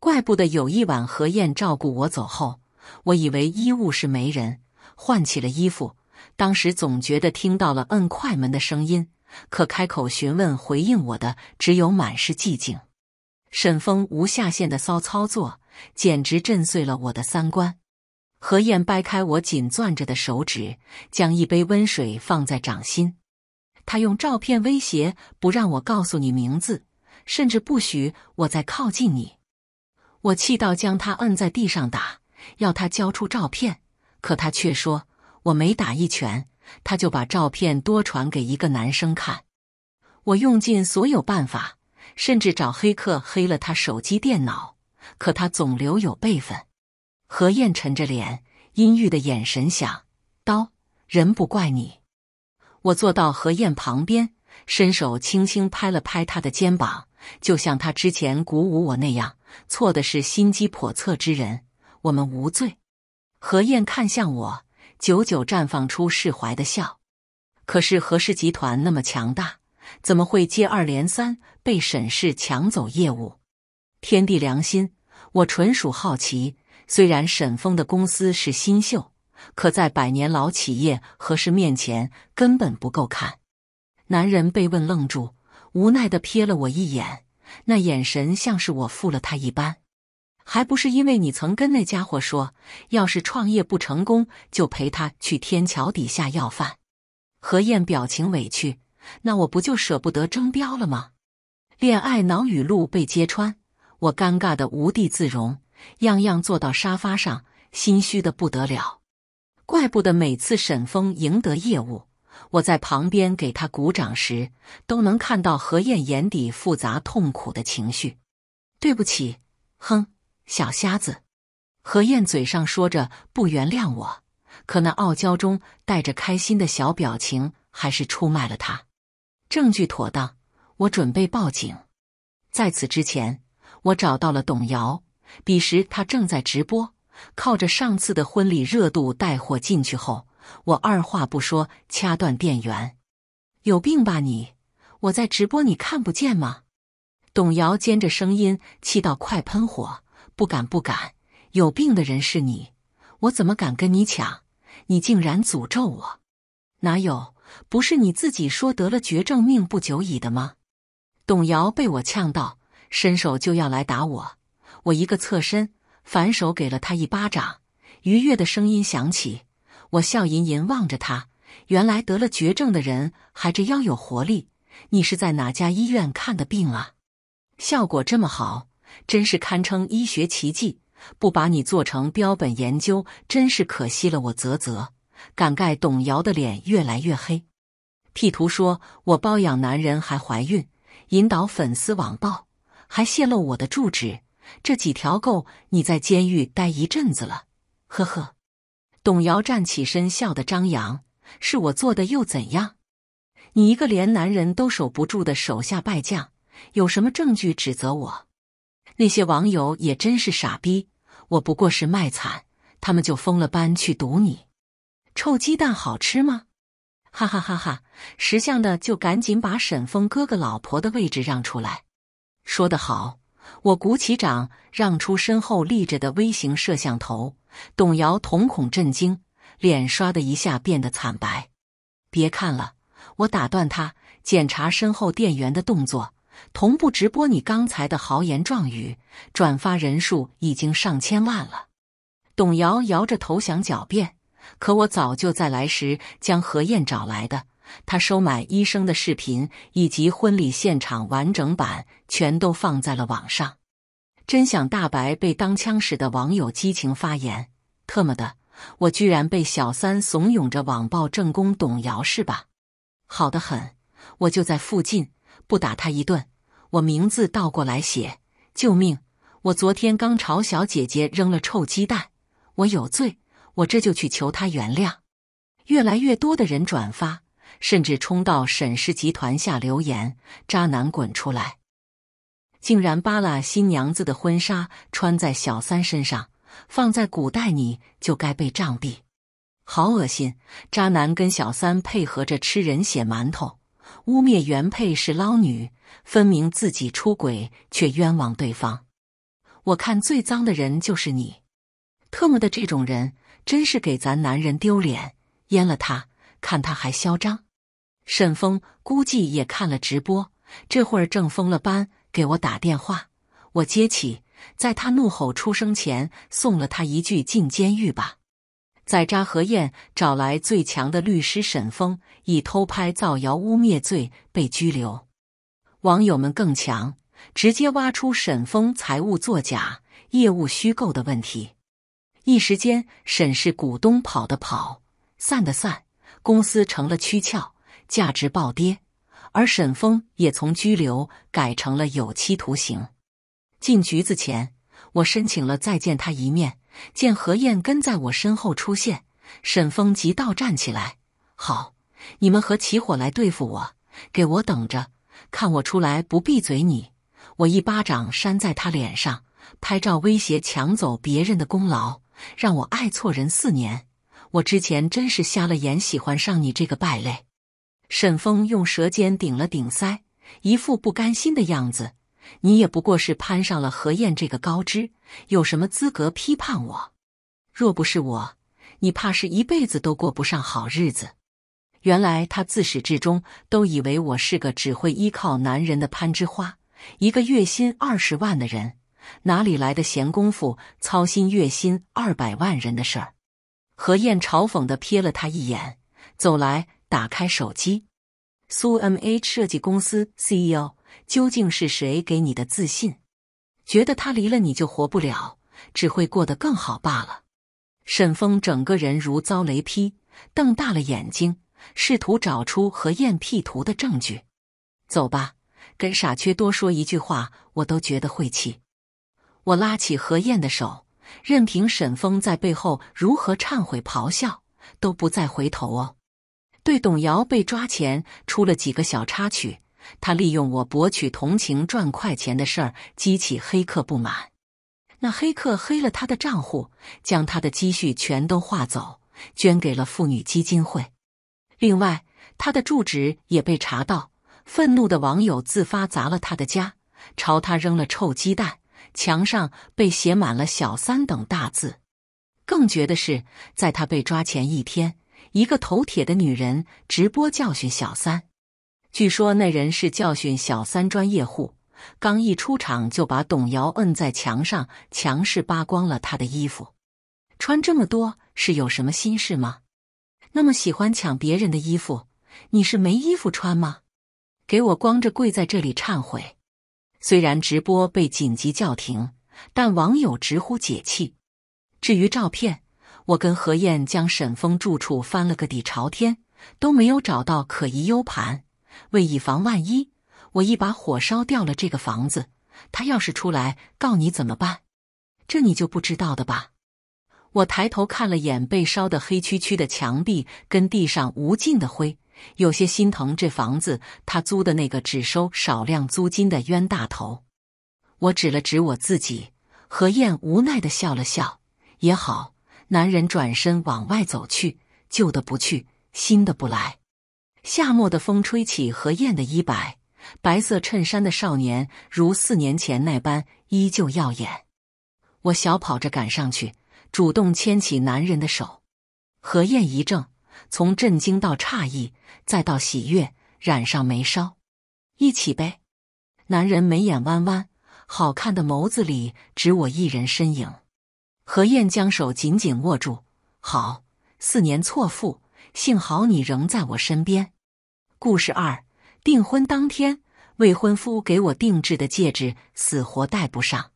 Speaker 1: 怪不得有一晚何晏照顾我走后，我以为医务室没人，换起了衣服。当时总觉得听到了摁快门的声音，可开口询问回应我的只有满是寂静。沈峰无下限的骚操作，简直震碎了我的三观。何晏掰开我紧攥着的手指，将一杯温水放在掌心。他用照片威胁，不让我告诉你名字，甚至不许我再靠近你。我气到将他摁在地上打，要他交出照片，可他却说我没打一拳，他就把照片多传给一个男生看。我用尽所有办法，甚至找黑客黑了他手机、电脑，可他总留有备份。何燕沉着脸，阴郁的眼神，想刀人不怪你。我坐到何燕旁边，伸手轻轻拍了拍她的肩膀。就像他之前鼓舞我那样，错的是心机叵测之人，我们无罪。何晏看向我，久久绽放出释怀的笑。可是何氏集团那么强大，怎么会接二连三被沈氏抢走业务？天地良心，我纯属好奇。虽然沈峰的公司是新秀，可在百年老企业何氏面前根本不够看。男人被问愣住。无奈的瞥了我一眼，那眼神像是我负了他一般。还不是因为你曾跟那家伙说，要是创业不成功，就陪他去天桥底下要饭。何燕表情委屈，那我不就舍不得征标了吗？恋爱脑语录被揭穿，我尴尬的无地自容，样样坐到沙发上，心虚的不得了。怪不得每次沈峰赢得业务。我在旁边给他鼓掌时，都能看到何晏眼底复杂痛苦的情绪。对不起，哼，小瞎子。何晏嘴上说着不原谅我，可那傲娇中带着开心的小表情，还是出卖了他。证据妥当，我准备报警。在此之前，我找到了董瑶，彼时她正在直播，靠着上次的婚礼热度带货。进去后。我二话不说掐断电源，有病吧你！我在直播，你看不见吗？董瑶尖着声音，气到快喷火。不敢不敢，有病的人是你，我怎么敢跟你抢？你竟然诅咒我！哪有？不是你自己说得了绝症，命不久矣的吗？董瑶被我呛到，伸手就要来打我，我一个侧身，反手给了他一巴掌。愉悦的声音响起。我笑吟吟望着他，原来得了绝症的人还这样有活力。你是在哪家医院看的病啊？效果这么好，真是堪称医学奇迹。不把你做成标本研究，真是可惜了。我啧啧，感慨。董瑶的脸越来越黑，P 图说我包养男人还怀孕，引导粉丝网暴，还泄露我的住址，这几条够你在监狱待一阵子了。呵呵。董瑶站起身，笑得张扬：“是我做的又怎样？你一个连男人都守不住的手下败将，有什么证据指责我？那些网友也真是傻逼！我不过是卖惨，他们就疯了般去堵你。臭鸡蛋好吃吗？哈哈哈哈！识相的就赶紧把沈峰哥哥老婆的位置让出来。说得好，我鼓起掌，让出身后立着的微型摄像头。”董瑶瞳孔震惊，脸唰的一下变得惨白。别看了，我打断他，检查身后店员的动作，同步直播你刚才的豪言壮语，转发人数已经上千万了。董瑶摇着头想狡辩，可我早就在来时将何晏找来的他收买医生的视频以及婚礼现场完整版全都放在了网上。真想大白被当枪使的网友激情发言：“特么的，我居然被小三怂恿着网暴正宫董瑶是吧？好的很，我就在附近，不打他一顿，我名字倒过来写，救命！我昨天刚朝小姐姐扔了臭鸡蛋，我有罪，我这就去求他原谅。”越来越多的人转发，甚至冲到沈氏集团下留言：“渣男滚出来！”竟然扒拉新娘子的婚纱穿在小三身上，放在古代你就该被杖毙，好恶心！渣男跟小三配合着吃人血馒头，污蔑原配是捞女，分明自己出轨却冤枉对方。我看最脏的人就是你，特么的这种人真是给咱男人丢脸，阉了他，看他还嚣张。沈峰估计也看了直播，这会儿正疯了班。给我打电话，我接起。在他怒吼出声前，送了他一句：“进监狱吧。”在查核燕找来最强的律师沈峰，以偷拍、造谣、污蔑罪被拘留。网友们更强，直接挖出沈峰财务作假、业务虚构的问题。一时间，沈氏股东跑的跑，散的散，公司成了躯壳，价值暴跌。而沈峰也从拘留改成了有期徒刑。进局子前，我申请了再见他一面。见何燕跟在我身后出现，沈峰急道站起来：“好，你们和起火来对付我，给我等着，看我出来不闭嘴你！我一巴掌扇在他脸上，拍照威胁抢走别人的功劳，让我爱错人四年。我之前真是瞎了眼，喜欢上你这个败类。”沈峰用舌尖顶了顶腮，一副不甘心的样子。你也不过是攀上了何晏这个高枝，有什么资格批判我？若不是我，你怕是一辈子都过不上好日子。原来他自始至终都以为我是个只会依靠男人的攀枝花，一个月薪二十万的人，哪里来的闲工夫操心月薪二百万人的事儿？何晏嘲讽地瞥了他一眼，走来。打开手机，苏 M H 设计公司 CEO 究竟是谁给你的自信？觉得他离了你就活不了，只会过得更好罢了。沈峰整个人如遭雷劈，瞪大了眼睛，试图找出何燕 P 图的证据。走吧，跟傻缺多说一句话，我都觉得晦气。我拉起何燕的手，任凭沈峰在背后如何忏悔咆哮，都不再回头哦。对董瑶被抓前出了几个小插曲，他利用我博取同情赚快钱的事儿激起黑客不满，那黑客黑了他的账户，将他的积蓄全都划走，捐给了妇女基金会。另外，他的住址也被查到，愤怒的网友自发砸了他的家，朝他扔了臭鸡蛋，墙上被写满了“小三”等大字。更绝的是，在他被抓前一天。一个头铁的女人直播教训小三，据说那人是教训小三专业户，刚一出场就把董瑶摁在墙上，强势扒光了她的衣服。穿这么多是有什么心事吗？那么喜欢抢别人的衣服，你是没衣服穿吗？给我光着跪在这里忏悔。虽然直播被紧急叫停，但网友直呼解气。至于照片。我跟何晏将沈峰住处翻了个底朝天，都没有找到可疑 U 盘。为以防万一，我一把火烧掉了这个房子。他要是出来告你怎么办？这你就不知道的吧？我抬头看了眼被烧得黑黢黢的墙壁跟地上无尽的灰，有些心疼这房子。他租的那个只收少量租金的冤大头。我指了指我自己，何晏无奈的笑了笑。也好。男人转身往外走去，旧的不去，新的不来。夏末的风吹起何晏的衣摆，白色衬衫的少年如四年前那般依旧耀眼。我小跑着赶上去，主动牵起男人的手。何晏一怔，从震惊到诧异，再到喜悦，染上眉梢。一起呗。男人眉眼弯弯，好看的眸子里只我一人身影。何燕将手紧紧握住。好，四年错付，幸好你仍在我身边。故事二：订婚当天，未婚夫给我定制的戒指死活戴不上。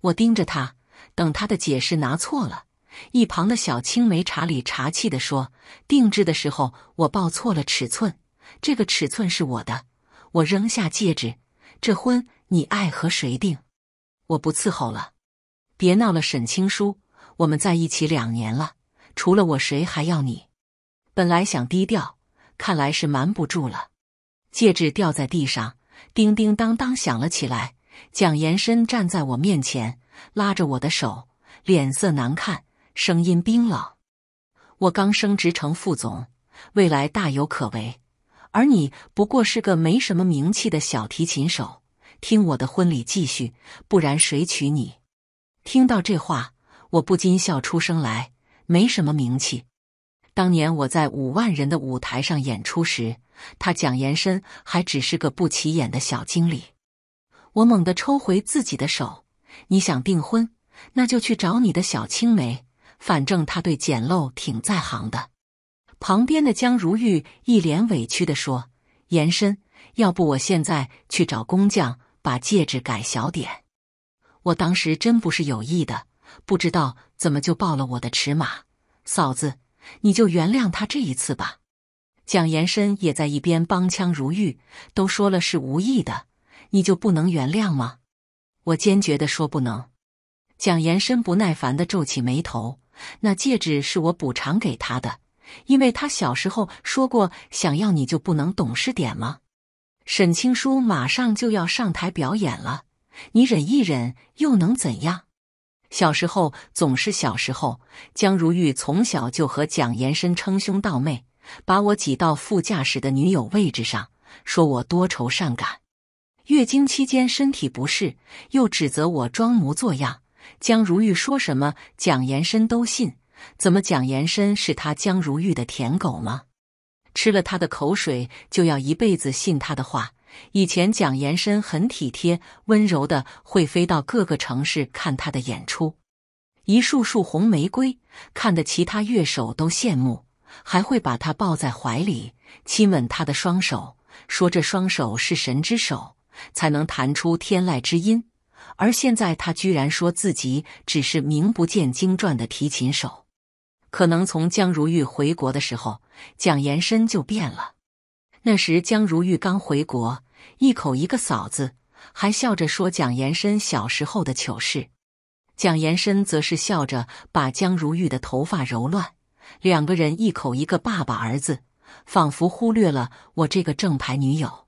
Speaker 1: 我盯着他，等他的解释。拿错了。一旁的小青梅查理茶气的说：“定制的时候我报错了尺寸，这个尺寸是我的。”我扔下戒指，这婚你爱和谁订，我不伺候了。别闹了，沈清书，我们在一起两年了，除了我谁还要你？本来想低调，看来是瞒不住了。戒指掉在地上，叮叮当当响了起来。蒋延深站在我面前，拉着我的手，脸色难看，声音冰冷。我刚升职成副总，未来大有可为，而你不过是个没什么名气的小提琴手。听我的婚礼继续，不然谁娶你？听到这话，我不禁笑出声来。没什么名气，当年我在五万人的舞台上演出时，他蒋延深还只是个不起眼的小经理。我猛地抽回自己的手。你想订婚，那就去找你的小青梅，反正他对捡漏挺在行的。旁边的江如玉一脸委屈地说：“延伸，要不我现在去找工匠把戒指改小点。”我当时真不是有意的，不知道怎么就报了我的尺码。嫂子，你就原谅他这一次吧。蒋延深也在一边帮腔如玉，都说了是无意的，你就不能原谅吗？我坚决的说不能。蒋延深不耐烦的皱起眉头，那戒指是我补偿给他的，因为他小时候说过想要你就不能懂事点吗？沈青书马上就要上台表演了。你忍一忍又能怎样？小时候总是小时候，江如玉从小就和蒋延深称兄道妹，把我挤到副驾驶的女友位置上，说我多愁善感；月经期间身体不适，又指责我装模作样。江如玉说什么，蒋延深都信。怎么蒋延深是他江如玉的舔狗吗？吃了他的口水就要一辈子信他的话？以前蒋延伸很体贴温柔的，会飞到各个城市看他的演出，一束束红玫瑰，看得其他乐手都羡慕，还会把他抱在怀里，亲吻他的双手，说这双手是神之手，才能弹出天籁之音。而现在他居然说自己只是名不见经传的提琴手，可能从江如玉回国的时候，蒋延伸就变了。那时江如玉刚回国，一口一个嫂子，还笑着说蒋延深小时候的糗事。蒋延深则是笑着把江如玉的头发揉乱，两个人一口一个爸爸儿子，仿佛忽略了我这个正牌女友。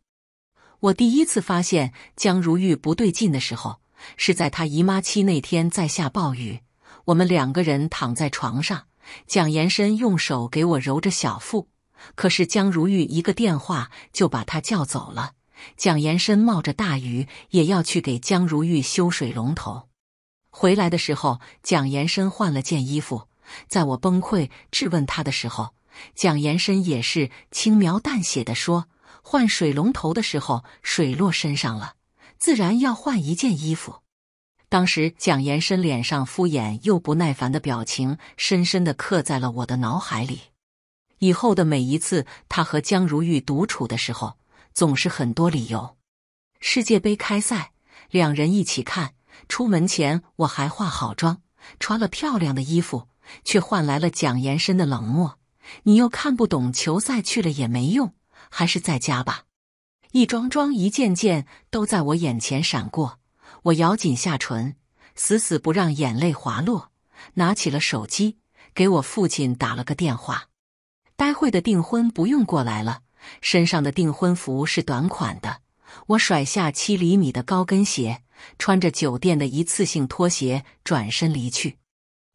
Speaker 1: 我第一次发现江如玉不对劲的时候，是在她姨妈期那天在下暴雨，我们两个人躺在床上，蒋延伸用手给我揉着小腹。可是江如玉一个电话就把他叫走了。蒋延深冒着大雨也要去给江如玉修水龙头。回来的时候，蒋延深换了件衣服。在我崩溃质问他的时候，蒋延深也是轻描淡写的说：“换水龙头的时候水落身上了，自然要换一件衣服。”当时蒋延深脸上敷衍又不耐烦的表情深深的刻在了我的脑海里。以后的每一次，他和江如玉独处的时候，总是很多理由。世界杯开赛，两人一起看。出门前，我还化好妆，穿了漂亮的衣服，却换来了蒋延深的冷漠。你又看不懂球赛，去了也没用，还是在家吧。一桩桩，一件件都在我眼前闪过。我咬紧下唇，死死不让眼泪滑落，拿起了手机，给我父亲打了个电话。待会的订婚不用过来了，身上的订婚服是短款的。我甩下七厘米的高跟鞋，穿着酒店的一次性拖鞋，转身离去。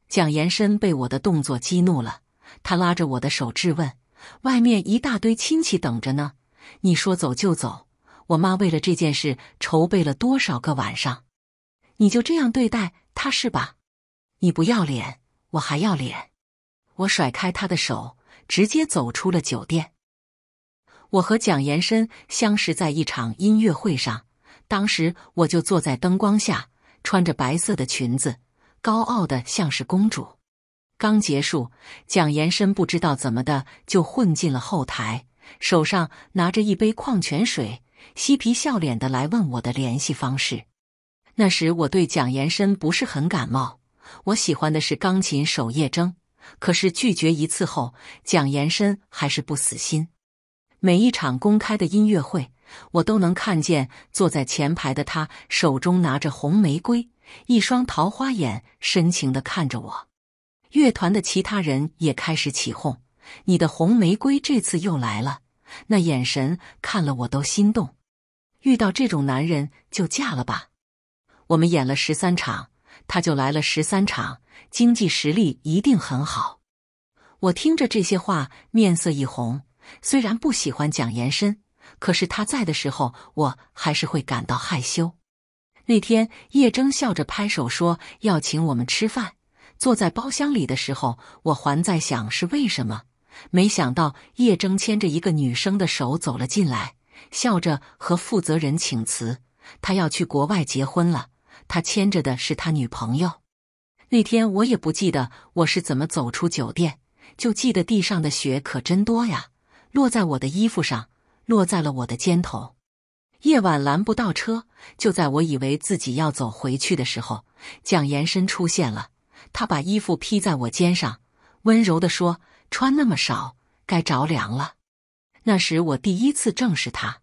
Speaker 1: 蒋延深被我的动作激怒了，他拉着我的手质问：“外面一大堆亲戚等着呢，你说走就走？我妈为了这件事筹备了多少个晚上，你就这样对待她，是吧？你不要脸，我还要脸！”我甩开他的手。直接走出了酒店。我和蒋延深相识在一场音乐会上，当时我就坐在灯光下，穿着白色的裙子，高傲的像是公主。刚结束，蒋延深不知道怎么的就混进了后台，手上拿着一杯矿泉水，嬉皮笑脸的来问我的联系方式。那时我对蒋延深不是很感冒，我喜欢的是钢琴手叶铮。可是拒绝一次后，蒋延深还是不死心。每一场公开的音乐会，我都能看见坐在前排的他，手中拿着红玫瑰，一双桃花眼深情的看着我。乐团的其他人也开始起哄：“你的红玫瑰这次又来了！”那眼神看了我都心动。遇到这种男人就嫁了吧。我们演了十三场，他就来了十三场。经济实力一定很好。我听着这些话，面色一红。虽然不喜欢蒋延深，可是他在的时候，我还是会感到害羞。那天，叶铮笑着拍手说要请我们吃饭。坐在包厢里的时候，我还在想是为什么。没想到，叶铮牵着一个女生的手走了进来，笑着和负责人请辞。他要去国外结婚了。他牵着的是他女朋友。那天我也不记得我是怎么走出酒店，就记得地上的雪可真多呀，落在我的衣服上，落在了我的肩头。夜晚拦不到车，就在我以为自己要走回去的时候，蒋延深出现了。他把衣服披在我肩上，温柔地说：“穿那么少，该着凉了。”那时我第一次正视他，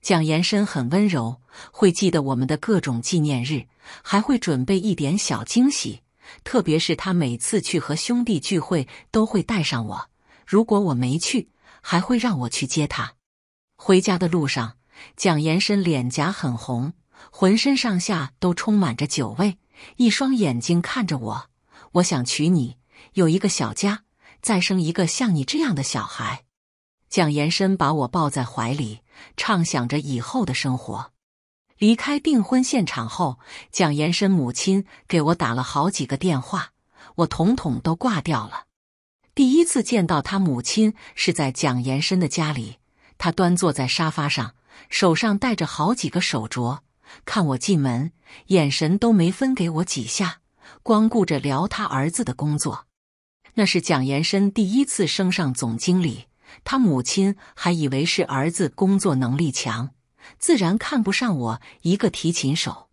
Speaker 1: 蒋延深很温柔，会记得我们的各种纪念日，还会准备一点小惊喜。特别是他每次去和兄弟聚会，都会带上我。如果我没去，还会让我去接他。回家的路上，蒋延深脸颊很红，浑身上下都充满着酒味，一双眼睛看着我。我想娶你，有一个小家，再生一个像你这样的小孩。蒋延生把我抱在怀里，畅想着以后的生活。离开订婚现场后，蒋延深母亲给我打了好几个电话，我统统都挂掉了。第一次见到他母亲是在蒋延深的家里，他端坐在沙发上，手上戴着好几个手镯，看我进门，眼神都没分给我几下，光顾着聊他儿子的工作。那是蒋延深第一次升上总经理，他母亲还以为是儿子工作能力强。自然看不上我一个提琴手。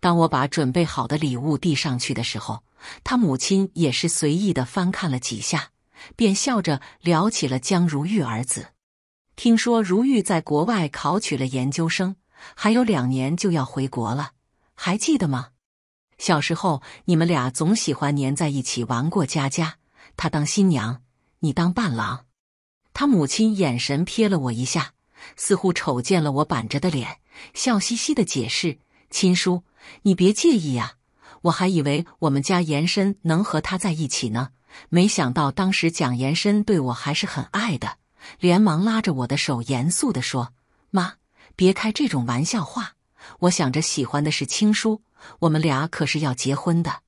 Speaker 1: 当我把准备好的礼物递上去的时候，他母亲也是随意的翻看了几下，便笑着聊起了江如玉儿子。听说如玉在国外考取了研究生，还有两年就要回国了。还记得吗？小时候你们俩总喜欢黏在一起玩过家家，他当新娘，你当伴郎。他母亲眼神瞥了我一下。似乎瞅见了我板着的脸，笑嘻嘻的解释：“亲叔，你别介意呀，我还以为我们家延深能和他在一起呢，没想到当时蒋延深对我还是很爱的。”连忙拉着我的手，严肃地说：“妈，别开这种玩笑话，我想着喜欢的是青叔，我们俩可是要结婚的。”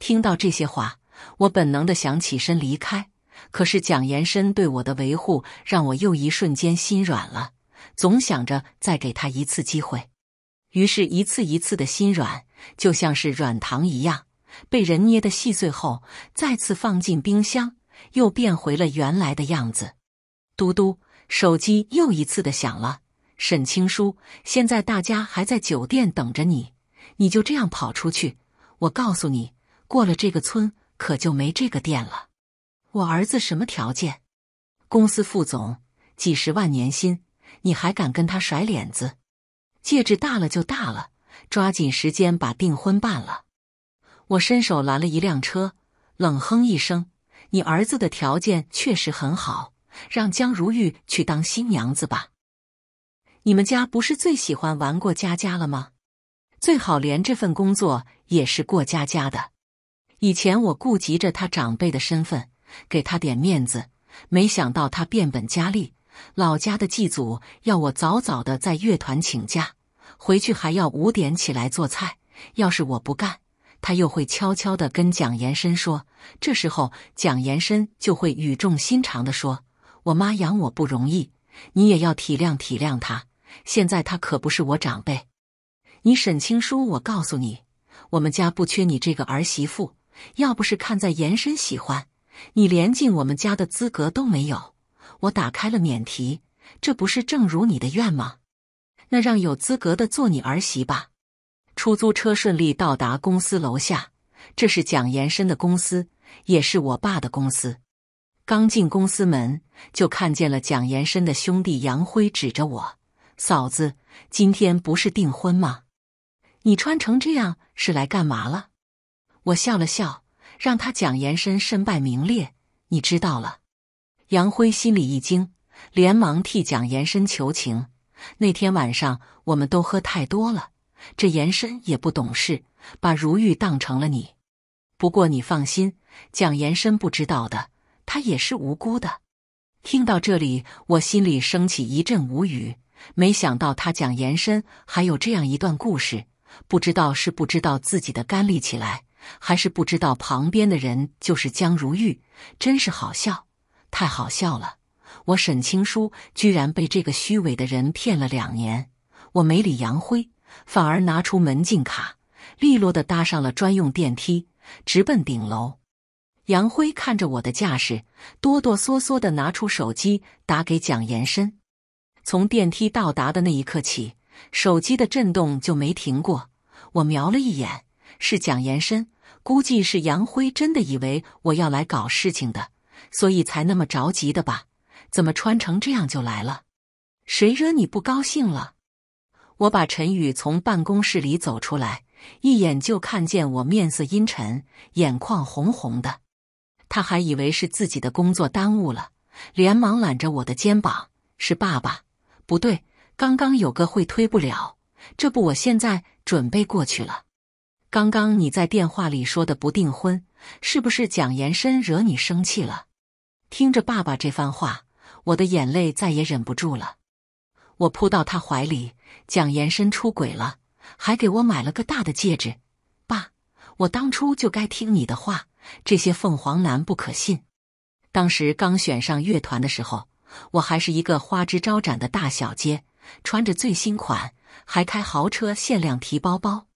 Speaker 1: 听到这些话，我本能的想起身离开。可是蒋延深对我的维护，让我又一瞬间心软了，总想着再给他一次机会。于是，一次一次的心软，就像是软糖一样，被人捏得细碎后，再次放进冰箱，又变回了原来的样子。嘟嘟，手机又一次的响了。沈清书，现在大家还在酒店等着你，你就这样跑出去，我告诉你，过了这个村，可就没这个店了。我儿子什么条件？公司副总，几十万年薪，你还敢跟他甩脸子？戒指大了就大了，抓紧时间把订婚办了。我伸手拦了一辆车，冷哼一声：“你儿子的条件确实很好，让江如玉去当新娘子吧。你们家不是最喜欢玩过家家了吗？最好连这份工作也是过家家的。以前我顾及着他长辈的身份。”给他点面子，没想到他变本加厉。老家的祭祖要我早早的在乐团请假，回去还要五点起来做菜。要是我不干，他又会悄悄的跟蒋延深说。这时候，蒋延深就会语重心长的说：“我妈养我不容易，你也要体谅体谅她。现在她可不是我长辈，你沈青书，我告诉你，我们家不缺你这个儿媳妇。要不是看在延伸喜欢。”你连进我们家的资格都没有。我打开了免提，这不是正如你的愿吗？那让有资格的做你儿媳吧。出租车顺利到达公司楼下，这是蒋延深的公司，也是我爸的公司。刚进公司门，就看见了蒋延深的兄弟杨辉，指着我：“嫂子，今天不是订婚吗？你穿成这样是来干嘛了？”我笑了笑。让他蒋延深身败名裂，你知道了？杨辉心里一惊，连忙替蒋延深求情。那天晚上我们都喝太多了，这延伸也不懂事，把如玉当成了你。不过你放心，蒋延深不知道的，他也是无辜的。听到这里，我心里升起一阵无语。没想到他蒋延深还有这样一段故事，不知道是不知道自己的肝力起来。还是不知道旁边的人就是江如玉，真是好笑，太好笑了！我沈清书居然被这个虚伪的人骗了两年。我没理杨辉，反而拿出门禁卡，利落的搭上了专用电梯，直奔顶楼。杨辉看着我的架势，哆哆嗦嗦的拿出手机打给蒋延深。从电梯到达的那一刻起，手机的震动就没停过。我瞄了一眼，是蒋延深。估计是杨辉真的以为我要来搞事情的，所以才那么着急的吧？怎么穿成这样就来了？谁惹你不高兴了？我把陈宇从办公室里走出来，一眼就看见我面色阴沉，眼眶红红的。他还以为是自己的工作耽误了，连忙揽着我的肩膀：“是爸爸，不对，刚刚有个会推不了，这不，我现在准备过去了。”刚刚你在电话里说的不订婚，是不是蒋延深惹你生气了？听着爸爸这番话，我的眼泪再也忍不住了，我扑到他怀里。蒋延深出轨了，还给我买了个大的戒指。爸，我当初就该听你的话，这些凤凰男不可信。当时刚选上乐团的时候，我还是一个花枝招展的大小姐，穿着最新款，还开豪车、限量提包包。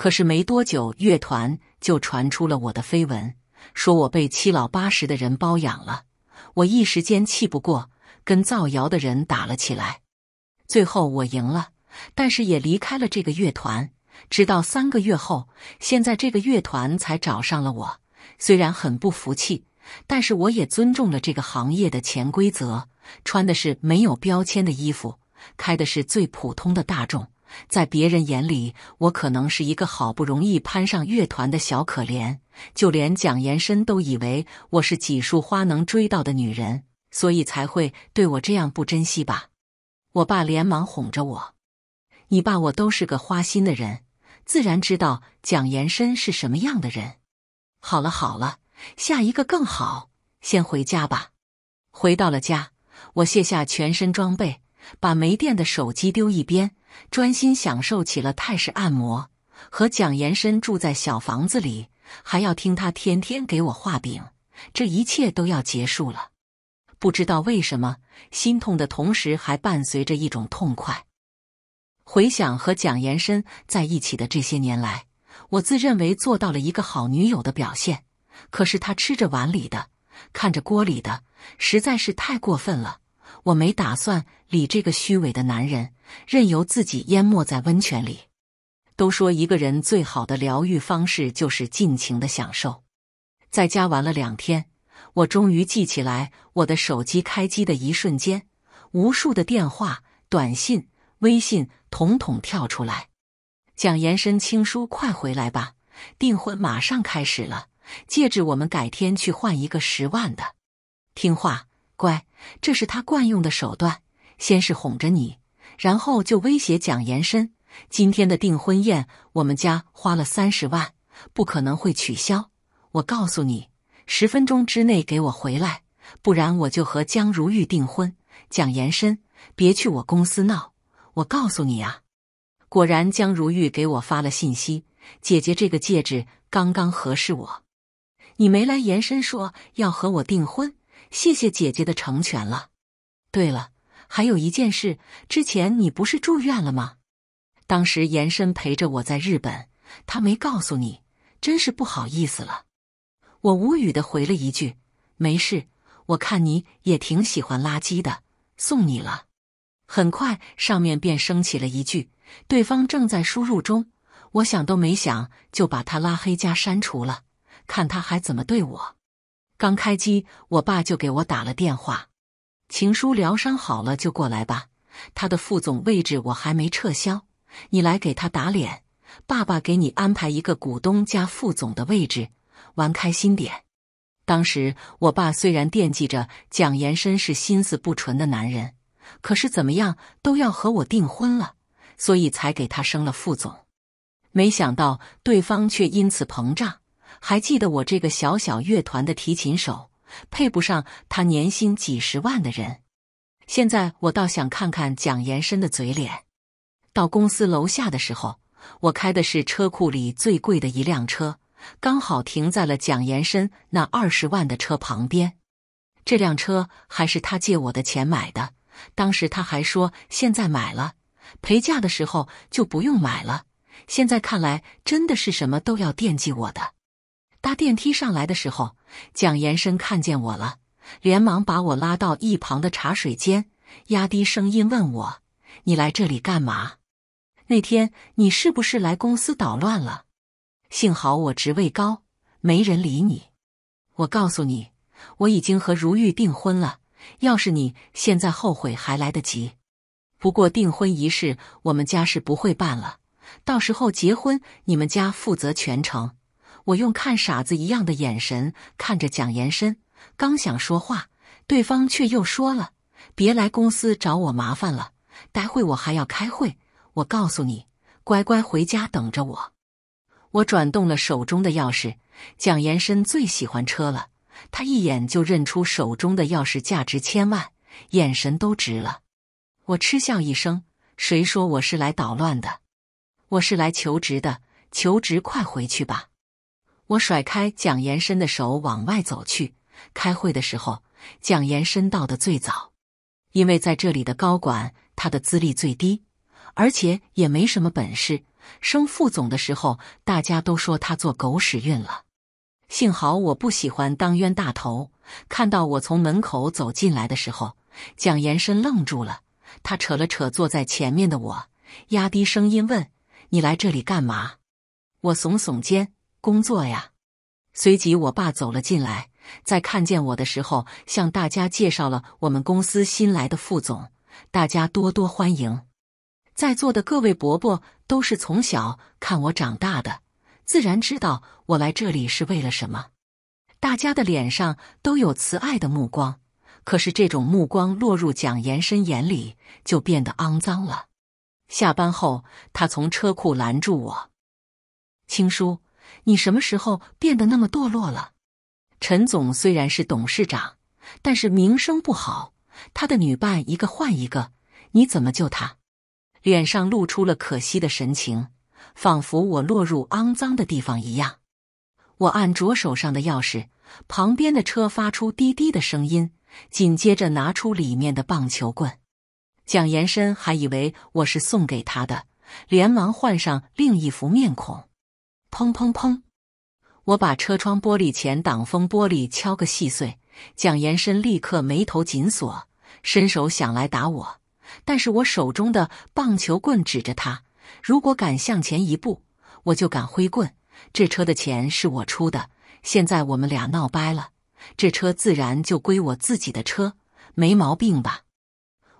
Speaker 1: 可是没多久，乐团就传出了我的绯闻，说我被七老八十的人包养了。我一时间气不过，跟造谣的人打了起来，最后我赢了，但是也离开了这个乐团。直到三个月后，现在这个乐团才找上了我。虽然很不服气，但是我也尊重了这个行业的潜规则，穿的是没有标签的衣服，开的是最普通的大众。在别人眼里，我可能是一个好不容易攀上乐团的小可怜，就连蒋延深都以为我是几束花能追到的女人，所以才会对我这样不珍惜吧。我爸连忙哄着我：“你爸我都是个花心的人，自然知道蒋延深是什么样的人。”好了好了，下一个更好，先回家吧。回到了家，我卸下全身装备。把没电的手机丢一边，专心享受起了泰式按摩。和蒋延深住在小房子里，还要听他天天给我画饼，这一切都要结束了。不知道为什么，心痛的同时还伴随着一种痛快。回想和蒋延深在一起的这些年来，我自认为做到了一个好女友的表现。可是他吃着碗里的，看着锅里的，实在是太过分了。我没打算理这个虚伪的男人，任由自己淹没在温泉里。都说一个人最好的疗愈方式就是尽情的享受。在家玩了两天，我终于记起来，我的手机开机的一瞬间，无数的电话、短信、微信统统跳出来。蒋延伸，青叔，快回来吧，订婚马上开始了，戒指我们改天去换一个十万的，听话。乖，这是他惯用的手段。先是哄着你，然后就威胁蒋延深。今天的订婚宴，我们家花了三十万，不可能会取消。我告诉你，十分钟之内给我回来，不然我就和江如玉订婚。蒋延深，别去我公司闹！我告诉你啊。果然，江如玉给我发了信息：“姐姐，这个戒指刚刚合适我。”你没来，延伸说要和我订婚。谢谢姐姐的成全了。对了，还有一件事，之前你不是住院了吗？当时延伸陪着我在日本，他没告诉你，真是不好意思了。我无语的回了一句：“没事，我看你也挺喜欢垃圾的，送你了。”很快上面便升起了一句：“对方正在输入中。”我想都没想就把他拉黑加删除了，看他还怎么对我。刚开机，我爸就给我打了电话：“情书疗伤好了就过来吧。他的副总位置我还没撤销，你来给他打脸。爸爸给你安排一个股东加副总的位置，玩开心点。”当时我爸虽然惦记着蒋延深是心思不纯的男人，可是怎么样都要和我订婚了，所以才给他升了副总。没想到对方却因此膨胀。还记得我这个小小乐团的提琴手，配不上他年薪几十万的人。现在我倒想看看蒋延深的嘴脸。到公司楼下的时候，我开的是车库里最贵的一辆车，刚好停在了蒋延深那二十万的车旁边。这辆车还是他借我的钱买的，当时他还说现在买了，陪嫁的时候就不用买了。现在看来，真的是什么都要惦记我的。搭电梯上来的时候，蒋延生看见我了，连忙把我拉到一旁的茶水间，压低声音问我：“你来这里干嘛？那天你是不是来公司捣乱了？幸好我职位高，没人理你。我告诉你，我已经和如玉订婚了。要是你现在后悔还来得及。不过订婚仪式我们家是不会办了，到时候结婚你们家负责全程。”我用看傻子一样的眼神看着蒋延深，刚想说话，对方却又说了：“别来公司找我麻烦了，待会我还要开会。我告诉你，乖乖回家等着我。”我转动了手中的钥匙。蒋延深最喜欢车了，他一眼就认出手中的钥匙价值千万，眼神都直了。我嗤笑一声：“谁说我是来捣乱的？我是来求职的。求职，快回去吧。”我甩开蒋延伸的手，往外走去。开会的时候，蒋延伸到的最早，因为在这里的高管，他的资历最低，而且也没什么本事。升副总的时候，大家都说他做狗屎运了。幸好我不喜欢当冤大头。看到我从门口走进来的时候，蒋延伸愣住了，他扯了扯坐在前面的我，压低声音问：“你来这里干嘛？”我耸耸肩。工作呀！随即，我爸走了进来，在看见我的时候，向大家介绍了我们公司新来的副总，大家多多欢迎。在座的各位伯伯都是从小看我长大的，自然知道我来这里是为了什么。大家的脸上都有慈爱的目光，可是这种目光落入蒋延伸眼里就变得肮脏了。下班后，他从车库拦住我，青叔。你什么时候变得那么堕落了？陈总虽然是董事长，但是名声不好，他的女伴一个换一个，你怎么救他？脸上露出了可惜的神情，仿佛我落入肮脏的地方一样。我按着手上的钥匙，旁边的车发出滴滴的声音，紧接着拿出里面的棒球棍。蒋延深还以为我是送给他的，连忙换上另一副面孔。砰砰砰！我把车窗玻璃前挡风玻璃敲个细碎。蒋延深立刻眉头紧锁，伸手想来打我，但是我手中的棒球棍指着他。如果敢向前一步，我就敢挥棍。这车的钱是我出的，现在我们俩闹掰了，这车自然就归我自己的车，没毛病吧？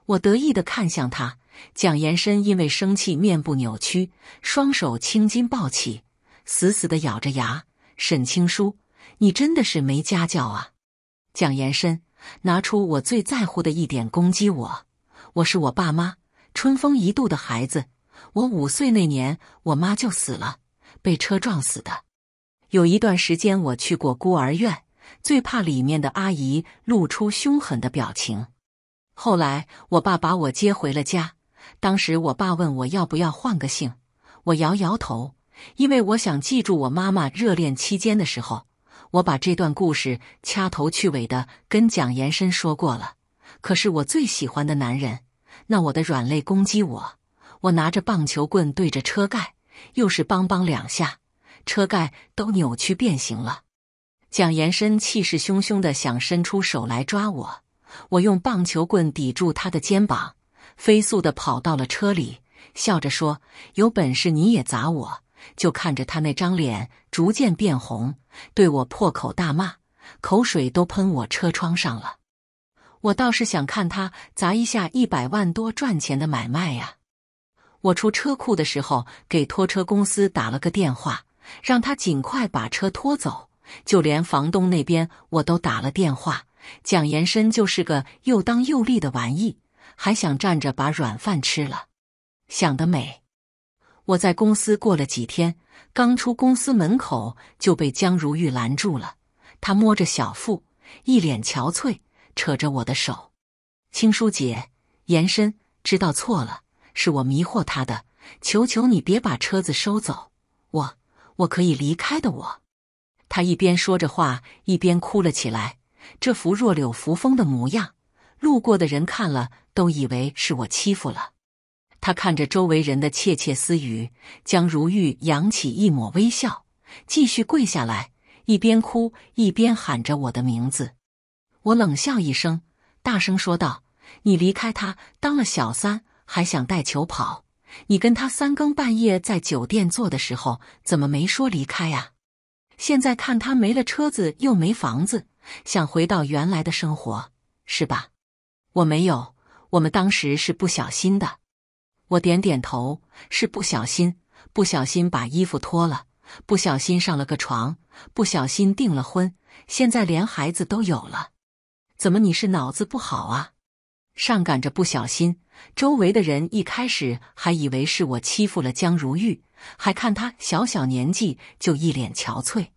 Speaker 1: 我得意地看向他。蒋延深因为生气，面部扭曲，双手青筋暴起。死死的咬着牙，沈清书，你真的是没家教啊！蒋延深，拿出我最在乎的一点攻击我。我是我爸妈春风一度的孩子。我五岁那年，我妈就死了，被车撞死的。有一段时间，我去过孤儿院，最怕里面的阿姨露出凶狠的表情。后来我爸把我接回了家。当时我爸问我要不要换个姓，我摇摇头。因为我想记住我妈妈热恋期间的时候，我把这段故事掐头去尾的跟蒋延深说过了。可是我最喜欢的男人，那我的软肋攻击我，我拿着棒球棍对着车盖，又是梆梆两下，车盖都扭曲变形了。蒋延深气势汹汹的想伸出手来抓我，我用棒球棍抵住他的肩膀，飞速的跑到了车里，笑着说：“有本事你也砸我！”就看着他那张脸逐渐变红，对我破口大骂，口水都喷我车窗上了。我倒是想看他砸一下一百万多赚钱的买卖呀！我出车库的时候给拖车公司打了个电话，让他尽快把车拖走。就连房东那边我都打了电话。蒋延深就是个又当又立的玩意，还想站着把软饭吃了，想得美！我在公司过了几天，刚出公司门口就被江如玉拦住了。她摸着小腹，一脸憔悴，扯着我的手：“青书姐，延深知道错了，是我迷惑他的，求求你别把车子收走，我我可以离开的。”我，他一边说着话，一边哭了起来，这幅弱柳扶风的模样，路过的人看了都以为是我欺负了。他看着周围人的窃窃私语，江如玉扬起一抹微笑，继续跪下来，一边哭一边喊着我的名字。我冷笑一声，大声说道：“你离开他当了小三，还想带球跑？你跟他三更半夜在酒店做的时候，怎么没说离开呀？现在看他没了车子，又没房子，想回到原来的生活是吧？我没有，我们当时是不小心的。”我点点头，是不小心，不小心把衣服脱了，不小心上了个床，不小心订了婚，现在连孩子都有了。怎么你是脑子不好啊？上赶着不小心，周围的人一开始还以为是我欺负了江如玉，还看他小小年纪就一脸憔悴，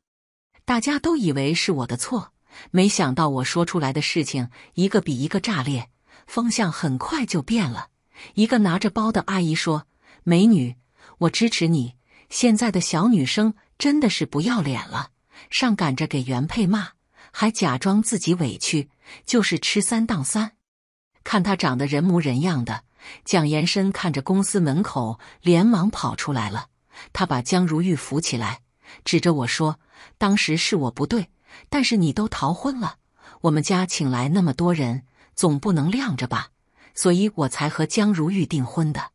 Speaker 1: 大家都以为是我的错。没想到我说出来的事情一个比一个炸裂，风向很快就变了。一个拿着包的阿姨说：“美女，我支持你。现在的小女生真的是不要脸了，上赶着给原配骂，还假装自己委屈，就是吃三当三。看他长得人模人样的，蒋延伸看着公司门口，连忙跑出来了。他把江如玉扶起来，指着我说：‘当时是我不对，但是你都逃婚了，我们家请来那么多人，总不能晾着吧。’”所以我才和江如玉订婚的。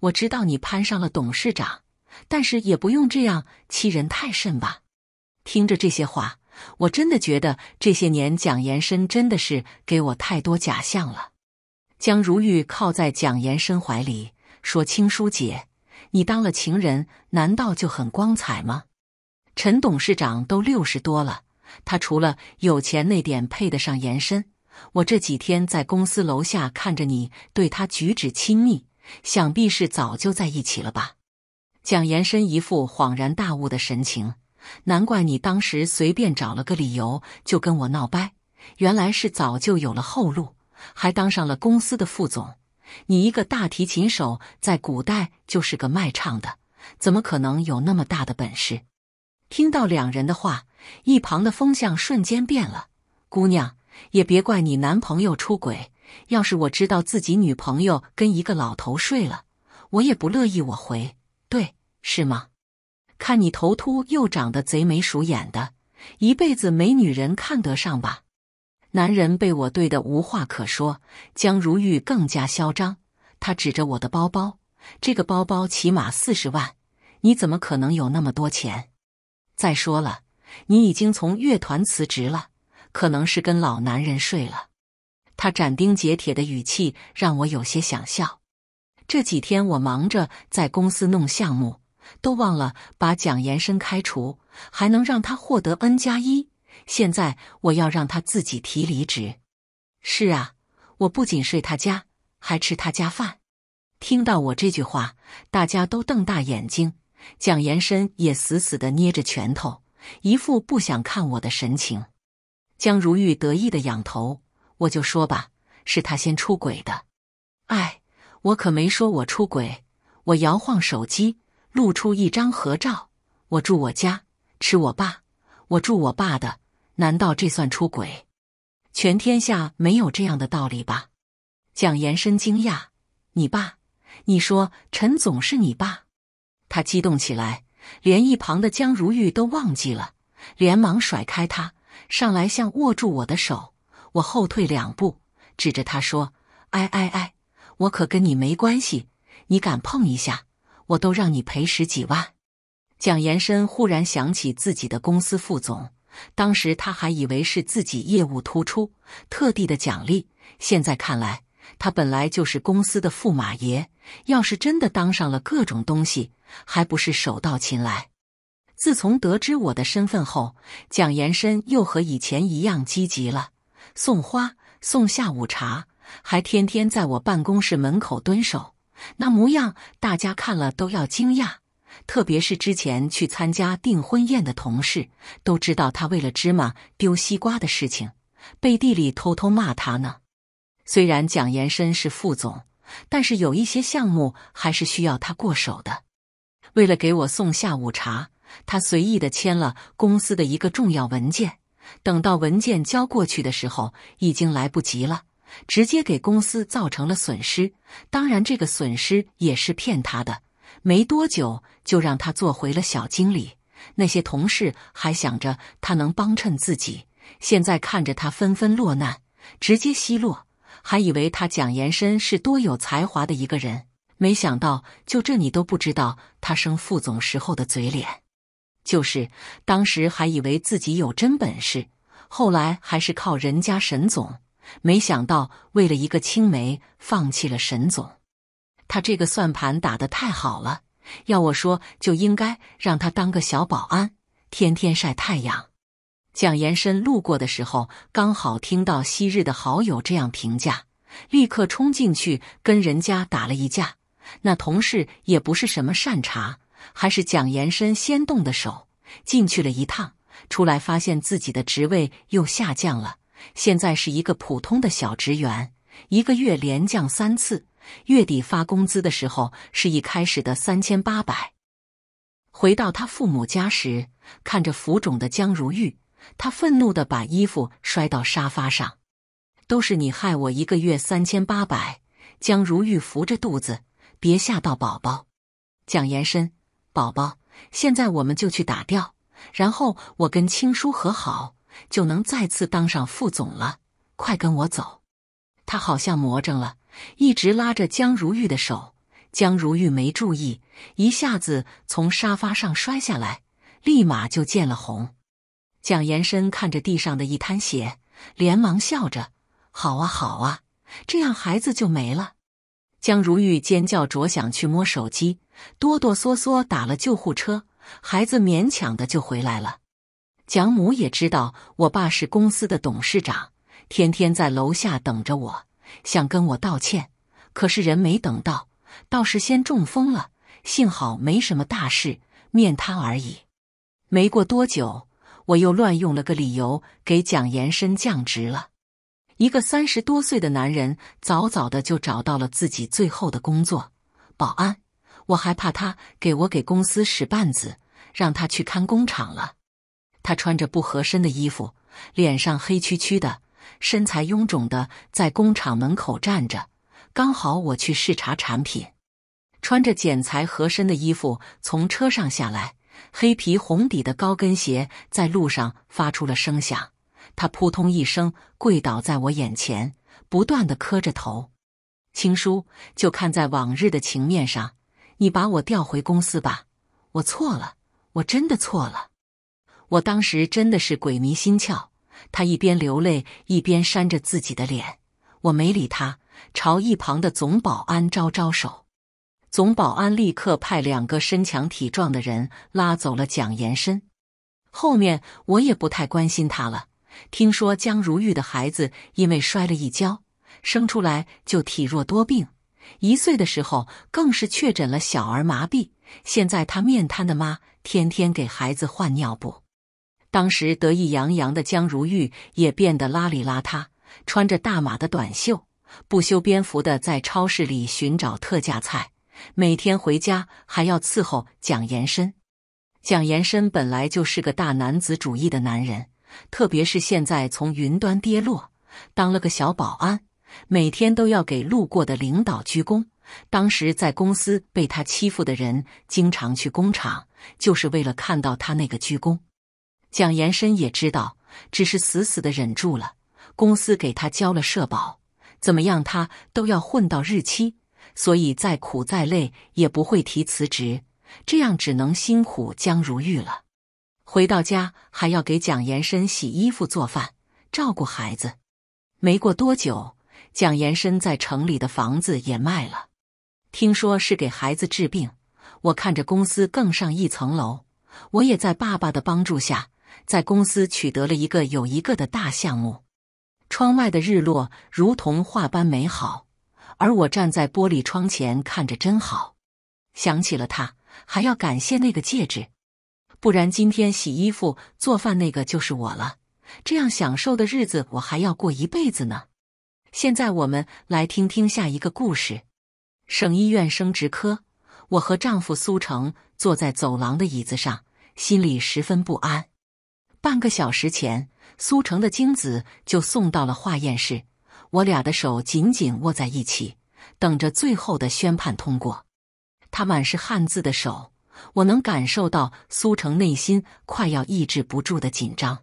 Speaker 1: 我知道你攀上了董事长，但是也不用这样欺人太甚吧？听着这些话，我真的觉得这些年蒋延深真的是给我太多假象了。江如玉靠在蒋延深怀里说：“青书姐，你当了情人，难道就很光彩吗？陈董事长都六十多了，他除了有钱那点，配得上延伸我这几天在公司楼下看着你对他举止亲密，想必是早就在一起了吧？蒋延深一副恍然大悟的神情，难怪你当时随便找了个理由就跟我闹掰，原来是早就有了后路，还当上了公司的副总。你一个大提琴手，在古代就是个卖唱的，怎么可能有那么大的本事？听到两人的话，一旁的风向瞬间变了，姑娘。也别怪你男朋友出轨。要是我知道自己女朋友跟一个老头睡了，我也不乐意。我回对，是吗？看你头秃又长得贼眉鼠眼的，一辈子没女人看得上吧？男人被我怼得无话可说。江如玉更加嚣张，他指着我的包包：“这个包包起码四十万，你怎么可能有那么多钱？再说了，你已经从乐团辞职了。”可能是跟老男人睡了，他斩钉截铁的语气让我有些想笑。这几天我忙着在公司弄项目，都忘了把蒋延生开除，还能让他获得 N 加一。现在我要让他自己提离职。是啊，我不仅睡他家，还吃他家饭。听到我这句话，大家都瞪大眼睛，蒋延生也死死地捏着拳头，一副不想看我的神情。江如玉得意的仰头，我就说吧，是他先出轨的。哎，我可没说我出轨。我摇晃手机，露出一张合照。我住我家，吃我爸，我住我爸的。难道这算出轨？全天下没有这样的道理吧？蒋延深惊讶，你爸？你说陈总是你爸？他激动起来，连一旁的江如玉都忘记了，连忙甩开他。上来，像握住我的手，我后退两步，指着他说：“哎哎哎，我可跟你没关系，你敢碰一下，我都让你赔十几万。”蒋延深忽然想起自己的公司副总，当时他还以为是自己业务突出，特地的奖励，现在看来，他本来就是公司的驸马爷，要是真的当上了各种东西，还不是手到擒来。自从得知我的身份后，蒋延深又和以前一样积极了，送花、送下午茶，还天天在我办公室门口蹲守，那模样大家看了都要惊讶。特别是之前去参加订婚宴的同事，都知道他为了芝麻丢西瓜的事情，背地里偷偷骂他呢。虽然蒋延深是副总，但是有一些项目还是需要他过手的。为了给我送下午茶。他随意的签了公司的一个重要文件，等到文件交过去的时候，已经来不及了，直接给公司造成了损失。当然，这个损失也是骗他的。没多久就让他做回了小经理，那些同事还想着他能帮衬自己，现在看着他纷纷落难，直接奚落，还以为他蒋延深是多有才华的一个人，没想到就这你都不知道他升副总时候的嘴脸。就是当时还以为自己有真本事，后来还是靠人家沈总。没想到为了一个青梅，放弃了沈总。他这个算盘打得太好了。要我说，就应该让他当个小保安，天天晒太阳。蒋延深路过的时候，刚好听到昔日的好友这样评价，立刻冲进去跟人家打了一架。那同事也不是什么善茬。还是蒋延深先动的手，进去了一趟，出来发现自己的职位又下降了。现在是一个普通的小职员，一个月连降三次，月底发工资的时候是一开始的三千八百。回到他父母家时，看着浮肿的江如玉，他愤怒的把衣服摔到沙发上：“都是你害我一个月三千八百！”江如玉扶着肚子：“别吓到宝宝。”蒋延深。宝宝，现在我们就去打掉，然后我跟青叔和好，就能再次当上副总了。快跟我走！他好像魔怔了，一直拉着江如玉的手。江如玉没注意，一下子从沙发上摔下来，立马就见了红。蒋延深看着地上的一滩血，连忙笑着：“好啊，好啊，这样孩子就没了。”江如玉尖叫着想去摸手机，哆哆嗦嗦打了救护车，孩子勉强的就回来了。蒋母也知道我爸是公司的董事长，天天在楼下等着我，想跟我道歉，可是人没等到，倒是先中风了，幸好没什么大事，面瘫而已。没过多久，我又乱用了个理由，给蒋延深降职了。一个三十多岁的男人早早的就找到了自己最后的工作，保安。我还怕他给我给公司使绊子，让他去看工厂了。他穿着不合身的衣服，脸上黑黢黢的，身材臃肿的在工厂门口站着。刚好我去视察产品，穿着剪裁合身的衣服从车上下来，黑皮红底的高跟鞋在路上发出了声响。他扑通一声跪倒在我眼前，不断的磕着头。青叔，就看在往日的情面上，你把我调回公司吧。我错了，我真的错了。我当时真的是鬼迷心窍。他一边流泪一边扇着自己的脸。我没理他，朝一旁的总保安招招手。总保安立刻派两个身强体壮的人拉走了蒋延深。后面我也不太关心他了。听说江如玉的孩子因为摔了一跤，生出来就体弱多病，一岁的时候更是确诊了小儿麻痹。现在他面瘫的妈天天给孩子换尿布。当时得意洋洋的江如玉也变得邋里邋遢，穿着大码的短袖，不修边幅的在超市里寻找特价菜，每天回家还要伺候蒋延深。蒋延深本来就是个大男子主义的男人。特别是现在从云端跌落，当了个小保安，每天都要给路过的领导鞠躬。当时在公司被他欺负的人，经常去工厂，就是为了看到他那个鞠躬。蒋延深也知道，只是死死的忍住了。公司给他交了社保，怎么样他都要混到日期，所以再苦再累也不会提辞职。这样只能辛苦江如玉了。回到家还要给蒋延深洗衣服、做饭、照顾孩子。没过多久，蒋延深在城里的房子也卖了，听说是给孩子治病。我看着公司更上一层楼，我也在爸爸的帮助下，在公司取得了一个有一个的大项目。窗外的日落如同画般美好，而我站在玻璃窗前看着真好，想起了他，还要感谢那个戒指。不然今天洗衣服、做饭那个就是我了。这样享受的日子我还要过一辈子呢。现在我们来听听下一个故事。省医院生殖科，我和丈夫苏成坐在走廊的椅子上，心里十分不安。半个小时前，苏成的精子就送到了化验室，我俩的手紧紧握在一起，等着最后的宣判通过。他满是汗渍的手。我能感受到苏城内心快要抑制不住的紧张。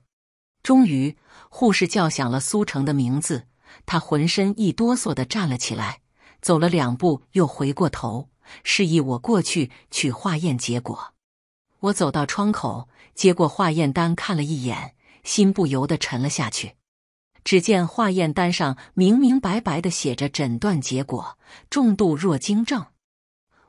Speaker 1: 终于，护士叫响了苏城的名字，他浑身一哆嗦地站了起来，走了两步，又回过头，示意我过去取化验结果。我走到窗口，接过化验单，看了一眼，心不由得沉了下去。只见化验单上明明白白地写着诊断结果：重度弱精症。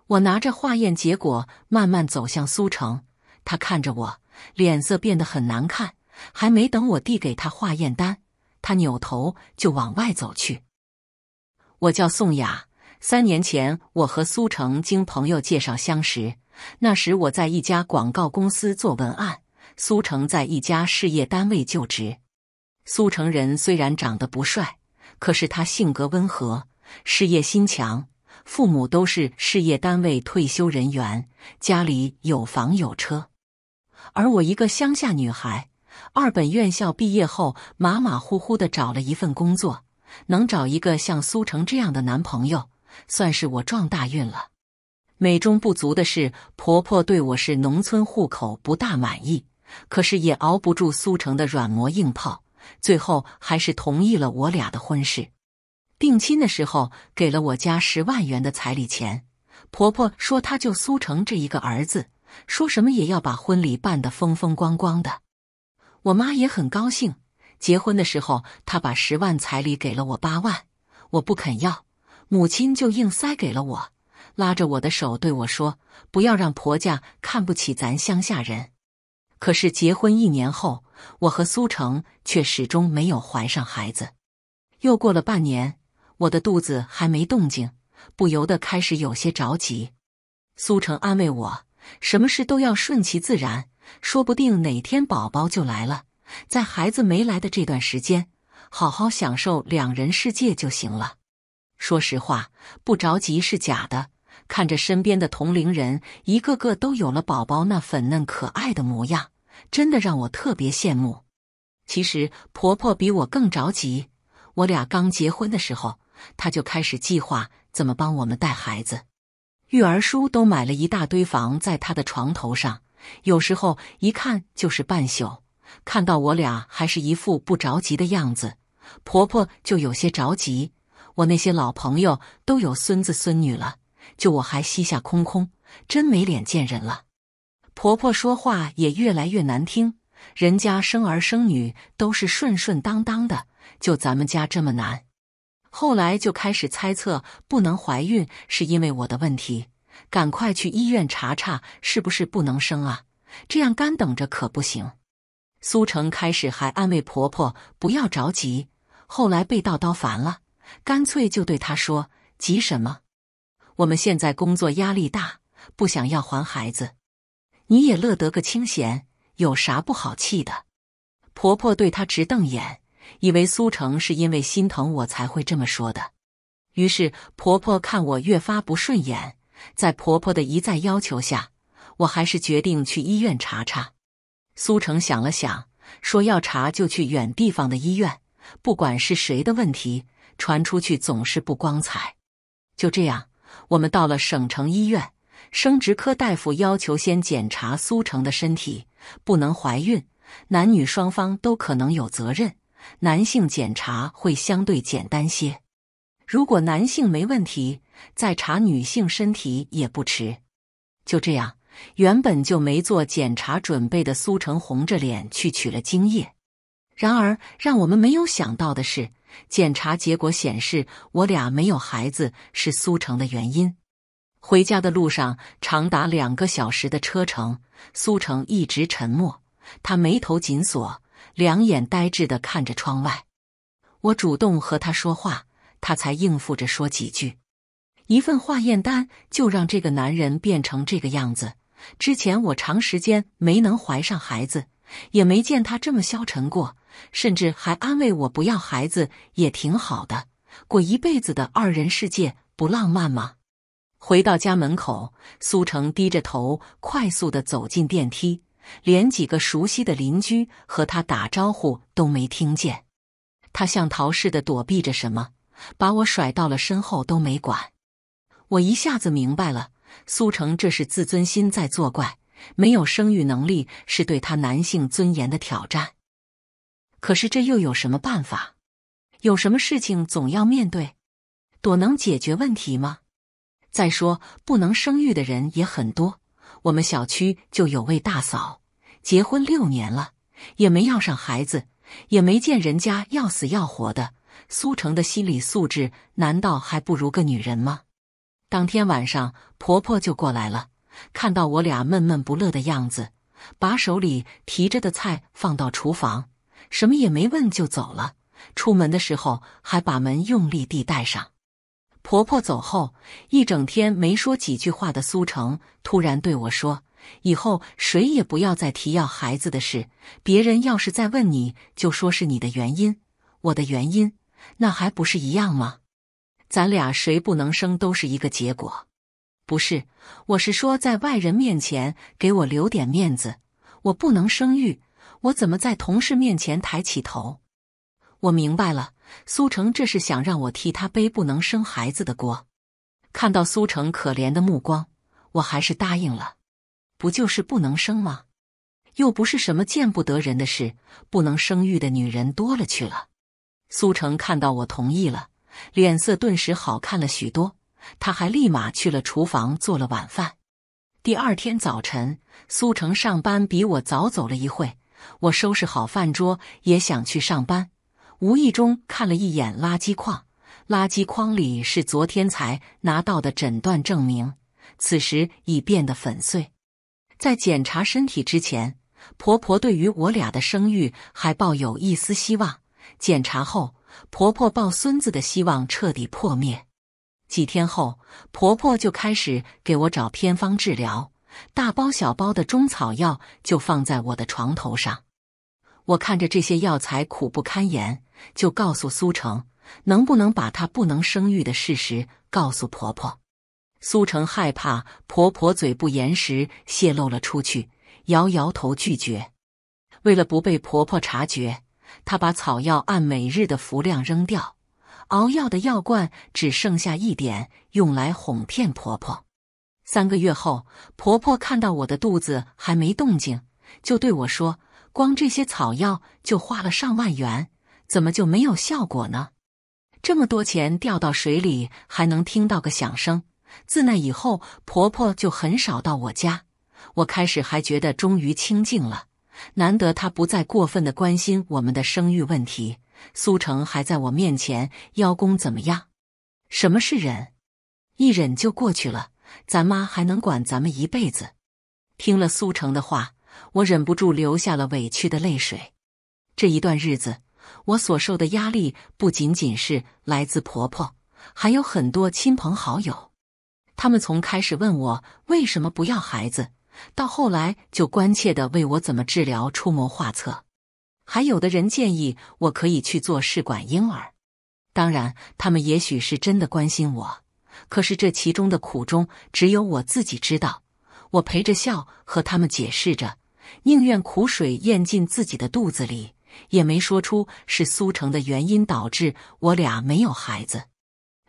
Speaker 1: 我拿着化验结果，慢慢走向苏城。他看着我，脸色变得很难看。还没等我递给他化验单，他扭头就往外走去。我叫宋雅，三年前我和苏城经朋友介绍相识。那时我在一家广告公司做文案，苏城在一家事业单位就职。苏城人虽然长得不帅，可是他性格温和，事业心强。父母都是事业单位退休人员，家里有房有车，而我一个乡下女孩，二本院校毕业后马马虎虎的找了一份工作，能找一个像苏成这样的男朋友，算是我撞大运了。美中不足的是，婆婆对我是农村户口不大满意，可是也熬不住苏成的软磨硬泡，最后还是同意了我俩的婚事。定亲的时候给了我家十万元的彩礼钱，婆婆说她就苏成这一个儿子，说什么也要把婚礼办得风风光光的。我妈也很高兴，结婚的时候她把十万彩礼给了我八万，我不肯要，母亲就硬塞给了我，拉着我的手对我说：“不要让婆家看不起咱乡下人。”可是结婚一年后，我和苏成却始终没有怀上孩子。又过了半年。我的肚子还没动静，不由得开始有些着急。苏成安慰我：“什么事都要顺其自然，说不定哪天宝宝就来了。在孩子没来的这段时间，好好享受两人世界就行了。”说实话，不着急是假的。看着身边的同龄人一个个都有了宝宝，那粉嫩可爱的模样，真的让我特别羡慕。其实婆婆比我更着急。我俩刚结婚的时候。她就开始计划怎么帮我们带孩子，育儿书都买了一大堆，放在他的床头上。有时候一看就是半宿。看到我俩还是一副不着急的样子，婆婆就有些着急。我那些老朋友都有孙子孙女了，就我还膝下空空，真没脸见人了。婆婆说话也越来越难听。人家生儿生女都是顺顺当当的，就咱们家这么难。后来就开始猜测不能怀孕是因为我的问题，赶快去医院查查是不是不能生啊！这样干等着可不行。苏成开始还安慰婆婆不要着急，后来被叨叨烦了，干脆就对她说：“急什么？我们现在工作压力大，不想要还孩子，你也乐得个清闲，有啥不好气的？”婆婆对她直瞪眼。以为苏成是因为心疼我才会这么说的，于是婆婆看我越发不顺眼，在婆婆的一再要求下，我还是决定去医院查查。苏成想了想，说要查就去远地方的医院，不管是谁的问题，传出去总是不光彩。就这样，我们到了省城医院，生殖科大夫要求先检查苏成的身体，不能怀孕，男女双方都可能有责任。男性检查会相对简单些，如果男性没问题，再查女性身体也不迟。就这样，原本就没做检查准备的苏城红着脸去取了精液。然而，让我们没有想到的是，检查结果显示我俩没有孩子是苏城的原因。回家的路上，长达两个小时的车程，苏城一直沉默，他眉头紧锁。两眼呆滞的看着窗外，我主动和他说话，他才应付着说几句。一份化验单就让这个男人变成这个样子。之前我长时间没能怀上孩子，也没见他这么消沉过，甚至还安慰我不要孩子也挺好的，过一辈子的二人世界不浪漫吗？回到家门口，苏成低着头快速的走进电梯。连几个熟悉的邻居和他打招呼都没听见，他像逃似的躲避着什么，把我甩到了身后都没管。我一下子明白了，苏成这是自尊心在作怪，没有生育能力是对他男性尊严的挑战。可是这又有什么办法？有什么事情总要面对，躲能解决问题吗？再说，不能生育的人也很多。我们小区就有位大嫂，结婚六年了，也没要上孩子，也没见人家要死要活的。苏成的心理素质难道还不如个女人吗？当天晚上，婆婆就过来了，看到我俩闷闷不乐的样子，把手里提着的菜放到厨房，什么也没问就走了。出门的时候还把门用力地带上。婆婆走后，一整天没说几句话的苏成突然对我说：“以后谁也不要再提要孩子的事。别人要是再问你，就说是你的原因，我的原因，那还不是一样吗？咱俩谁不能生，都是一个结果。不是，我是说，在外人面前给我留点面子。我不能生育，我怎么在同事面前抬起头？我明白了。”苏城，这是想让我替他背不能生孩子的锅。看到苏城可怜的目光，我还是答应了。不就是不能生吗？又不是什么见不得人的事，不能生育的女人多了去了。苏城看到我同意了，脸色顿时好看了许多。他还立马去了厨房做了晚饭。第二天早晨，苏城上班比我早走了一会，我收拾好饭桌，也想去上班。无意中看了一眼垃圾筐，垃圾筐里是昨天才拿到的诊断证明，此时已变得粉碎。在检查身体之前，婆婆对于我俩的生育还抱有一丝希望。检查后，婆婆抱孙子的希望彻底破灭。几天后，婆婆就开始给我找偏方治疗，大包小包的中草药就放在我的床头上。我看着这些药材，苦不堪言。就告诉苏成，能不能把她不能生育的事实告诉婆婆？苏成害怕婆婆嘴不严实泄露了出去，摇摇头拒绝。为了不被婆婆察觉，她把草药按每日的服量扔掉，熬药的药罐只剩下一点，用来哄骗婆婆。三个月后，婆婆看到我的肚子还没动静，就对我说：“光这些草药就花了上万元。”怎么就没有效果呢？这么多钱掉到水里还能听到个响声。自那以后，婆婆就很少到我家。我开始还觉得终于清静了，难得她不再过分的关心我们的生育问题。苏成还在我面前邀功，怎么样？什么是忍？一忍就过去了。咱妈还能管咱们一辈子？听了苏成的话，我忍不住流下了委屈的泪水。这一段日子。我所受的压力不仅仅是来自婆婆，还有很多亲朋好友。他们从开始问我为什么不要孩子，到后来就关切的为我怎么治疗出谋划策。还有的人建议我可以去做试管婴儿。当然，他们也许是真的关心我，可是这其中的苦衷只有我自己知道。我陪着笑和他们解释着，宁愿苦水咽进自己的肚子里。也没说出是苏城的原因导致我俩没有孩子。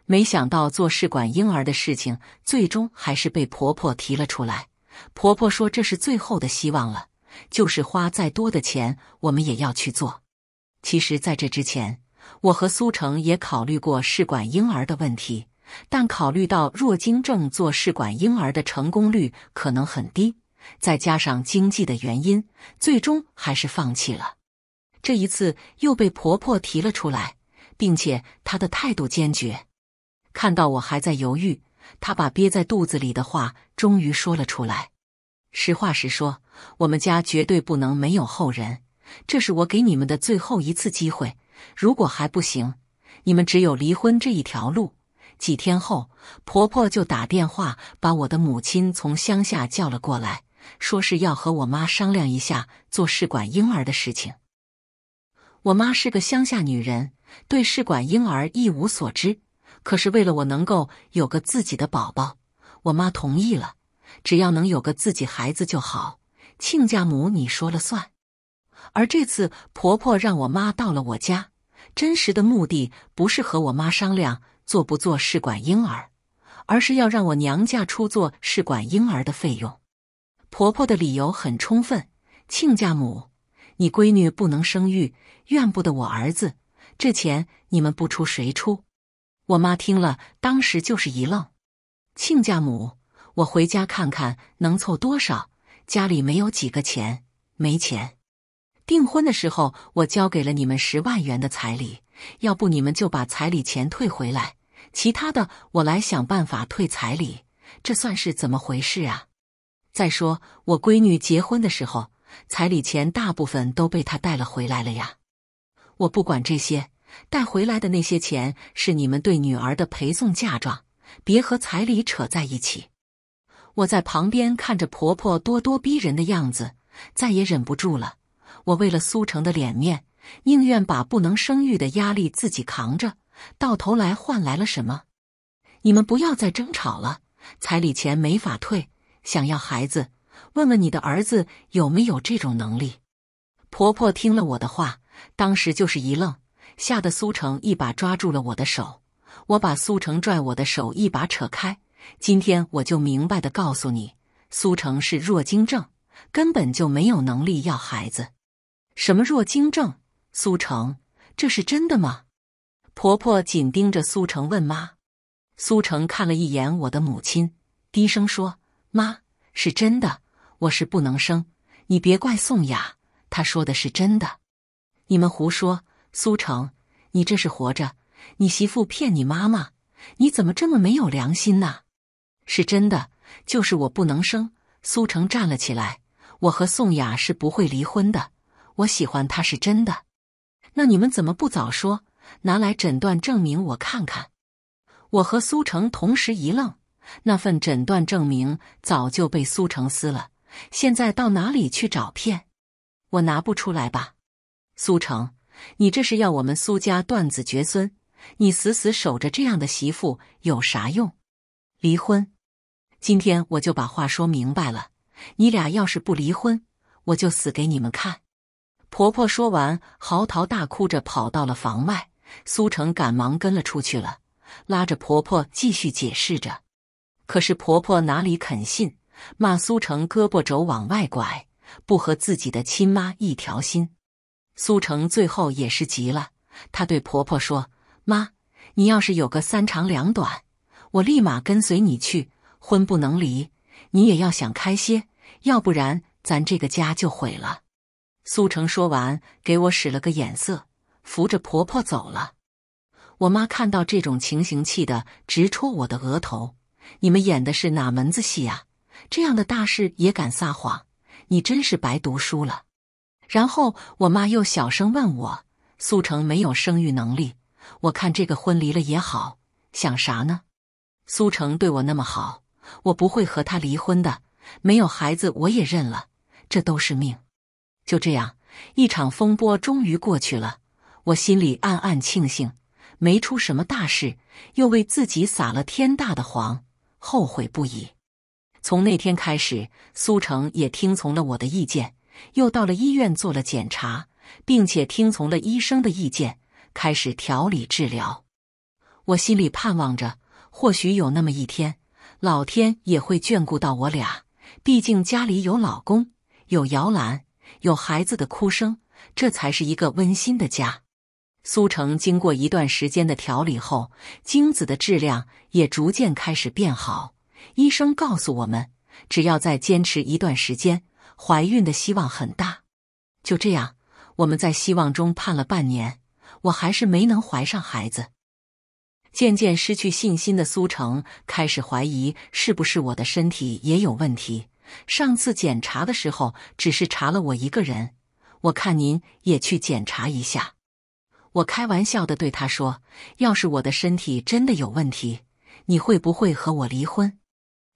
Speaker 1: 没想到做试管婴儿的事情最终还是被婆婆提了出来。婆婆说这是最后的希望了，就是花再多的钱我们也要去做。其实，在这之前，我和苏城也考虑过试管婴儿的问题，但考虑到弱精症做试管婴儿的成功率可能很低，再加上经济的原因，最终还是放弃了。这一次又被婆婆提了出来，并且她的态度坚决。看到我还在犹豫，她把憋在肚子里的话终于说了出来。实话实说，我们家绝对不能没有后人，这是我给你们的最后一次机会。如果还不行，你们只有离婚这一条路。几天后，婆婆就打电话把我的母亲从乡下叫了过来，说是要和我妈商量一下做试管婴儿的事情。我妈是个乡下女人，对试管婴儿一无所知。可是为了我能够有个自己的宝宝，我妈同意了，只要能有个自己孩子就好。亲家母，你说了算。而这次婆婆让我妈到了我家，真实的目的不是和我妈商量做不做试管婴儿，而是要让我娘家出做试管婴儿的费用。婆婆的理由很充分，亲家母。你闺女不能生育，怨不得我儿子。这钱你们不出谁出？我妈听了当时就是一愣：“亲家母，我回家看看能凑多少。家里没有几个钱，没钱。订婚的时候我交给了你们十万元的彩礼，要不你们就把彩礼钱退回来，其他的我来想办法退彩礼。这算是怎么回事啊？再说我闺女结婚的时候。”彩礼钱大部分都被他带了回来了呀！我不管这些，带回来的那些钱是你们对女儿的陪送嫁妆，别和彩礼扯在一起。我在旁边看着婆婆咄咄逼人的样子，再也忍不住了。我为了苏城的脸面，宁愿把不能生育的压力自己扛着，到头来换来了什么？你们不要再争吵了，彩礼钱没法退，想要孩子。问问你的儿子有没有这种能力？婆婆听了我的话，当时就是一愣，吓得苏成一把抓住了我的手。我把苏成拽我的手一把扯开。今天我就明白的告诉你，苏成是弱精症，根本就没有能力要孩子。什么弱精症？苏成，这是真的吗？婆婆紧盯着苏成问妈。苏成看了一眼我的母亲，低声说：“妈，是真的。”我是不能生，你别怪宋雅，她说的是真的。你们胡说，苏成，你这是活着？你媳妇骗你妈妈？你怎么这么没有良心呐？是真的，就是我不能生。苏成站了起来，我和宋雅是不会离婚的，我喜欢她是真的。那你们怎么不早说？拿来诊断证明我看看。我和苏成同时一愣，那份诊断证明早就被苏成撕了。现在到哪里去找片？我拿不出来吧。苏成，你这是要我们苏家断子绝孙？你死死守着这样的媳妇有啥用？离婚！今天我就把话说明白了，你俩要是不离婚，我就死给你们看！婆婆说完，嚎啕大哭着跑到了房外。苏成赶忙跟了出去了，拉着婆婆继续解释着。可是婆婆哪里肯信？骂苏成胳膊肘往外拐，不和自己的亲妈一条心。苏成最后也是急了，他对婆婆说：“妈，你要是有个三长两短，我立马跟随你去。婚不能离，你也要想开些，要不然咱这个家就毁了。”苏成说完，给我使了个眼色，扶着婆婆走了。我妈看到这种情形，气得直戳我的额头：“你们演的是哪门子戏啊？”这样的大事也敢撒谎，你真是白读书了。然后我妈又小声问我：“苏成没有生育能力，我看这个婚离了也好。”想啥呢？苏成对我那么好，我不会和他离婚的。没有孩子我也认了，这都是命。就这样，一场风波终于过去了，我心里暗暗庆幸没出什么大事，又为自己撒了天大的谎，后悔不已。从那天开始，苏城也听从了我的意见，又到了医院做了检查，并且听从了医生的意见，开始调理治疗。我心里盼望着，或许有那么一天，老天也会眷顾到我俩。毕竟家里有老公，有摇篮，有孩子的哭声，这才是一个温馨的家。苏城经过一段时间的调理后，精子的质量也逐渐开始变好。医生告诉我们，只要再坚持一段时间，怀孕的希望很大。就这样，我们在希望中盼了半年，我还是没能怀上孩子。渐渐失去信心的苏成开始怀疑，是不是我的身体也有问题？上次检查的时候只是查了我一个人，我看您也去检查一下。我开玩笑的对他说：“要是我的身体真的有问题，你会不会和我离婚？”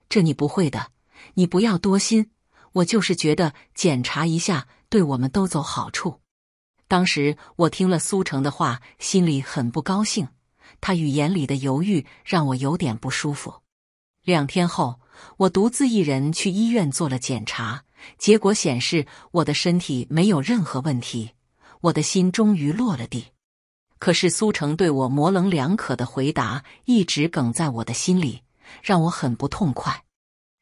Speaker 1: 这你不会的，你不要多心。我就是觉得检查一下，对我们都走好处。当时我听了苏城的话，心里很不高兴。他语言里的犹豫让我有点不舒服。两天后，我独自一人去医院做了检查，结果显示我的身体没有任何问题，我的心终于落了地。可是苏城对我模棱两可的回答一直梗在我的心里。让我很不痛快。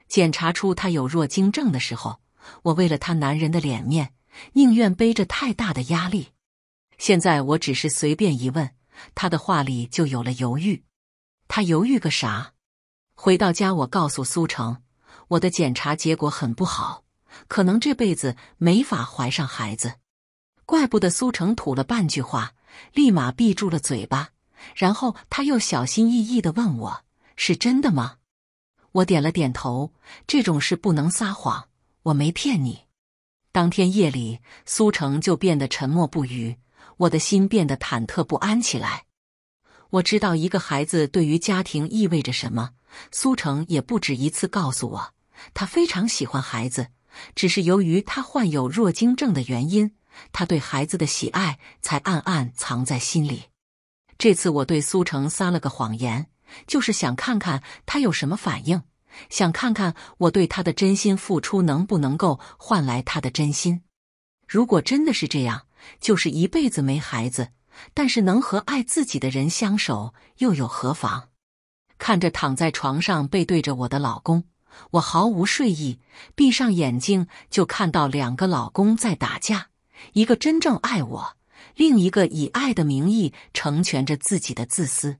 Speaker 1: 检查出他有弱精症的时候，我为了他男人的脸面，宁愿背着太大的压力。现在我只是随便一问，他的话里就有了犹豫。他犹豫个啥？回到家，我告诉苏成，我的检查结果很不好，可能这辈子没法怀上孩子。怪不得苏成吐了半句话，立马闭住了嘴巴。然后他又小心翼翼的问我。是真的吗？我点了点头。这种事不能撒谎，我没骗你。当天夜里，苏成就变得沉默不语，我的心变得忐忑不安起来。我知道一个孩子对于家庭意味着什么。苏成也不止一次告诉我，他非常喜欢孩子，只是由于他患有弱精症的原因，他对孩子的喜爱才暗暗藏在心里。这次我对苏成撒了个谎言。就是想看看他有什么反应，想看看我对他的真心付出能不能够换来他的真心。如果真的是这样，就是一辈子没孩子，但是能和爱自己的人相守，又有何妨？看着躺在床上背对着我的老公，我毫无睡意，闭上眼睛就看到两个老公在打架，一个真正爱我，另一个以爱的名义成全着自己的自私。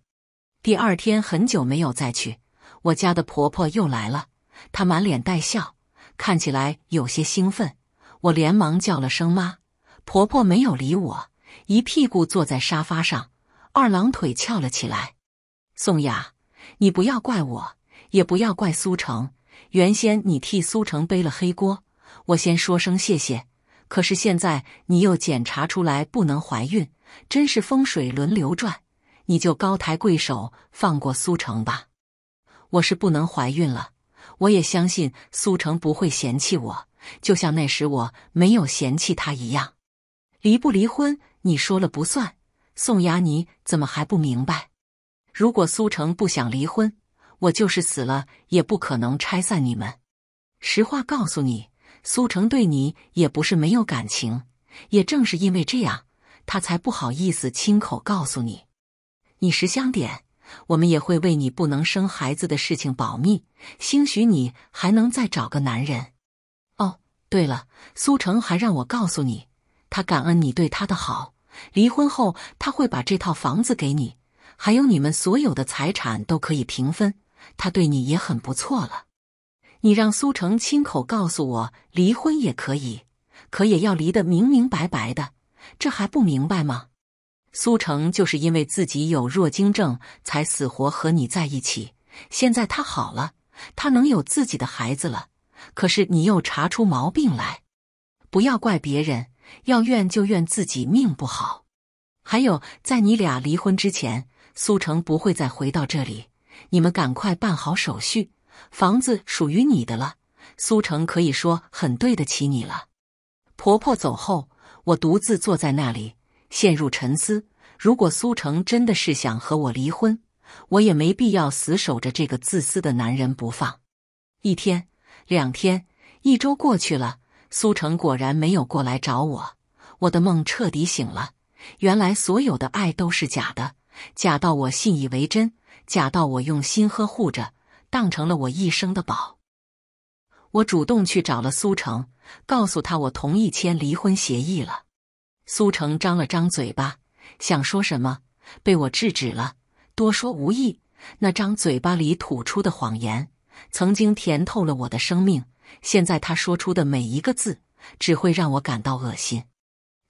Speaker 1: 第二天很久没有再去，我家的婆婆又来了。她满脸带笑，看起来有些兴奋。我连忙叫了声“妈”，婆婆没有理我，一屁股坐在沙发上，二郎腿翘了起来。“宋雅，你不要怪我，也不要怪苏成。原先你替苏成背了黑锅，我先说声谢谢。可是现在你又检查出来不能怀孕，真是风水轮流转。”你就高抬贵手放过苏城吧！我是不能怀孕了，我也相信苏城不会嫌弃我，就像那时我没有嫌弃他一样。离不离婚你说了不算，宋雅，你怎么还不明白？如果苏城不想离婚，我就是死了也不可能拆散你们。实话告诉你，苏城对你也不是没有感情，也正是因为这样，他才不好意思亲口告诉你。你识相点，我们也会为你不能生孩子的事情保密。兴许你还能再找个男人。哦，对了，苏成还让我告诉你，他感恩你对他的好。离婚后他会把这套房子给你，还有你们所有的财产都可以平分。他对你也很不错了。你让苏成亲口告诉我，离婚也可以，可也要离得明明白白的，这还不明白吗？苏成就是因为自己有弱精症，才死活和你在一起。现在他好了，他能有自己的孩子了。可是你又查出毛病来，不要怪别人，要怨就怨自己命不好。还有，在你俩离婚之前，苏成不会再回到这里。你们赶快办好手续，房子属于你的了。苏成可以说很对得起你了。婆婆走后，我独自坐在那里。陷入沉思，如果苏成真的是想和我离婚，我也没必要死守着这个自私的男人不放。一天、两天、一周过去了，苏成果然没有过来找我，我的梦彻底醒了。原来所有的爱都是假的，假到我信以为真，假到我用心呵护着，当成了我一生的宝。我主动去找了苏成，告诉他我同意签离婚协议了。苏城张了张嘴巴，想说什么，被我制止了。多说无益。那张嘴巴里吐出的谎言，曾经甜透了我的生命，现在他说出的每一个字，只会让我感到恶心。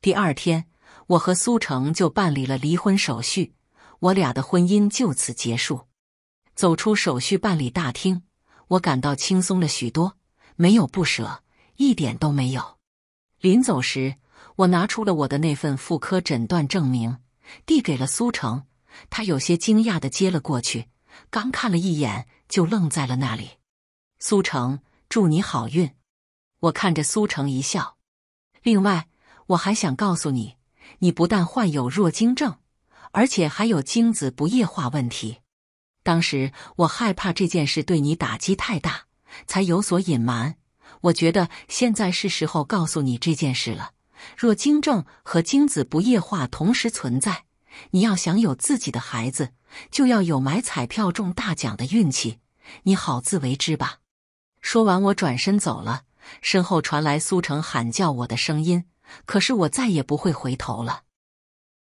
Speaker 1: 第二天，我和苏城就办理了离婚手续，我俩的婚姻就此结束。走出手续办理大厅，我感到轻松了许多，没有不舍，一点都没有。临走时。我拿出了我的那份妇科诊断证明，递给了苏城。他有些惊讶地接了过去，刚看了一眼就愣在了那里。苏城，祝你好运。我看着苏城一笑。另外，我还想告诉你，你不但患有弱精症，而且还有精子不液化问题。当时我害怕这件事对你打击太大，才有所隐瞒。我觉得现在是时候告诉你这件事了。若精正和精子不液化同时存在，你要想有自己的孩子，就要有买彩票中大奖的运气。你好自为之吧。说完，我转身走了，身后传来苏成喊叫我的声音，可是我再也不会回头了。